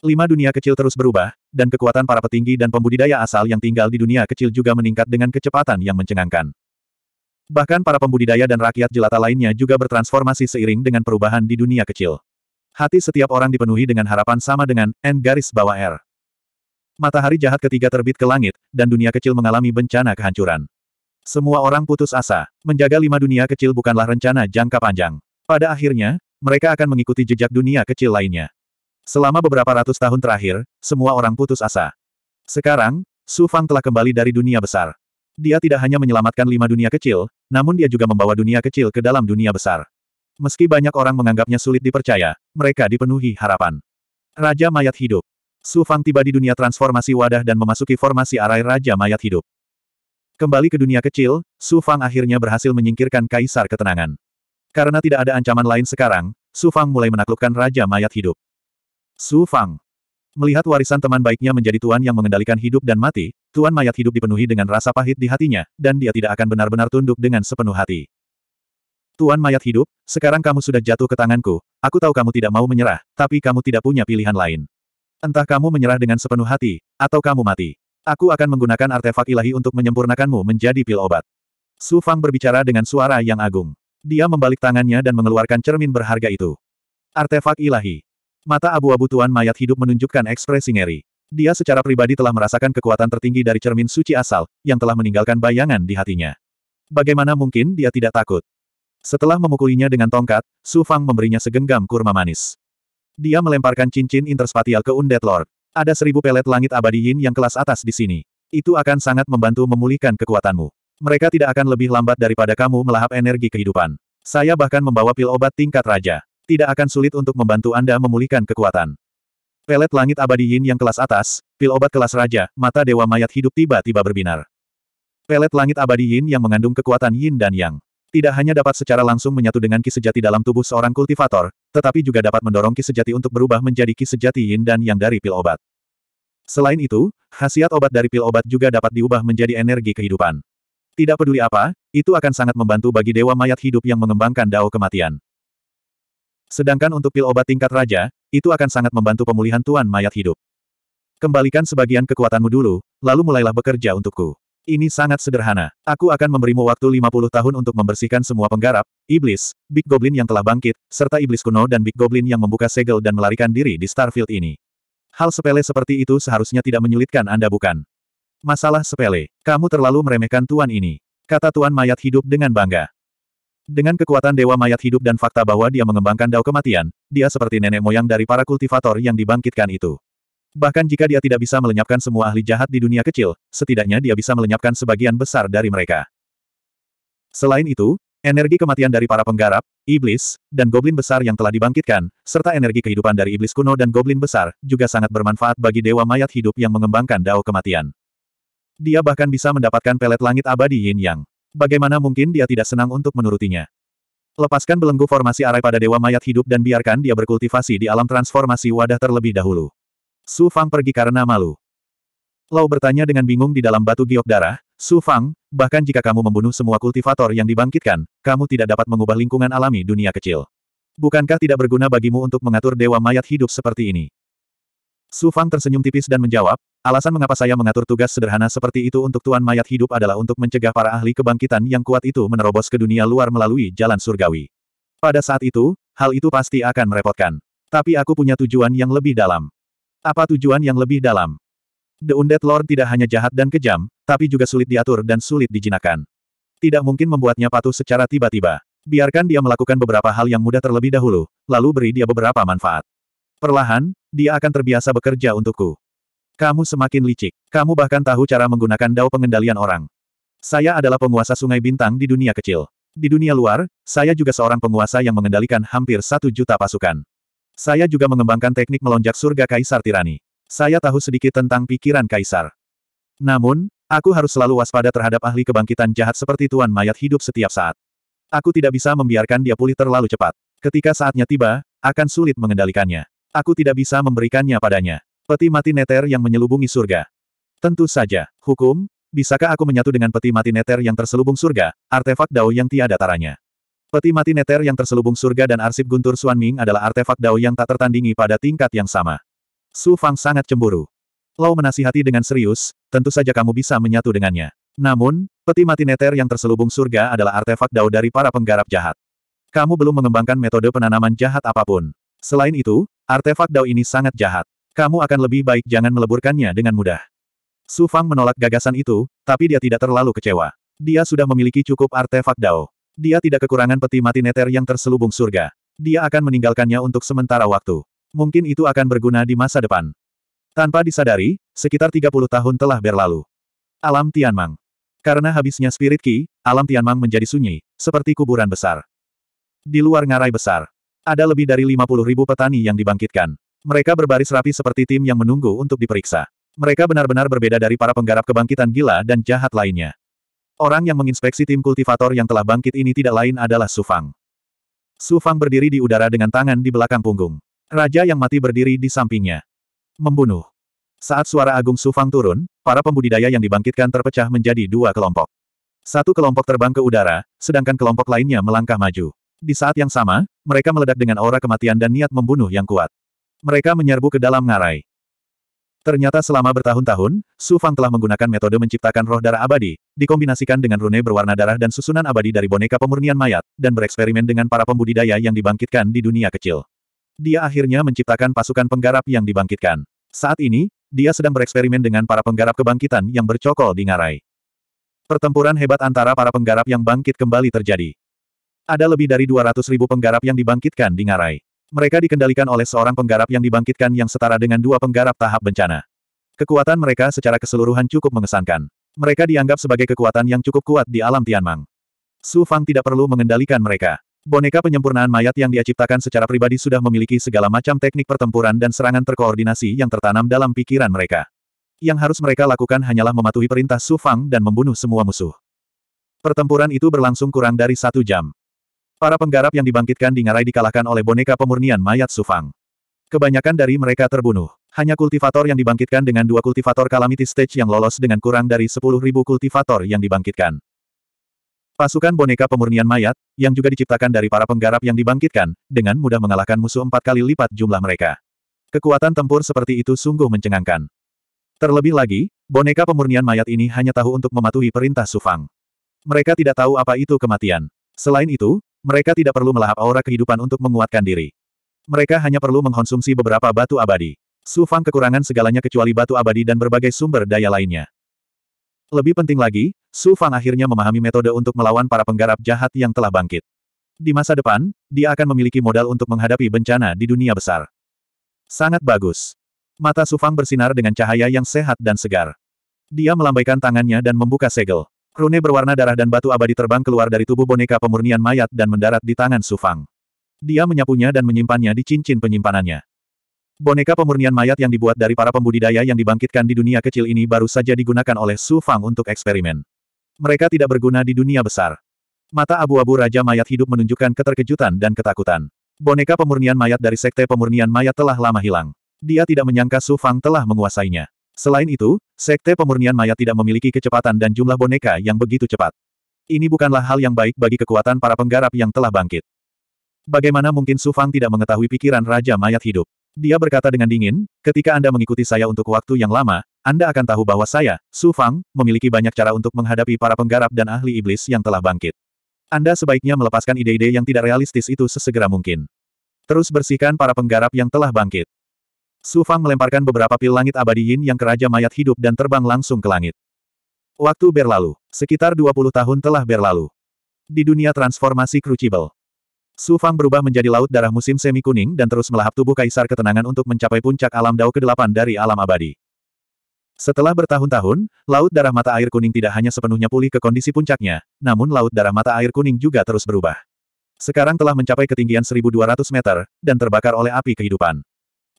Lima dunia kecil terus berubah, dan kekuatan para petinggi dan pembudidaya asal yang tinggal di dunia kecil juga meningkat dengan kecepatan yang mencengangkan. Bahkan para pembudidaya dan rakyat jelata lainnya juga bertransformasi seiring dengan perubahan di dunia kecil. Hati setiap orang dipenuhi dengan harapan sama dengan N garis bawah R. Matahari jahat ketiga terbit ke langit, dan dunia kecil mengalami bencana kehancuran. Semua orang putus asa. Menjaga lima dunia kecil bukanlah rencana jangka panjang. Pada akhirnya, mereka akan mengikuti jejak dunia kecil lainnya. Selama beberapa ratus tahun terakhir, semua orang putus asa. Sekarang, Su Fang telah kembali dari dunia besar. Dia tidak hanya menyelamatkan lima dunia kecil, namun dia juga membawa dunia kecil ke dalam dunia besar. Meski banyak orang menganggapnya sulit dipercaya, mereka dipenuhi harapan. Raja Mayat Hidup Su Fang tiba di dunia transformasi wadah dan memasuki formasi arai Raja Mayat Hidup. Kembali ke dunia kecil, Su Fang akhirnya berhasil menyingkirkan Kaisar Ketenangan. Karena tidak ada ancaman lain sekarang, Su Fang mulai menaklukkan Raja Mayat Hidup. Su Fang. Melihat warisan teman baiknya menjadi tuan yang mengendalikan hidup dan mati, tuan mayat hidup dipenuhi dengan rasa pahit di hatinya, dan dia tidak akan benar-benar tunduk dengan sepenuh hati. Tuan mayat hidup, sekarang kamu sudah jatuh ke tanganku, aku tahu kamu tidak mau menyerah, tapi kamu tidak punya pilihan lain. Entah kamu menyerah dengan sepenuh hati, atau kamu mati. Aku akan menggunakan artefak ilahi untuk menyempurnakanmu menjadi pil obat. Su Fang berbicara dengan suara yang agung. Dia membalik tangannya dan mengeluarkan cermin berharga itu. Artefak ilahi. Mata abu-abu tuan mayat hidup menunjukkan ekspresi ngeri. Dia secara pribadi telah merasakan kekuatan tertinggi dari cermin suci asal, yang telah meninggalkan bayangan di hatinya. Bagaimana mungkin dia tidak takut? Setelah memukulinya dengan tongkat, Su Fang memberinya segenggam kurma manis. Dia melemparkan cincin interspatial ke Undead Lord. Ada seribu pelet langit abadi yin yang kelas atas di sini. Itu akan sangat membantu memulihkan kekuatanmu. Mereka tidak akan lebih lambat daripada kamu melahap energi kehidupan. Saya bahkan membawa pil obat tingkat raja tidak akan sulit untuk membantu Anda memulihkan kekuatan. Pelet langit abadi yin yang kelas atas, pil obat kelas raja, mata dewa mayat hidup tiba-tiba berbinar. Pelet langit abadi yin yang mengandung kekuatan yin dan yang. Tidak hanya dapat secara langsung menyatu dengan ki sejati dalam tubuh seorang kultivator, tetapi juga dapat mendorong ki sejati untuk berubah menjadi ki sejati yin dan yang dari pil obat. Selain itu, khasiat obat dari pil obat juga dapat diubah menjadi energi kehidupan. Tidak peduli apa, itu akan sangat membantu bagi dewa mayat hidup yang mengembangkan dao kematian. Sedangkan untuk pil obat tingkat raja, itu akan sangat membantu pemulihan tuan mayat hidup. Kembalikan sebagian kekuatanmu dulu, lalu mulailah bekerja untukku. Ini sangat sederhana. Aku akan memberimu waktu 50 tahun untuk membersihkan semua penggarap, iblis, Big Goblin yang telah bangkit, serta iblis kuno dan Big Goblin yang membuka segel dan melarikan diri di Starfield ini. Hal sepele seperti itu seharusnya tidak menyulitkan Anda bukan? Masalah sepele. Kamu terlalu meremehkan tuan ini. Kata tuan mayat hidup dengan bangga. Dengan kekuatan Dewa Mayat Hidup dan fakta bahwa dia mengembangkan dao kematian, dia seperti nenek moyang dari para kultivator yang dibangkitkan itu. Bahkan jika dia tidak bisa melenyapkan semua ahli jahat di dunia kecil, setidaknya dia bisa melenyapkan sebagian besar dari mereka. Selain itu, energi kematian dari para penggarap, iblis, dan goblin besar yang telah dibangkitkan, serta energi kehidupan dari iblis kuno dan goblin besar, juga sangat bermanfaat bagi Dewa Mayat Hidup yang mengembangkan dao kematian. Dia bahkan bisa mendapatkan pelet langit abadi yin yang. Bagaimana mungkin dia tidak senang untuk menurutinya? Lepaskan belenggu formasi arai pada dewa mayat hidup dan biarkan dia berkultivasi di alam transformasi wadah terlebih dahulu. Su Fang pergi karena malu. Lau bertanya dengan bingung di dalam batu giok darah, Su Fang, bahkan jika kamu membunuh semua kultivator yang dibangkitkan, kamu tidak dapat mengubah lingkungan alami dunia kecil. Bukankah tidak berguna bagimu untuk mengatur dewa mayat hidup seperti ini? Su Fang tersenyum tipis dan menjawab, alasan mengapa saya mengatur tugas sederhana seperti itu untuk Tuan Mayat Hidup adalah untuk mencegah para ahli kebangkitan yang kuat itu menerobos ke dunia luar melalui jalan surgawi. Pada saat itu, hal itu pasti akan merepotkan. Tapi aku punya tujuan yang lebih dalam. Apa tujuan yang lebih dalam? The Undead Lord tidak hanya jahat dan kejam, tapi juga sulit diatur dan sulit dijinakan. Tidak mungkin membuatnya patuh secara tiba-tiba. Biarkan dia melakukan beberapa hal yang mudah terlebih dahulu, lalu beri dia beberapa manfaat. Perlahan, dia akan terbiasa bekerja untukku. Kamu semakin licik. Kamu bahkan tahu cara menggunakan dao pengendalian orang. Saya adalah penguasa sungai bintang di dunia kecil. Di dunia luar, saya juga seorang penguasa yang mengendalikan hampir satu juta pasukan. Saya juga mengembangkan teknik melonjak surga Kaisar Tirani. Saya tahu sedikit tentang pikiran Kaisar. Namun, aku harus selalu waspada terhadap ahli kebangkitan jahat seperti Tuan Mayat hidup setiap saat. Aku tidak bisa membiarkan dia pulih terlalu cepat. Ketika saatnya tiba, akan sulit mengendalikannya. Aku tidak bisa memberikannya padanya. Peti mati neter yang menyelubungi surga. Tentu saja. Hukum, bisakah aku menyatu dengan peti mati neter yang terselubung surga, artefak dao yang tiada taranya. Peti mati neter yang terselubung surga dan arsip guntur Ming adalah artefak dao yang tak tertandingi pada tingkat yang sama. Su Fang sangat cemburu. Lau menasihati dengan serius, tentu saja kamu bisa menyatu dengannya. Namun, peti mati neter yang terselubung surga adalah artefak dao dari para penggarap jahat. Kamu belum mengembangkan metode penanaman jahat apapun. Selain itu, artefak Dao ini sangat jahat. Kamu akan lebih baik jangan meleburkannya dengan mudah. Su Fang menolak gagasan itu, tapi dia tidak terlalu kecewa. Dia sudah memiliki cukup artefak Dao. Dia tidak kekurangan peti mati neter yang terselubung surga. Dia akan meninggalkannya untuk sementara waktu. Mungkin itu akan berguna di masa depan. Tanpa disadari, sekitar 30 tahun telah berlalu. Alam Tianmang. Karena habisnya spirit ki, alam Tianmang menjadi sunyi, seperti kuburan besar. Di luar ngarai besar, ada lebih dari 50 ribu petani yang dibangkitkan. Mereka berbaris rapi seperti tim yang menunggu untuk diperiksa. Mereka benar-benar berbeda dari para penggarap kebangkitan gila dan jahat lainnya. Orang yang menginspeksi tim kultivator yang telah bangkit ini tidak lain adalah Sufang. Sufang berdiri di udara dengan tangan di belakang punggung. Raja yang mati berdiri di sampingnya. Membunuh. Saat suara agung Sufang turun, para pembudidaya yang dibangkitkan terpecah menjadi dua kelompok. Satu kelompok terbang ke udara, sedangkan kelompok lainnya melangkah maju. Di saat yang sama, mereka meledak dengan aura kematian dan niat membunuh yang kuat. Mereka menyerbu ke dalam ngarai. Ternyata selama bertahun-tahun, Su Fang telah menggunakan metode menciptakan roh darah abadi, dikombinasikan dengan rune berwarna darah dan susunan abadi dari boneka pemurnian mayat, dan bereksperimen dengan para pembudidaya yang dibangkitkan di dunia kecil. Dia akhirnya menciptakan pasukan penggarap yang dibangkitkan. Saat ini, dia sedang bereksperimen dengan para penggarap kebangkitan yang bercokol di ngarai. Pertempuran hebat antara para penggarap yang bangkit kembali terjadi. Ada lebih dari 200 ribu penggarap yang dibangkitkan di Ngarai. Mereka dikendalikan oleh seorang penggarap yang dibangkitkan yang setara dengan dua penggarap tahap bencana. Kekuatan mereka secara keseluruhan cukup mengesankan. Mereka dianggap sebagai kekuatan yang cukup kuat di alam Tianmang. Su Fang tidak perlu mengendalikan mereka. Boneka penyempurnaan mayat yang dia ciptakan secara pribadi sudah memiliki segala macam teknik pertempuran dan serangan terkoordinasi yang tertanam dalam pikiran mereka. Yang harus mereka lakukan hanyalah mematuhi perintah Su Fang dan membunuh semua musuh. Pertempuran itu berlangsung kurang dari satu jam. Para penggarap yang dibangkitkan di ngarai dikalahkan oleh boneka pemurnian mayat Sufang. Kebanyakan dari mereka terbunuh. Hanya kultivator yang dibangkitkan dengan dua kultivator Calamity Stage yang lolos dengan kurang dari 10.000 kultivator yang dibangkitkan. Pasukan boneka pemurnian mayat, yang juga diciptakan dari para penggarap yang dibangkitkan, dengan mudah mengalahkan musuh empat kali lipat jumlah mereka. Kekuatan tempur seperti itu sungguh mencengangkan. Terlebih lagi, boneka pemurnian mayat ini hanya tahu untuk mematuhi perintah Sufang. Mereka tidak tahu apa itu kematian. Selain itu, mereka tidak perlu melahap aura kehidupan untuk menguatkan diri. Mereka hanya perlu mengkonsumsi beberapa batu abadi. Su Fang kekurangan segalanya kecuali batu abadi dan berbagai sumber daya lainnya. Lebih penting lagi, Su Fang akhirnya memahami metode untuk melawan para penggarap jahat yang telah bangkit. Di masa depan, dia akan memiliki modal untuk menghadapi bencana di dunia besar. Sangat bagus. Mata Su Fang bersinar dengan cahaya yang sehat dan segar. Dia melambaikan tangannya dan membuka segel. Rune berwarna darah dan batu abadi terbang keluar dari tubuh boneka pemurnian mayat dan mendarat di tangan Sufang. Dia menyapunya dan menyimpannya di cincin penyimpanannya. Boneka pemurnian mayat yang dibuat dari para pembudidaya yang dibangkitkan di dunia kecil ini baru saja digunakan oleh Su Fang untuk eksperimen. Mereka tidak berguna di dunia besar. Mata abu-abu Raja Mayat Hidup menunjukkan keterkejutan dan ketakutan. Boneka pemurnian mayat dari Sekte Pemurnian Mayat telah lama hilang. Dia tidak menyangka Su Fang telah menguasainya. Selain itu, sekte pemurnian mayat tidak memiliki kecepatan dan jumlah boneka yang begitu cepat. Ini bukanlah hal yang baik bagi kekuatan para penggarap yang telah bangkit. Bagaimana mungkin Su Fang tidak mengetahui pikiran Raja Mayat Hidup? Dia berkata dengan dingin, ketika Anda mengikuti saya untuk waktu yang lama, Anda akan tahu bahwa saya, Su Fang, memiliki banyak cara untuk menghadapi para penggarap dan ahli iblis yang telah bangkit. Anda sebaiknya melepaskan ide-ide yang tidak realistis itu sesegera mungkin. Terus bersihkan para penggarap yang telah bangkit. Su Fang melemparkan beberapa pil langit abadi yin yang keraja mayat hidup dan terbang langsung ke langit. Waktu berlalu. Sekitar 20 tahun telah berlalu. Di dunia transformasi Crucible. Su Fang berubah menjadi laut darah musim semi kuning dan terus melahap tubuh kaisar ketenangan untuk mencapai puncak alam dao ke-8 dari alam abadi. Setelah bertahun-tahun, laut darah mata air kuning tidak hanya sepenuhnya pulih ke kondisi puncaknya, namun laut darah mata air kuning juga terus berubah. Sekarang telah mencapai ketinggian 1200 meter, dan terbakar oleh api kehidupan.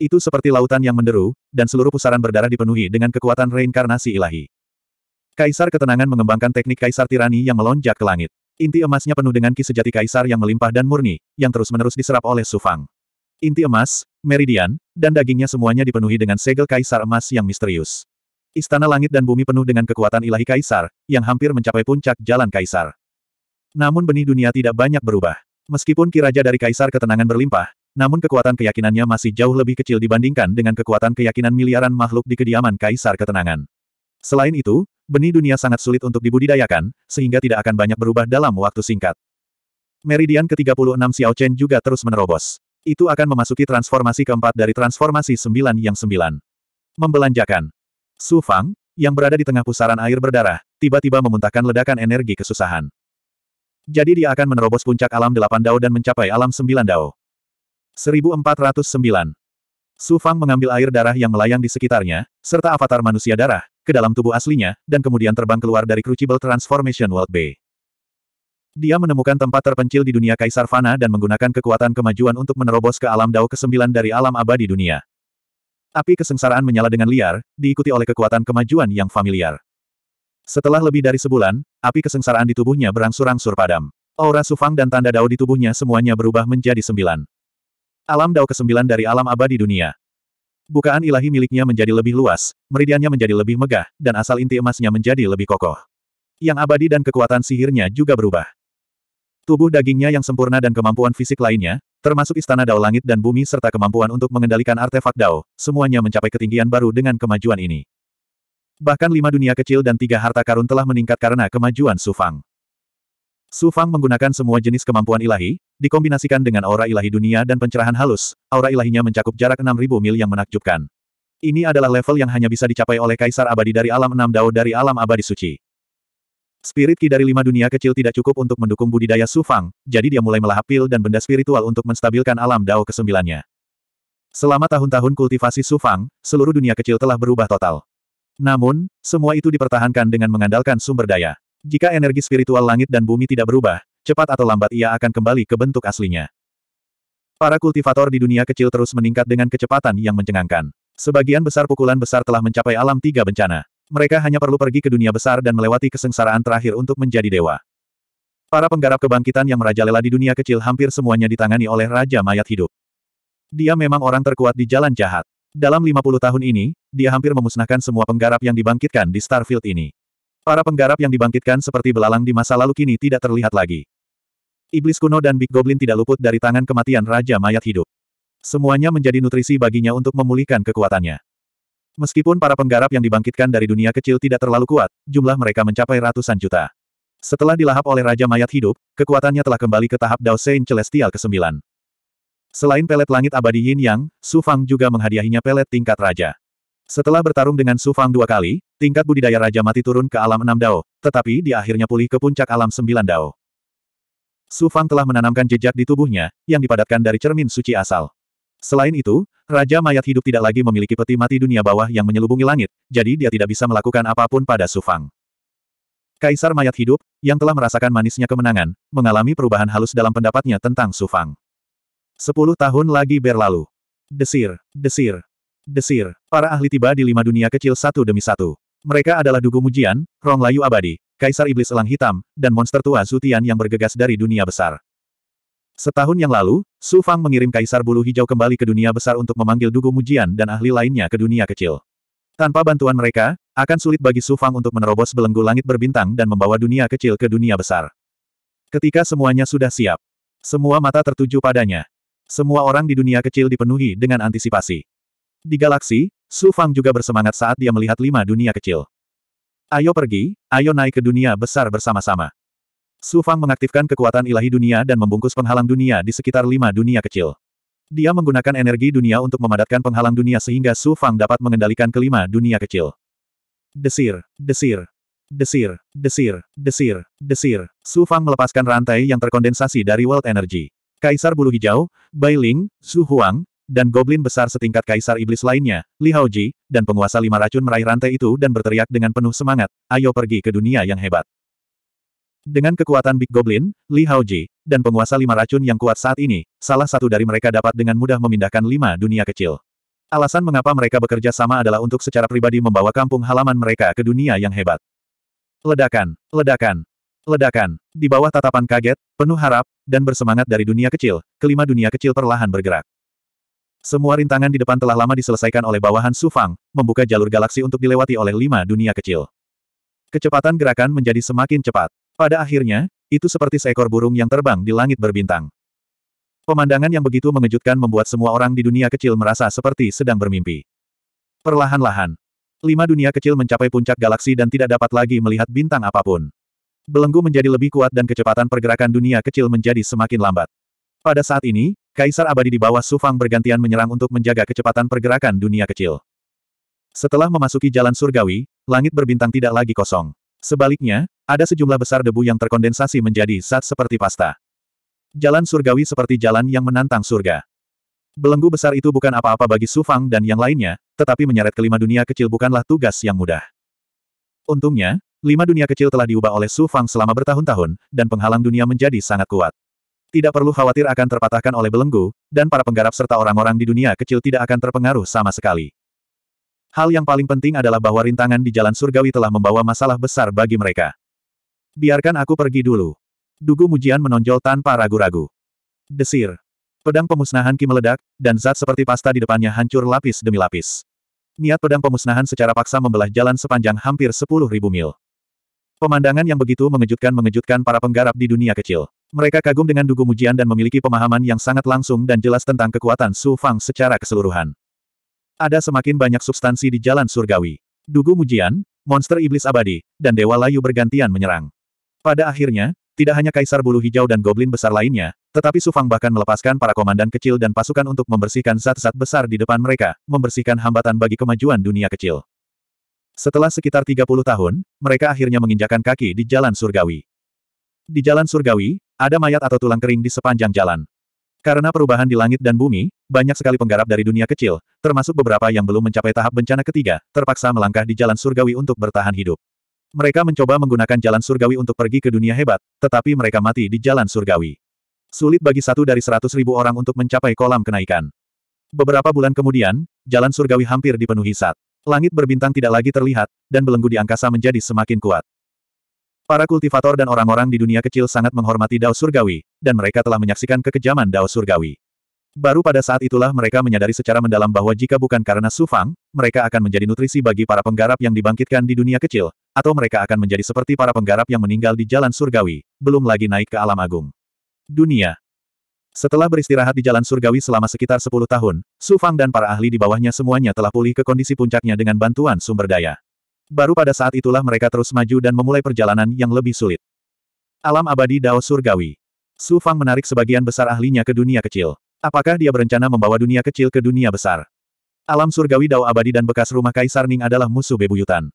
Itu seperti lautan yang menderu, dan seluruh pusaran berdarah dipenuhi dengan kekuatan reinkarnasi ilahi. Kaisar Ketenangan mengembangkan teknik Kaisar Tirani yang melonjak ke langit. Inti emasnya penuh dengan ki sejati kaisar yang melimpah dan murni, yang terus-menerus diserap oleh Sufang. Inti emas, meridian, dan dagingnya semuanya dipenuhi dengan segel kaisar emas yang misterius. Istana langit dan bumi penuh dengan kekuatan ilahi kaisar, yang hampir mencapai puncak jalan kaisar. Namun benih dunia tidak banyak berubah. Meskipun ki dari kaisar ketenangan berlimpah, namun kekuatan keyakinannya masih jauh lebih kecil dibandingkan dengan kekuatan keyakinan miliaran makhluk di kediaman Kaisar Ketenangan. Selain itu, benih dunia sangat sulit untuk dibudidayakan, sehingga tidak akan banyak berubah dalam waktu singkat. Meridian ke-36 Xiao Chen juga terus menerobos. Itu akan memasuki transformasi keempat dari transformasi sembilan yang sembilan. Membelanjakan. Su Fang, yang berada di tengah pusaran air berdarah, tiba-tiba memuntahkan ledakan energi kesusahan. Jadi dia akan menerobos puncak alam delapan dao dan mencapai alam sembilan dao. 1409. Su Fang mengambil air darah yang melayang di sekitarnya, serta avatar manusia darah, ke dalam tubuh aslinya, dan kemudian terbang keluar dari Crucible Transformation World Bay. Dia menemukan tempat terpencil di dunia Kaisar Fana dan menggunakan kekuatan kemajuan untuk menerobos ke alam Dao ke-9 dari alam abadi dunia. Api kesengsaraan menyala dengan liar, diikuti oleh kekuatan kemajuan yang familiar. Setelah lebih dari sebulan, api kesengsaraan di tubuhnya berangsur-angsur padam. Aura Sufang dan tanda Dao di tubuhnya semuanya berubah menjadi sembilan. Alam Dao ke-9 dari alam abadi dunia. Bukaan ilahi miliknya menjadi lebih luas, meridiannya menjadi lebih megah, dan asal inti emasnya menjadi lebih kokoh. Yang abadi dan kekuatan sihirnya juga berubah. Tubuh dagingnya yang sempurna dan kemampuan fisik lainnya, termasuk istana Dao Langit dan Bumi serta kemampuan untuk mengendalikan artefak Dao, semuanya mencapai ketinggian baru dengan kemajuan ini. Bahkan lima dunia kecil dan tiga harta karun telah meningkat karena kemajuan Sufang. Su Fang menggunakan semua jenis kemampuan ilahi, dikombinasikan dengan aura ilahi dunia dan pencerahan halus, aura ilahinya mencakup jarak 6.000 mil yang menakjubkan. Ini adalah level yang hanya bisa dicapai oleh Kaisar Abadi dari alam enam dao dari alam abadi suci. Spirit Ki dari lima dunia kecil tidak cukup untuk mendukung budidaya Su Fang, jadi dia mulai melahap pil dan benda spiritual untuk menstabilkan alam dao kesembilannya. Selama tahun-tahun kultivasi Su Fang, seluruh dunia kecil telah berubah total. Namun, semua itu dipertahankan dengan mengandalkan sumber daya. Jika energi spiritual langit dan bumi tidak berubah, cepat atau lambat ia akan kembali ke bentuk aslinya. Para kultivator di dunia kecil terus meningkat dengan kecepatan yang mencengangkan. Sebagian besar pukulan besar telah mencapai alam tiga bencana. Mereka hanya perlu pergi ke dunia besar dan melewati kesengsaraan terakhir untuk menjadi dewa. Para penggarap kebangkitan yang merajalela di dunia kecil hampir semuanya ditangani oleh Raja Mayat Hidup. Dia memang orang terkuat di jalan jahat. Dalam 50 tahun ini, dia hampir memusnahkan semua penggarap yang dibangkitkan di Starfield ini. Para penggarap yang dibangkitkan seperti belalang di masa lalu kini tidak terlihat lagi. Iblis kuno dan Big Goblin tidak luput dari tangan kematian Raja Mayat Hidup. Semuanya menjadi nutrisi baginya untuk memulihkan kekuatannya. Meskipun para penggarap yang dibangkitkan dari dunia kecil tidak terlalu kuat, jumlah mereka mencapai ratusan juta. Setelah dilahap oleh Raja Mayat Hidup, kekuatannya telah kembali ke tahap Dao Sein Celestial ke-9. Selain pelet langit abadi Yin Yang, Su Fang juga menghadiahinya pelet tingkat Raja. Setelah bertarung dengan Su Fang dua kali, tingkat budidaya Raja Mati turun ke alam enam dao, tetapi dia akhirnya pulih ke puncak alam sembilan dao. Su Fang telah menanamkan jejak di tubuhnya, yang dipadatkan dari cermin suci asal. Selain itu, Raja Mayat Hidup tidak lagi memiliki peti mati dunia bawah yang menyelubungi langit, jadi dia tidak bisa melakukan apapun pada Su Fang. Kaisar Mayat Hidup, yang telah merasakan manisnya kemenangan, mengalami perubahan halus dalam pendapatnya tentang Su Fang. Sepuluh tahun lagi berlalu. Desir, desir, Desir. Para ahli tiba di lima dunia kecil satu demi satu. Mereka adalah Dugu Mujian, Rong Layu Abadi, Kaisar Iblis Elang Hitam, dan monster tua Zutian yang bergegas dari dunia besar. Setahun yang lalu, Su Fang mengirim Kaisar Bulu Hijau kembali ke dunia besar untuk memanggil Dugu Mujian dan ahli lainnya ke dunia kecil. Tanpa bantuan mereka, akan sulit bagi Su Fang untuk menerobos belenggu langit berbintang dan membawa dunia kecil ke dunia besar. Ketika semuanya sudah siap, semua mata tertuju padanya. Semua orang di dunia kecil dipenuhi dengan antisipasi. Di galaksi, Su Fang juga bersemangat saat dia melihat lima dunia kecil. Ayo pergi, ayo naik ke dunia besar bersama-sama. Su Fang mengaktifkan kekuatan ilahi dunia dan membungkus penghalang dunia di sekitar lima dunia kecil. Dia menggunakan energi dunia untuk memadatkan penghalang dunia sehingga Su Fang dapat mengendalikan kelima dunia kecil. Desir, desir, desir, desir, desir, desir. Su Fang melepaskan rantai yang terkondensasi dari world energy. Kaisar Bulu Hijau, Bai Ling, Su Huang, dan goblin besar setingkat kaisar iblis lainnya, Li Haoji, dan penguasa lima racun meraih rantai itu dan berteriak dengan penuh semangat, ayo pergi ke dunia yang hebat. Dengan kekuatan Big Goblin, Li Haoji, dan penguasa lima racun yang kuat saat ini, salah satu dari mereka dapat dengan mudah memindahkan lima dunia kecil. Alasan mengapa mereka bekerja sama adalah untuk secara pribadi membawa kampung halaman mereka ke dunia yang hebat. Ledakan, ledakan, ledakan. Di bawah tatapan kaget, penuh harap, dan bersemangat dari dunia kecil, kelima dunia kecil perlahan bergerak. Semua rintangan di depan telah lama diselesaikan oleh bawahan Su Fang, membuka jalur galaksi untuk dilewati oleh lima dunia kecil. Kecepatan gerakan menjadi semakin cepat. Pada akhirnya, itu seperti seekor burung yang terbang di langit berbintang. Pemandangan yang begitu mengejutkan membuat semua orang di dunia kecil merasa seperti sedang bermimpi. Perlahan-lahan, lima dunia kecil mencapai puncak galaksi dan tidak dapat lagi melihat bintang apapun. Belenggu menjadi lebih kuat dan kecepatan pergerakan dunia kecil menjadi semakin lambat. Pada saat ini, Kaisar abadi di bawah Sufang bergantian menyerang untuk menjaga kecepatan pergerakan dunia kecil. Setelah memasuki jalan surgawi, langit berbintang tidak lagi kosong. Sebaliknya, ada sejumlah besar debu yang terkondensasi menjadi saat seperti pasta. Jalan surgawi seperti jalan yang menantang surga. Belenggu besar itu bukan apa-apa bagi Sufang dan yang lainnya, tetapi menyeret kelima dunia kecil bukanlah tugas yang mudah. Untungnya, lima dunia kecil telah diubah oleh Sufang selama bertahun-tahun, dan penghalang dunia menjadi sangat kuat tidak perlu khawatir akan terpatahkan oleh belenggu, dan para penggarap serta orang-orang di dunia kecil tidak akan terpengaruh sama sekali. Hal yang paling penting adalah bahwa rintangan di jalan surgawi telah membawa masalah besar bagi mereka. Biarkan aku pergi dulu. Dugu mujian menonjol tanpa ragu-ragu. Desir. Pedang pemusnahan Ki meledak, dan zat seperti pasta di depannya hancur lapis demi lapis. Niat pedang pemusnahan secara paksa membelah jalan sepanjang hampir 10.000 mil. Pemandangan yang begitu mengejutkan mengejutkan para penggarap di dunia kecil. Mereka kagum dengan Dugu Mujian dan memiliki pemahaman yang sangat langsung dan jelas tentang kekuatan Su Fang secara keseluruhan. Ada semakin banyak substansi di jalan surgawi. Dugu Mujian, monster iblis abadi, dan Dewa Layu bergantian menyerang. Pada akhirnya, tidak hanya Kaisar Bulu Hijau dan Goblin besar lainnya, tetapi Su Fang bahkan melepaskan para komandan kecil dan pasukan untuk membersihkan zat-zat besar di depan mereka, membersihkan hambatan bagi kemajuan dunia kecil. Setelah sekitar 30 tahun, mereka akhirnya menginjakan kaki di jalan surgawi. Di jalan surgawi, ada mayat atau tulang kering di sepanjang jalan. Karena perubahan di langit dan bumi, banyak sekali penggarap dari dunia kecil, termasuk beberapa yang belum mencapai tahap bencana ketiga, terpaksa melangkah di jalan surgawi untuk bertahan hidup. Mereka mencoba menggunakan jalan surgawi untuk pergi ke dunia hebat, tetapi mereka mati di jalan surgawi. Sulit bagi satu dari seratus ribu orang untuk mencapai kolam kenaikan. Beberapa bulan kemudian, jalan surgawi hampir dipenuhi saat. Langit berbintang tidak lagi terlihat, dan belenggu di angkasa menjadi semakin kuat. Para kultivator dan orang-orang di dunia kecil sangat menghormati Dao Surgawi, dan mereka telah menyaksikan kekejaman Dao Surgawi. Baru pada saat itulah mereka menyadari secara mendalam bahwa jika bukan karena Sufang, mereka akan menjadi nutrisi bagi para penggarap yang dibangkitkan di dunia kecil, atau mereka akan menjadi seperti para penggarap yang meninggal di jalan surgawi, belum lagi naik ke alam agung. Dunia Setelah beristirahat di jalan surgawi selama sekitar 10 tahun, Sufang dan para ahli di bawahnya semuanya telah pulih ke kondisi puncaknya dengan bantuan sumber daya. Baru pada saat itulah mereka terus maju dan memulai perjalanan yang lebih sulit. Alam abadi Dao Surgawi. Su Fang menarik sebagian besar ahlinya ke dunia kecil. Apakah dia berencana membawa dunia kecil ke dunia besar? Alam surgawi Dao abadi dan bekas rumah Kaisar Ning adalah musuh bebuyutan.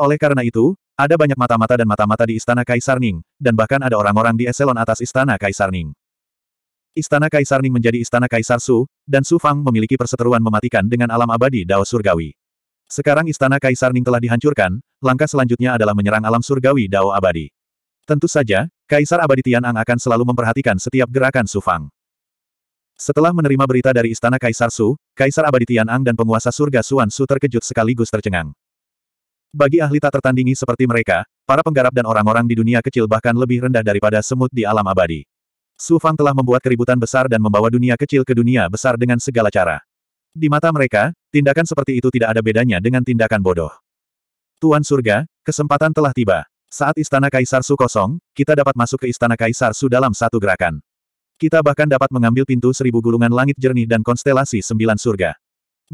Oleh karena itu, ada banyak mata-mata dan mata-mata di istana Kaisar Ning, dan bahkan ada orang-orang di eselon atas istana Kaisar Ning. Istana Kaisar Ning menjadi istana Kaisar Su, dan Su Fang memiliki perseteruan mematikan dengan alam abadi Dao Surgawi. Sekarang istana Kaisar Ning telah dihancurkan, langkah selanjutnya adalah menyerang alam surgawi Dao Abadi. Tentu saja, Kaisar Abadi Tian Ang akan selalu memperhatikan setiap gerakan Su Fang. Setelah menerima berita dari istana Kaisar Su, Kaisar Abadi Tian Ang dan penguasa surga Suan Su terkejut sekaligus tercengang. Bagi ahli tak tertandingi seperti mereka, para penggarap dan orang-orang di dunia kecil bahkan lebih rendah daripada semut di alam abadi. Su Fang telah membuat keributan besar dan membawa dunia kecil ke dunia besar dengan segala cara. Di mata mereka, tindakan seperti itu tidak ada bedanya dengan tindakan bodoh. Tuan surga, kesempatan telah tiba. Saat istana Kaisar Su kosong, kita dapat masuk ke istana Kaisar Su dalam satu gerakan. Kita bahkan dapat mengambil pintu seribu gulungan langit jernih dan konstelasi sembilan surga.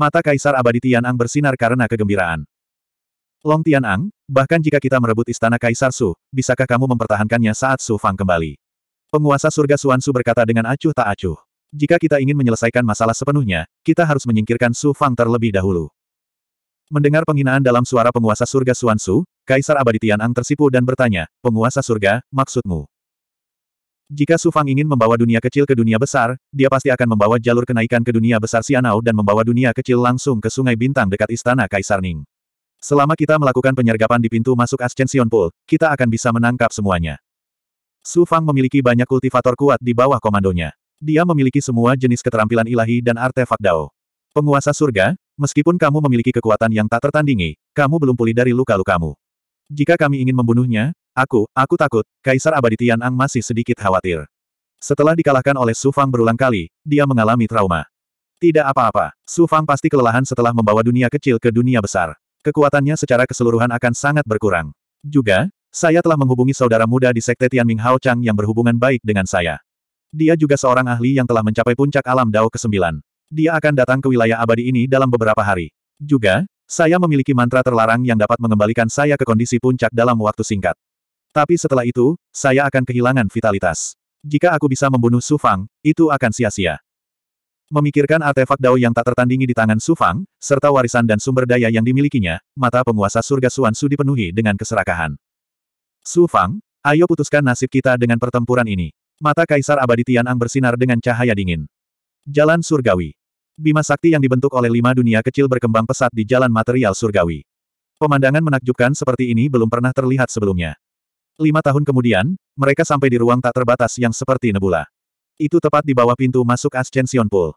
Mata Kaisar Abadi Ang bersinar karena kegembiraan. Long Tian Ang, bahkan jika kita merebut istana Kaisar Su, bisakah kamu mempertahankannya saat Su Fang kembali? Penguasa surga Suan Su berkata dengan acuh tak acuh. Jika kita ingin menyelesaikan masalah sepenuhnya, kita harus menyingkirkan Su Fang terlebih dahulu. Mendengar penghinaan dalam suara penguasa surga Suan Su, Kaisar Abadi Tianang tersipu dan bertanya, penguasa surga, maksudmu? Jika Su Fang ingin membawa dunia kecil ke dunia besar, dia pasti akan membawa jalur kenaikan ke dunia besar Sianau dan membawa dunia kecil langsung ke sungai bintang dekat istana Kaisar Ning. Selama kita melakukan penyergapan di pintu masuk Ascension Pool, kita akan bisa menangkap semuanya. Su Fang memiliki banyak kultivator kuat di bawah komandonya. Dia memiliki semua jenis keterampilan ilahi dan artefak Dao. Penguasa surga, meskipun kamu memiliki kekuatan yang tak tertandingi, kamu belum pulih dari luka-lukamu. Jika kami ingin membunuhnya, aku, aku takut, Kaisar Abadi Tianang masih sedikit khawatir. Setelah dikalahkan oleh Su Fang berulang kali, dia mengalami trauma. Tidak apa-apa, Su Fang pasti kelelahan setelah membawa dunia kecil ke dunia besar. Kekuatannya secara keseluruhan akan sangat berkurang. Juga, saya telah menghubungi saudara muda di Sekte Tianming Hao Chang yang berhubungan baik dengan saya. Dia juga seorang ahli yang telah mencapai puncak alam Dao ke-9. Dia akan datang ke wilayah abadi ini dalam beberapa hari. Juga, saya memiliki mantra terlarang yang dapat mengembalikan saya ke kondisi puncak dalam waktu singkat. Tapi setelah itu, saya akan kehilangan vitalitas. Jika aku bisa membunuh Su Fang, itu akan sia-sia. Memikirkan artefak Dao yang tak tertandingi di tangan Su Fang, serta warisan dan sumber daya yang dimilikinya, mata penguasa surga Suan Su dipenuhi dengan keserakahan. Su Fang, ayo putuskan nasib kita dengan pertempuran ini. Mata Kaisar Abadi Tianang bersinar dengan cahaya dingin. Jalan Surgawi. Bima sakti yang dibentuk oleh lima dunia kecil berkembang pesat di jalan material surgawi. Pemandangan menakjubkan seperti ini belum pernah terlihat sebelumnya. Lima tahun kemudian, mereka sampai di ruang tak terbatas yang seperti nebula. Itu tepat di bawah pintu masuk Ascension Pool.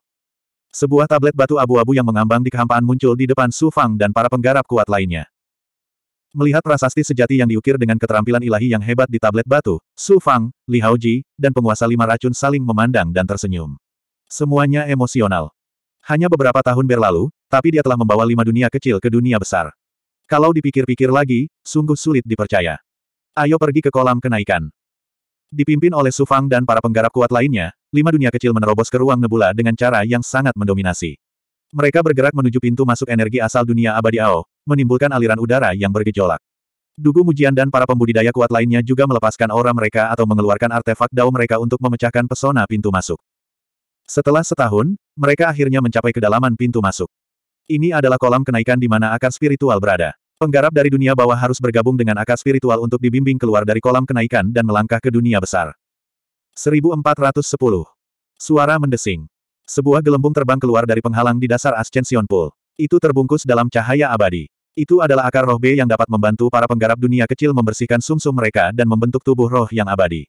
Sebuah tablet batu abu-abu yang mengambang di kehampaan muncul di depan Su Fang dan para penggarap kuat lainnya. Melihat prasasti sejati yang diukir dengan keterampilan ilahi yang hebat di tablet batu, Su Fang, Li Haoji, dan penguasa lima racun saling memandang dan tersenyum. Semuanya emosional. Hanya beberapa tahun berlalu, tapi dia telah membawa lima dunia kecil ke dunia besar. Kalau dipikir-pikir lagi, sungguh sulit dipercaya. Ayo pergi ke kolam kenaikan. Dipimpin oleh Su Fang dan para penggarap kuat lainnya, lima dunia kecil menerobos ke ruang nebula dengan cara yang sangat mendominasi. Mereka bergerak menuju pintu masuk energi asal dunia abadi Ao, menimbulkan aliran udara yang bergejolak. Dugu Mujian dan para pembudidaya kuat lainnya juga melepaskan aura mereka atau mengeluarkan artefak dao mereka untuk memecahkan pesona pintu masuk. Setelah setahun, mereka akhirnya mencapai kedalaman pintu masuk. Ini adalah kolam kenaikan di mana akar spiritual berada. Penggarap dari dunia bawah harus bergabung dengan akar spiritual untuk dibimbing keluar dari kolam kenaikan dan melangkah ke dunia besar. 1410. Suara mendesing. Sebuah gelembung terbang keluar dari penghalang di dasar Ascension Pool. Itu terbungkus dalam cahaya abadi. Itu adalah akar roh B yang dapat membantu para penggarap dunia kecil membersihkan sumsum -sum mereka dan membentuk tubuh roh yang abadi.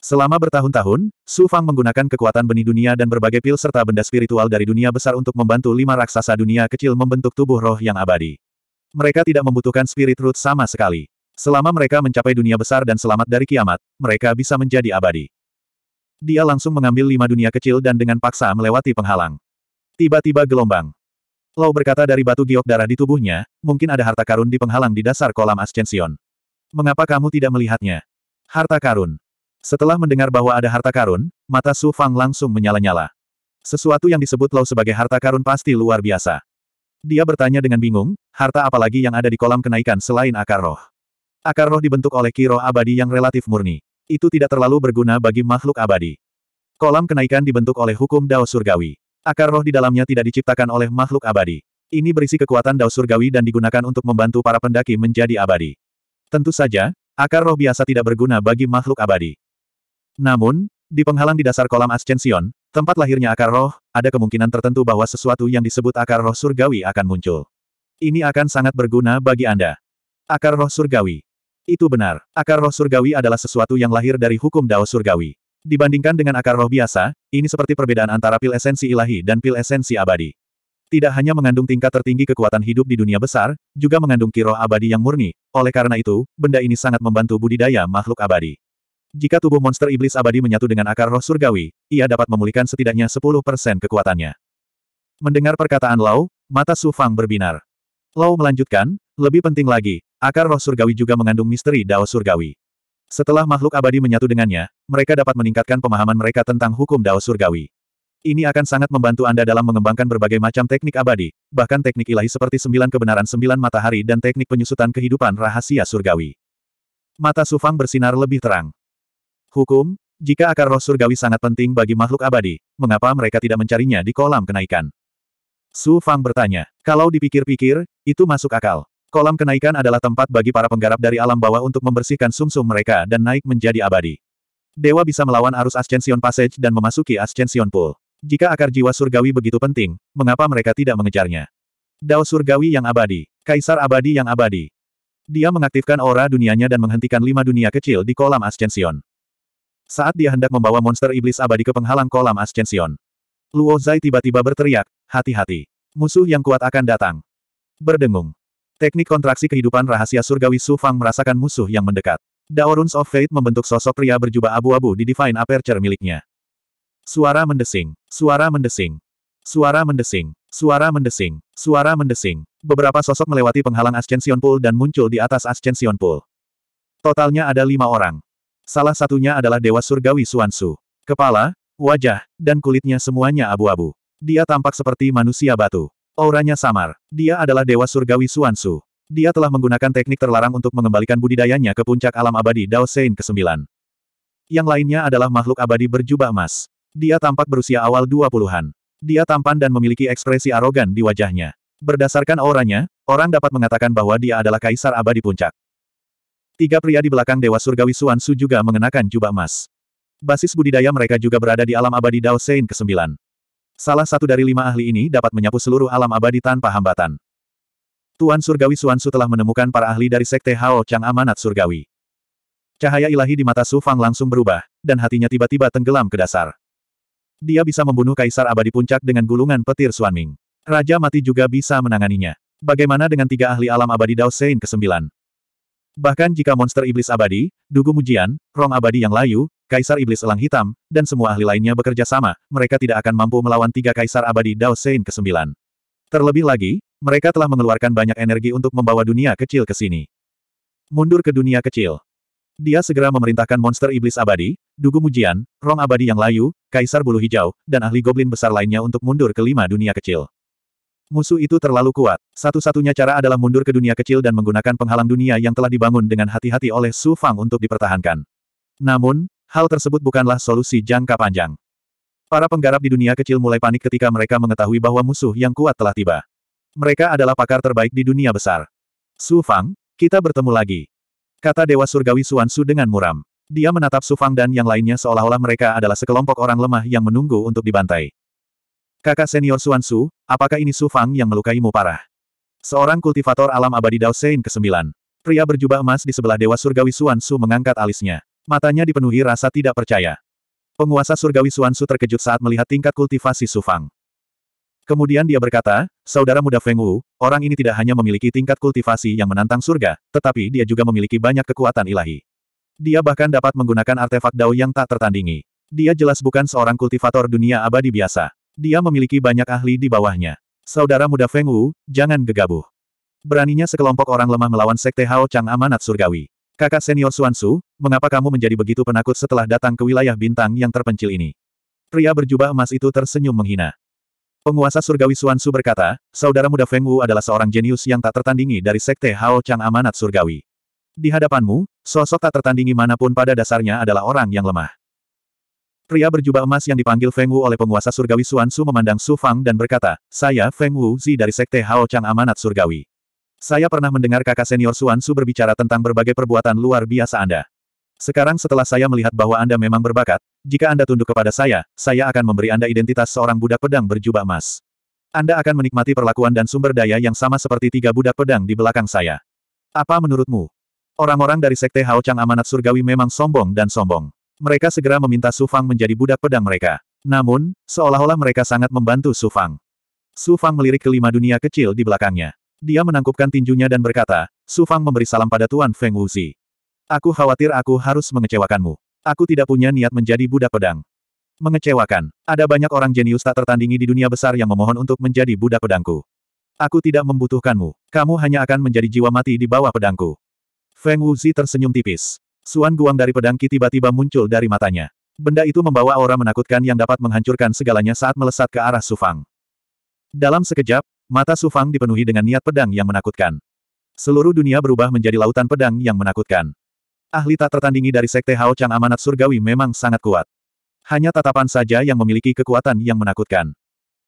Selama bertahun-tahun, Su Fang menggunakan kekuatan benih dunia dan berbagai pil serta benda spiritual dari dunia besar untuk membantu lima raksasa dunia kecil membentuk tubuh roh yang abadi. Mereka tidak membutuhkan spirit root sama sekali. Selama mereka mencapai dunia besar dan selamat dari kiamat, mereka bisa menjadi abadi. Dia langsung mengambil lima dunia kecil dan dengan paksa melewati penghalang. Tiba-tiba gelombang. Lau berkata dari batu giok darah di tubuhnya, mungkin ada harta karun di penghalang di dasar kolam Ascension. Mengapa kamu tidak melihatnya? Harta karun. Setelah mendengar bahwa ada harta karun, mata Su Fang langsung menyala-nyala. Sesuatu yang disebut Lau sebagai harta karun pasti luar biasa. Dia bertanya dengan bingung, harta apalagi yang ada di kolam kenaikan selain akar roh. Akar roh dibentuk oleh kiro abadi yang relatif murni. Itu tidak terlalu berguna bagi makhluk abadi. Kolam kenaikan dibentuk oleh hukum Dao Surgawi. Akar roh di dalamnya tidak diciptakan oleh makhluk abadi. Ini berisi kekuatan dao surgawi dan digunakan untuk membantu para pendaki menjadi abadi. Tentu saja, akar roh biasa tidak berguna bagi makhluk abadi. Namun, di penghalang di dasar kolam Ascension, tempat lahirnya akar roh, ada kemungkinan tertentu bahwa sesuatu yang disebut akar roh surgawi akan muncul. Ini akan sangat berguna bagi Anda. Akar roh surgawi. Itu benar, akar roh surgawi adalah sesuatu yang lahir dari hukum dao surgawi. Dibandingkan dengan akar roh biasa, ini seperti perbedaan antara pil esensi ilahi dan pil esensi abadi. Tidak hanya mengandung tingkat tertinggi kekuatan hidup di dunia besar, juga mengandung kiroh abadi yang murni, oleh karena itu, benda ini sangat membantu budidaya makhluk abadi. Jika tubuh monster iblis abadi menyatu dengan akar roh surgawi, ia dapat memulihkan setidaknya 10% kekuatannya. Mendengar perkataan Lau, mata Su Fang berbinar. Lau melanjutkan, lebih penting lagi, akar roh surgawi juga mengandung misteri Dao surgawi. Setelah makhluk abadi menyatu dengannya, mereka dapat meningkatkan pemahaman mereka tentang hukum Dao Surgawi. Ini akan sangat membantu Anda dalam mengembangkan berbagai macam teknik abadi, bahkan teknik ilahi seperti sembilan kebenaran sembilan matahari dan teknik penyusutan kehidupan rahasia surgawi. Mata Sufang bersinar lebih terang. Hukum, jika akar roh surgawi sangat penting bagi makhluk abadi, mengapa mereka tidak mencarinya di kolam kenaikan? Su Fang bertanya, kalau dipikir-pikir, itu masuk akal. Kolam kenaikan adalah tempat bagi para penggarap dari alam bawah untuk membersihkan sumsum mereka dan naik menjadi abadi. Dewa bisa melawan arus Ascension Passage dan memasuki Ascension Pool. Jika akar jiwa surgawi begitu penting, mengapa mereka tidak mengejarnya? Dao surgawi yang abadi. Kaisar abadi yang abadi. Dia mengaktifkan aura dunianya dan menghentikan lima dunia kecil di kolam Ascension. Saat dia hendak membawa monster iblis abadi ke penghalang kolam Ascension. Luo Zai tiba-tiba berteriak, hati-hati. Musuh yang kuat akan datang. Berdengung. Teknik kontraksi kehidupan rahasia surgawi Su Fang merasakan musuh yang mendekat. Daoruns of Fate membentuk sosok pria berjubah abu-abu di Divine Aperture miliknya. Suara mendesing. Suara mendesing. Suara mendesing. Suara mendesing. Suara mendesing. Beberapa sosok melewati penghalang Ascension Pool dan muncul di atas Ascension Pool. Totalnya ada lima orang. Salah satunya adalah Dewa Surgawi Suansu. Kepala, wajah, dan kulitnya semuanya abu-abu. Dia tampak seperti manusia batu. Auranya samar. Dia adalah Dewa Surgawi Suansu. Dia telah menggunakan teknik terlarang untuk mengembalikan budidayanya ke puncak alam abadi Dao Sein ke-9. Yang lainnya adalah makhluk abadi berjubah emas. Dia tampak berusia awal 20-an. Dia tampan dan memiliki ekspresi arogan di wajahnya. Berdasarkan auranya, orang dapat mengatakan bahwa dia adalah kaisar abadi puncak. Tiga pria di belakang Dewa Surgawi Suansu juga mengenakan jubah emas. Basis budidaya mereka juga berada di alam abadi Dao Sein ke-9. Salah satu dari lima ahli ini dapat menyapu seluruh alam abadi tanpa hambatan. Tuan Surgawi Suansu telah menemukan para ahli dari Sekte Hao Chang Amanat Surgawi. Cahaya ilahi di mata Su Fang langsung berubah, dan hatinya tiba-tiba tenggelam ke dasar. Dia bisa membunuh Kaisar Abadi Puncak dengan gulungan petir Ming. Raja mati juga bisa menanganinya. Bagaimana dengan tiga ahli alam abadi Dao Sein ke-9? Bahkan jika monster iblis abadi, dugu mujian, rong abadi yang layu, Kaisar Iblis Elang Hitam, dan semua ahli lainnya bekerja sama, mereka tidak akan mampu melawan tiga Kaisar Abadi Dao Sein ke-9. Terlebih lagi, mereka telah mengeluarkan banyak energi untuk membawa dunia kecil ke sini. Mundur ke dunia kecil. Dia segera memerintahkan monster Iblis Abadi, Dugu Mujian, Rong Abadi yang layu, Kaisar Bulu Hijau, dan ahli goblin besar lainnya untuk mundur ke lima dunia kecil. Musuh itu terlalu kuat. Satu-satunya cara adalah mundur ke dunia kecil dan menggunakan penghalang dunia yang telah dibangun dengan hati-hati oleh Su Fang untuk dipertahankan. Namun, Hal tersebut bukanlah solusi jangka panjang. Para penggarap di dunia kecil mulai panik ketika mereka mengetahui bahwa musuh yang kuat telah tiba. Mereka adalah pakar terbaik di dunia besar. Su Fang, kita bertemu lagi. Kata Dewa Surgawi Suan Su dengan muram. Dia menatap Su Fang dan yang lainnya seolah-olah mereka adalah sekelompok orang lemah yang menunggu untuk dibantai. Kakak senior Suan Su, apakah ini Su Fang yang melukaimu parah? Seorang kultivator alam abadi Dao Sein ke-9. Pria berjubah emas di sebelah Dewa Surgawi Suan Su mengangkat alisnya. Matanya dipenuhi rasa tidak percaya. Penguasa surgawi Suansu terkejut saat melihat tingkat kultivasi Sufang. Kemudian dia berkata, saudara muda Feng Wu, orang ini tidak hanya memiliki tingkat kultivasi yang menantang surga, tetapi dia juga memiliki banyak kekuatan ilahi. Dia bahkan dapat menggunakan artefak Dao yang tak tertandingi. Dia jelas bukan seorang kultivator dunia abadi biasa. Dia memiliki banyak ahli di bawahnya. Saudara muda Feng Wu, jangan gegabah. Beraninya sekelompok orang lemah melawan Sekte Hao Chang Amanat Surgawi. Kakak senior Suansu, mengapa kamu menjadi begitu penakut setelah datang ke wilayah bintang yang terpencil ini? Pria berjubah emas itu tersenyum menghina. Penguasa surgawi Suansu berkata, saudara muda Feng Wu adalah seorang jenius yang tak tertandingi dari sekte Hao Chang Amanat Surgawi. Di hadapanmu, sosok tak tertandingi manapun pada dasarnya adalah orang yang lemah. Pria berjubah emas yang dipanggil Feng Wu oleh penguasa surgawi Suansu memandang Su Fang dan berkata, saya Feng Wu Zi dari sekte Hao Chang Amanat Surgawi. Saya pernah mendengar kakak senior Suan Su berbicara tentang berbagai perbuatan luar biasa Anda. Sekarang setelah saya melihat bahwa Anda memang berbakat, jika Anda tunduk kepada saya, saya akan memberi Anda identitas seorang budak pedang berjubah emas. Anda akan menikmati perlakuan dan sumber daya yang sama seperti tiga budak pedang di belakang saya. Apa menurutmu? Orang-orang dari Sekte Hao Chang Amanat Surgawi memang sombong dan sombong. Mereka segera meminta Su Fang menjadi budak pedang mereka. Namun, seolah-olah mereka sangat membantu Su Fang. Su Fang melirik kelima dunia kecil di belakangnya. Dia menangkupkan tinjunya dan berkata, Su Fang memberi salam pada Tuan Feng Wuzi. Aku khawatir aku harus mengecewakanmu. Aku tidak punya niat menjadi budak pedang. Mengecewakan. Ada banyak orang jenius tak tertandingi di dunia besar yang memohon untuk menjadi budak pedangku. Aku tidak membutuhkanmu. Kamu hanya akan menjadi jiwa mati di bawah pedangku. Feng Wuzi tersenyum tipis. Suan guang dari pedang Qi tiba-tiba muncul dari matanya. Benda itu membawa aura menakutkan yang dapat menghancurkan segalanya saat melesat ke arah Sufang. Dalam sekejap, Mata Su Fang dipenuhi dengan niat pedang yang menakutkan. Seluruh dunia berubah menjadi lautan pedang yang menakutkan. Ahli tak tertandingi dari Sekte Hao Chang Amanat Surgawi memang sangat kuat. Hanya tatapan saja yang memiliki kekuatan yang menakutkan.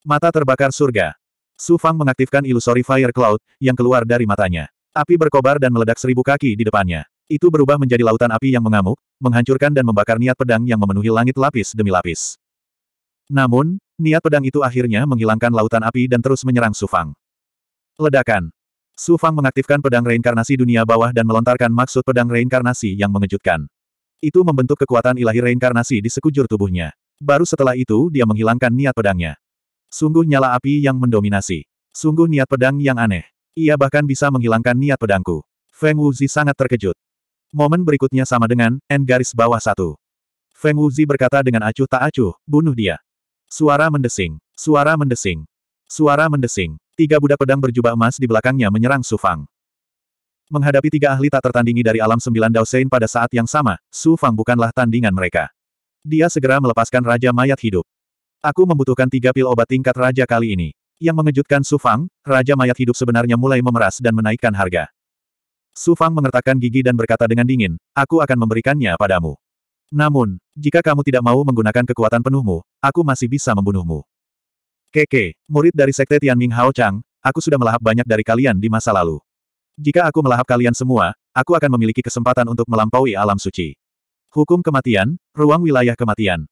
Mata terbakar surga. Su Fang mengaktifkan ilusori fire cloud, yang keluar dari matanya. Api berkobar dan meledak seribu kaki di depannya. Itu berubah menjadi lautan api yang mengamuk, menghancurkan dan membakar niat pedang yang memenuhi langit lapis demi lapis. Namun, Niat pedang itu akhirnya menghilangkan lautan api dan terus menyerang Sufang. Ledakan. Sufang mengaktifkan pedang reinkarnasi dunia bawah dan melontarkan maksud pedang reinkarnasi yang mengejutkan. Itu membentuk kekuatan ilahi reinkarnasi di sekujur tubuhnya. Baru setelah itu dia menghilangkan niat pedangnya. Sungguh nyala api yang mendominasi. Sungguh niat pedang yang aneh. Ia bahkan bisa menghilangkan niat pedangku. Feng Wuzi sangat terkejut. Momen berikutnya sama dengan, N garis bawah satu. Feng Wuzi berkata dengan acuh tak acuh, bunuh dia. Suara mendesing. Suara mendesing. Suara mendesing. Tiga Buddha pedang berjubah emas di belakangnya menyerang Su Fang. Menghadapi tiga ahli tak tertandingi dari alam sembilan Daosein pada saat yang sama, Su Fang bukanlah tandingan mereka. Dia segera melepaskan Raja Mayat Hidup. Aku membutuhkan tiga pil obat tingkat Raja kali ini. Yang mengejutkan Su Fang, Raja Mayat Hidup sebenarnya mulai memeras dan menaikkan harga. Su Fang mengertakkan gigi dan berkata dengan dingin, aku akan memberikannya padamu. Namun, jika kamu tidak mau menggunakan kekuatan penuhmu, aku masih bisa membunuhmu. Keke, murid dari Sekte Tianming Hao Chang, aku sudah melahap banyak dari kalian di masa lalu. Jika aku melahap kalian semua, aku akan memiliki kesempatan untuk melampaui alam suci. Hukum kematian, ruang wilayah kematian.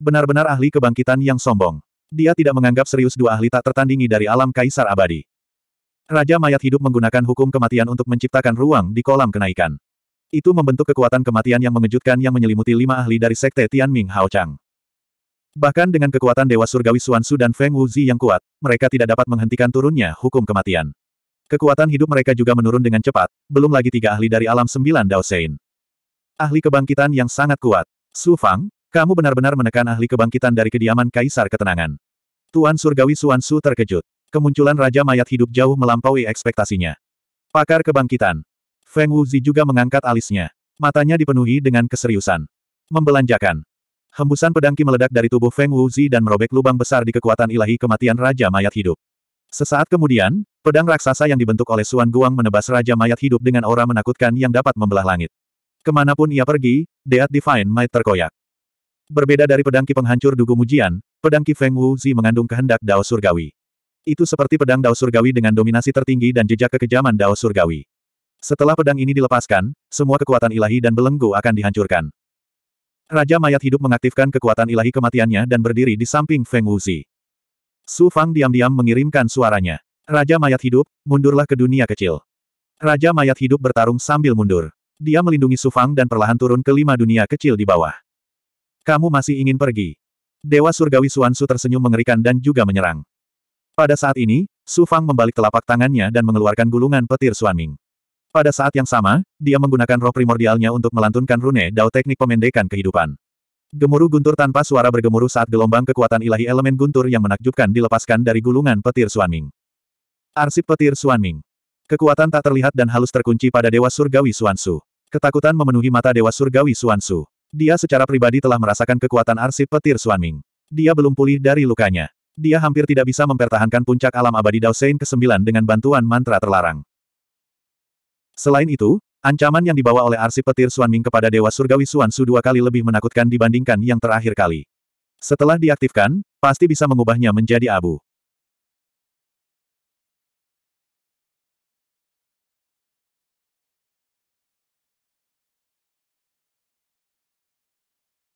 Benar-benar ahli kebangkitan yang sombong. Dia tidak menganggap serius dua ahli tak tertandingi dari alam kaisar abadi. Raja mayat hidup menggunakan hukum kematian untuk menciptakan ruang di kolam kenaikan. Itu membentuk kekuatan kematian yang mengejutkan yang menyelimuti lima ahli dari Sekte Tianming Hao Chang. Bahkan dengan kekuatan Dewa Surgawi Suansu dan Feng Wuzi yang kuat, mereka tidak dapat menghentikan turunnya hukum kematian. Kekuatan hidup mereka juga menurun dengan cepat, belum lagi tiga ahli dari alam sembilan Dao Sein. Ahli kebangkitan yang sangat kuat. Su Fang, kamu benar-benar menekan ahli kebangkitan dari kediaman Kaisar Ketenangan. Tuan Surgawi Suansu terkejut. Kemunculan Raja Mayat Hidup jauh melampaui ekspektasinya. Pakar kebangkitan, Feng Wuzi juga mengangkat alisnya. Matanya dipenuhi dengan keseriusan. Membelanjakan. Hembusan pedangki meledak dari tubuh Feng Wuzi dan merobek lubang besar di kekuatan ilahi kematian Raja Mayat Hidup. Sesaat kemudian, pedang raksasa yang dibentuk oleh Suan Guang menebas Raja Mayat Hidup dengan aura menakutkan yang dapat membelah langit. Kemanapun ia pergi, Deat Divine Might terkoyak. Berbeda dari pedangki penghancur dugu mujian, pedang Ki Feng Wuzi mengandung kehendak Dao Surgawi. Itu seperti pedang Dao Surgawi dengan dominasi tertinggi dan jejak kekejaman Dao Surgawi. Setelah pedang ini dilepaskan, semua kekuatan ilahi dan belenggu akan dihancurkan. Raja mayat hidup mengaktifkan kekuatan ilahi kematiannya dan berdiri di samping Feng Wuzi. Su Fang diam-diam mengirimkan suaranya. Raja mayat hidup, mundurlah ke dunia kecil. Raja mayat hidup bertarung sambil mundur. Dia melindungi Su Fang dan perlahan turun ke lima dunia kecil di bawah. Kamu masih ingin pergi? Dewa Surgawi Suan Su tersenyum mengerikan dan juga menyerang. Pada saat ini, Su Fang membalik telapak tangannya dan mengeluarkan gulungan petir Suan Ming. Pada saat yang sama, dia menggunakan roh primordialnya untuk melantunkan rune dao teknik pemendekan kehidupan. Gemuruh guntur tanpa suara bergemuruh saat gelombang kekuatan ilahi elemen guntur yang menakjubkan dilepaskan dari gulungan petir Suanming. Arsip petir Suanming. Kekuatan tak terlihat dan halus terkunci pada Dewa Surgawi Suansu. Ketakutan memenuhi mata Dewa Surgawi Suansu. Dia secara pribadi telah merasakan kekuatan arsip petir Suanming. Dia belum pulih dari lukanya. Dia hampir tidak bisa mempertahankan puncak alam abadi Sein ke-9 dengan bantuan mantra terlarang. Selain itu, ancaman yang dibawa oleh arsip petir Suan Ming kepada Dewa Surgawi Suan Su dua kali lebih menakutkan dibandingkan yang terakhir kali. Setelah diaktifkan, pasti bisa mengubahnya menjadi abu.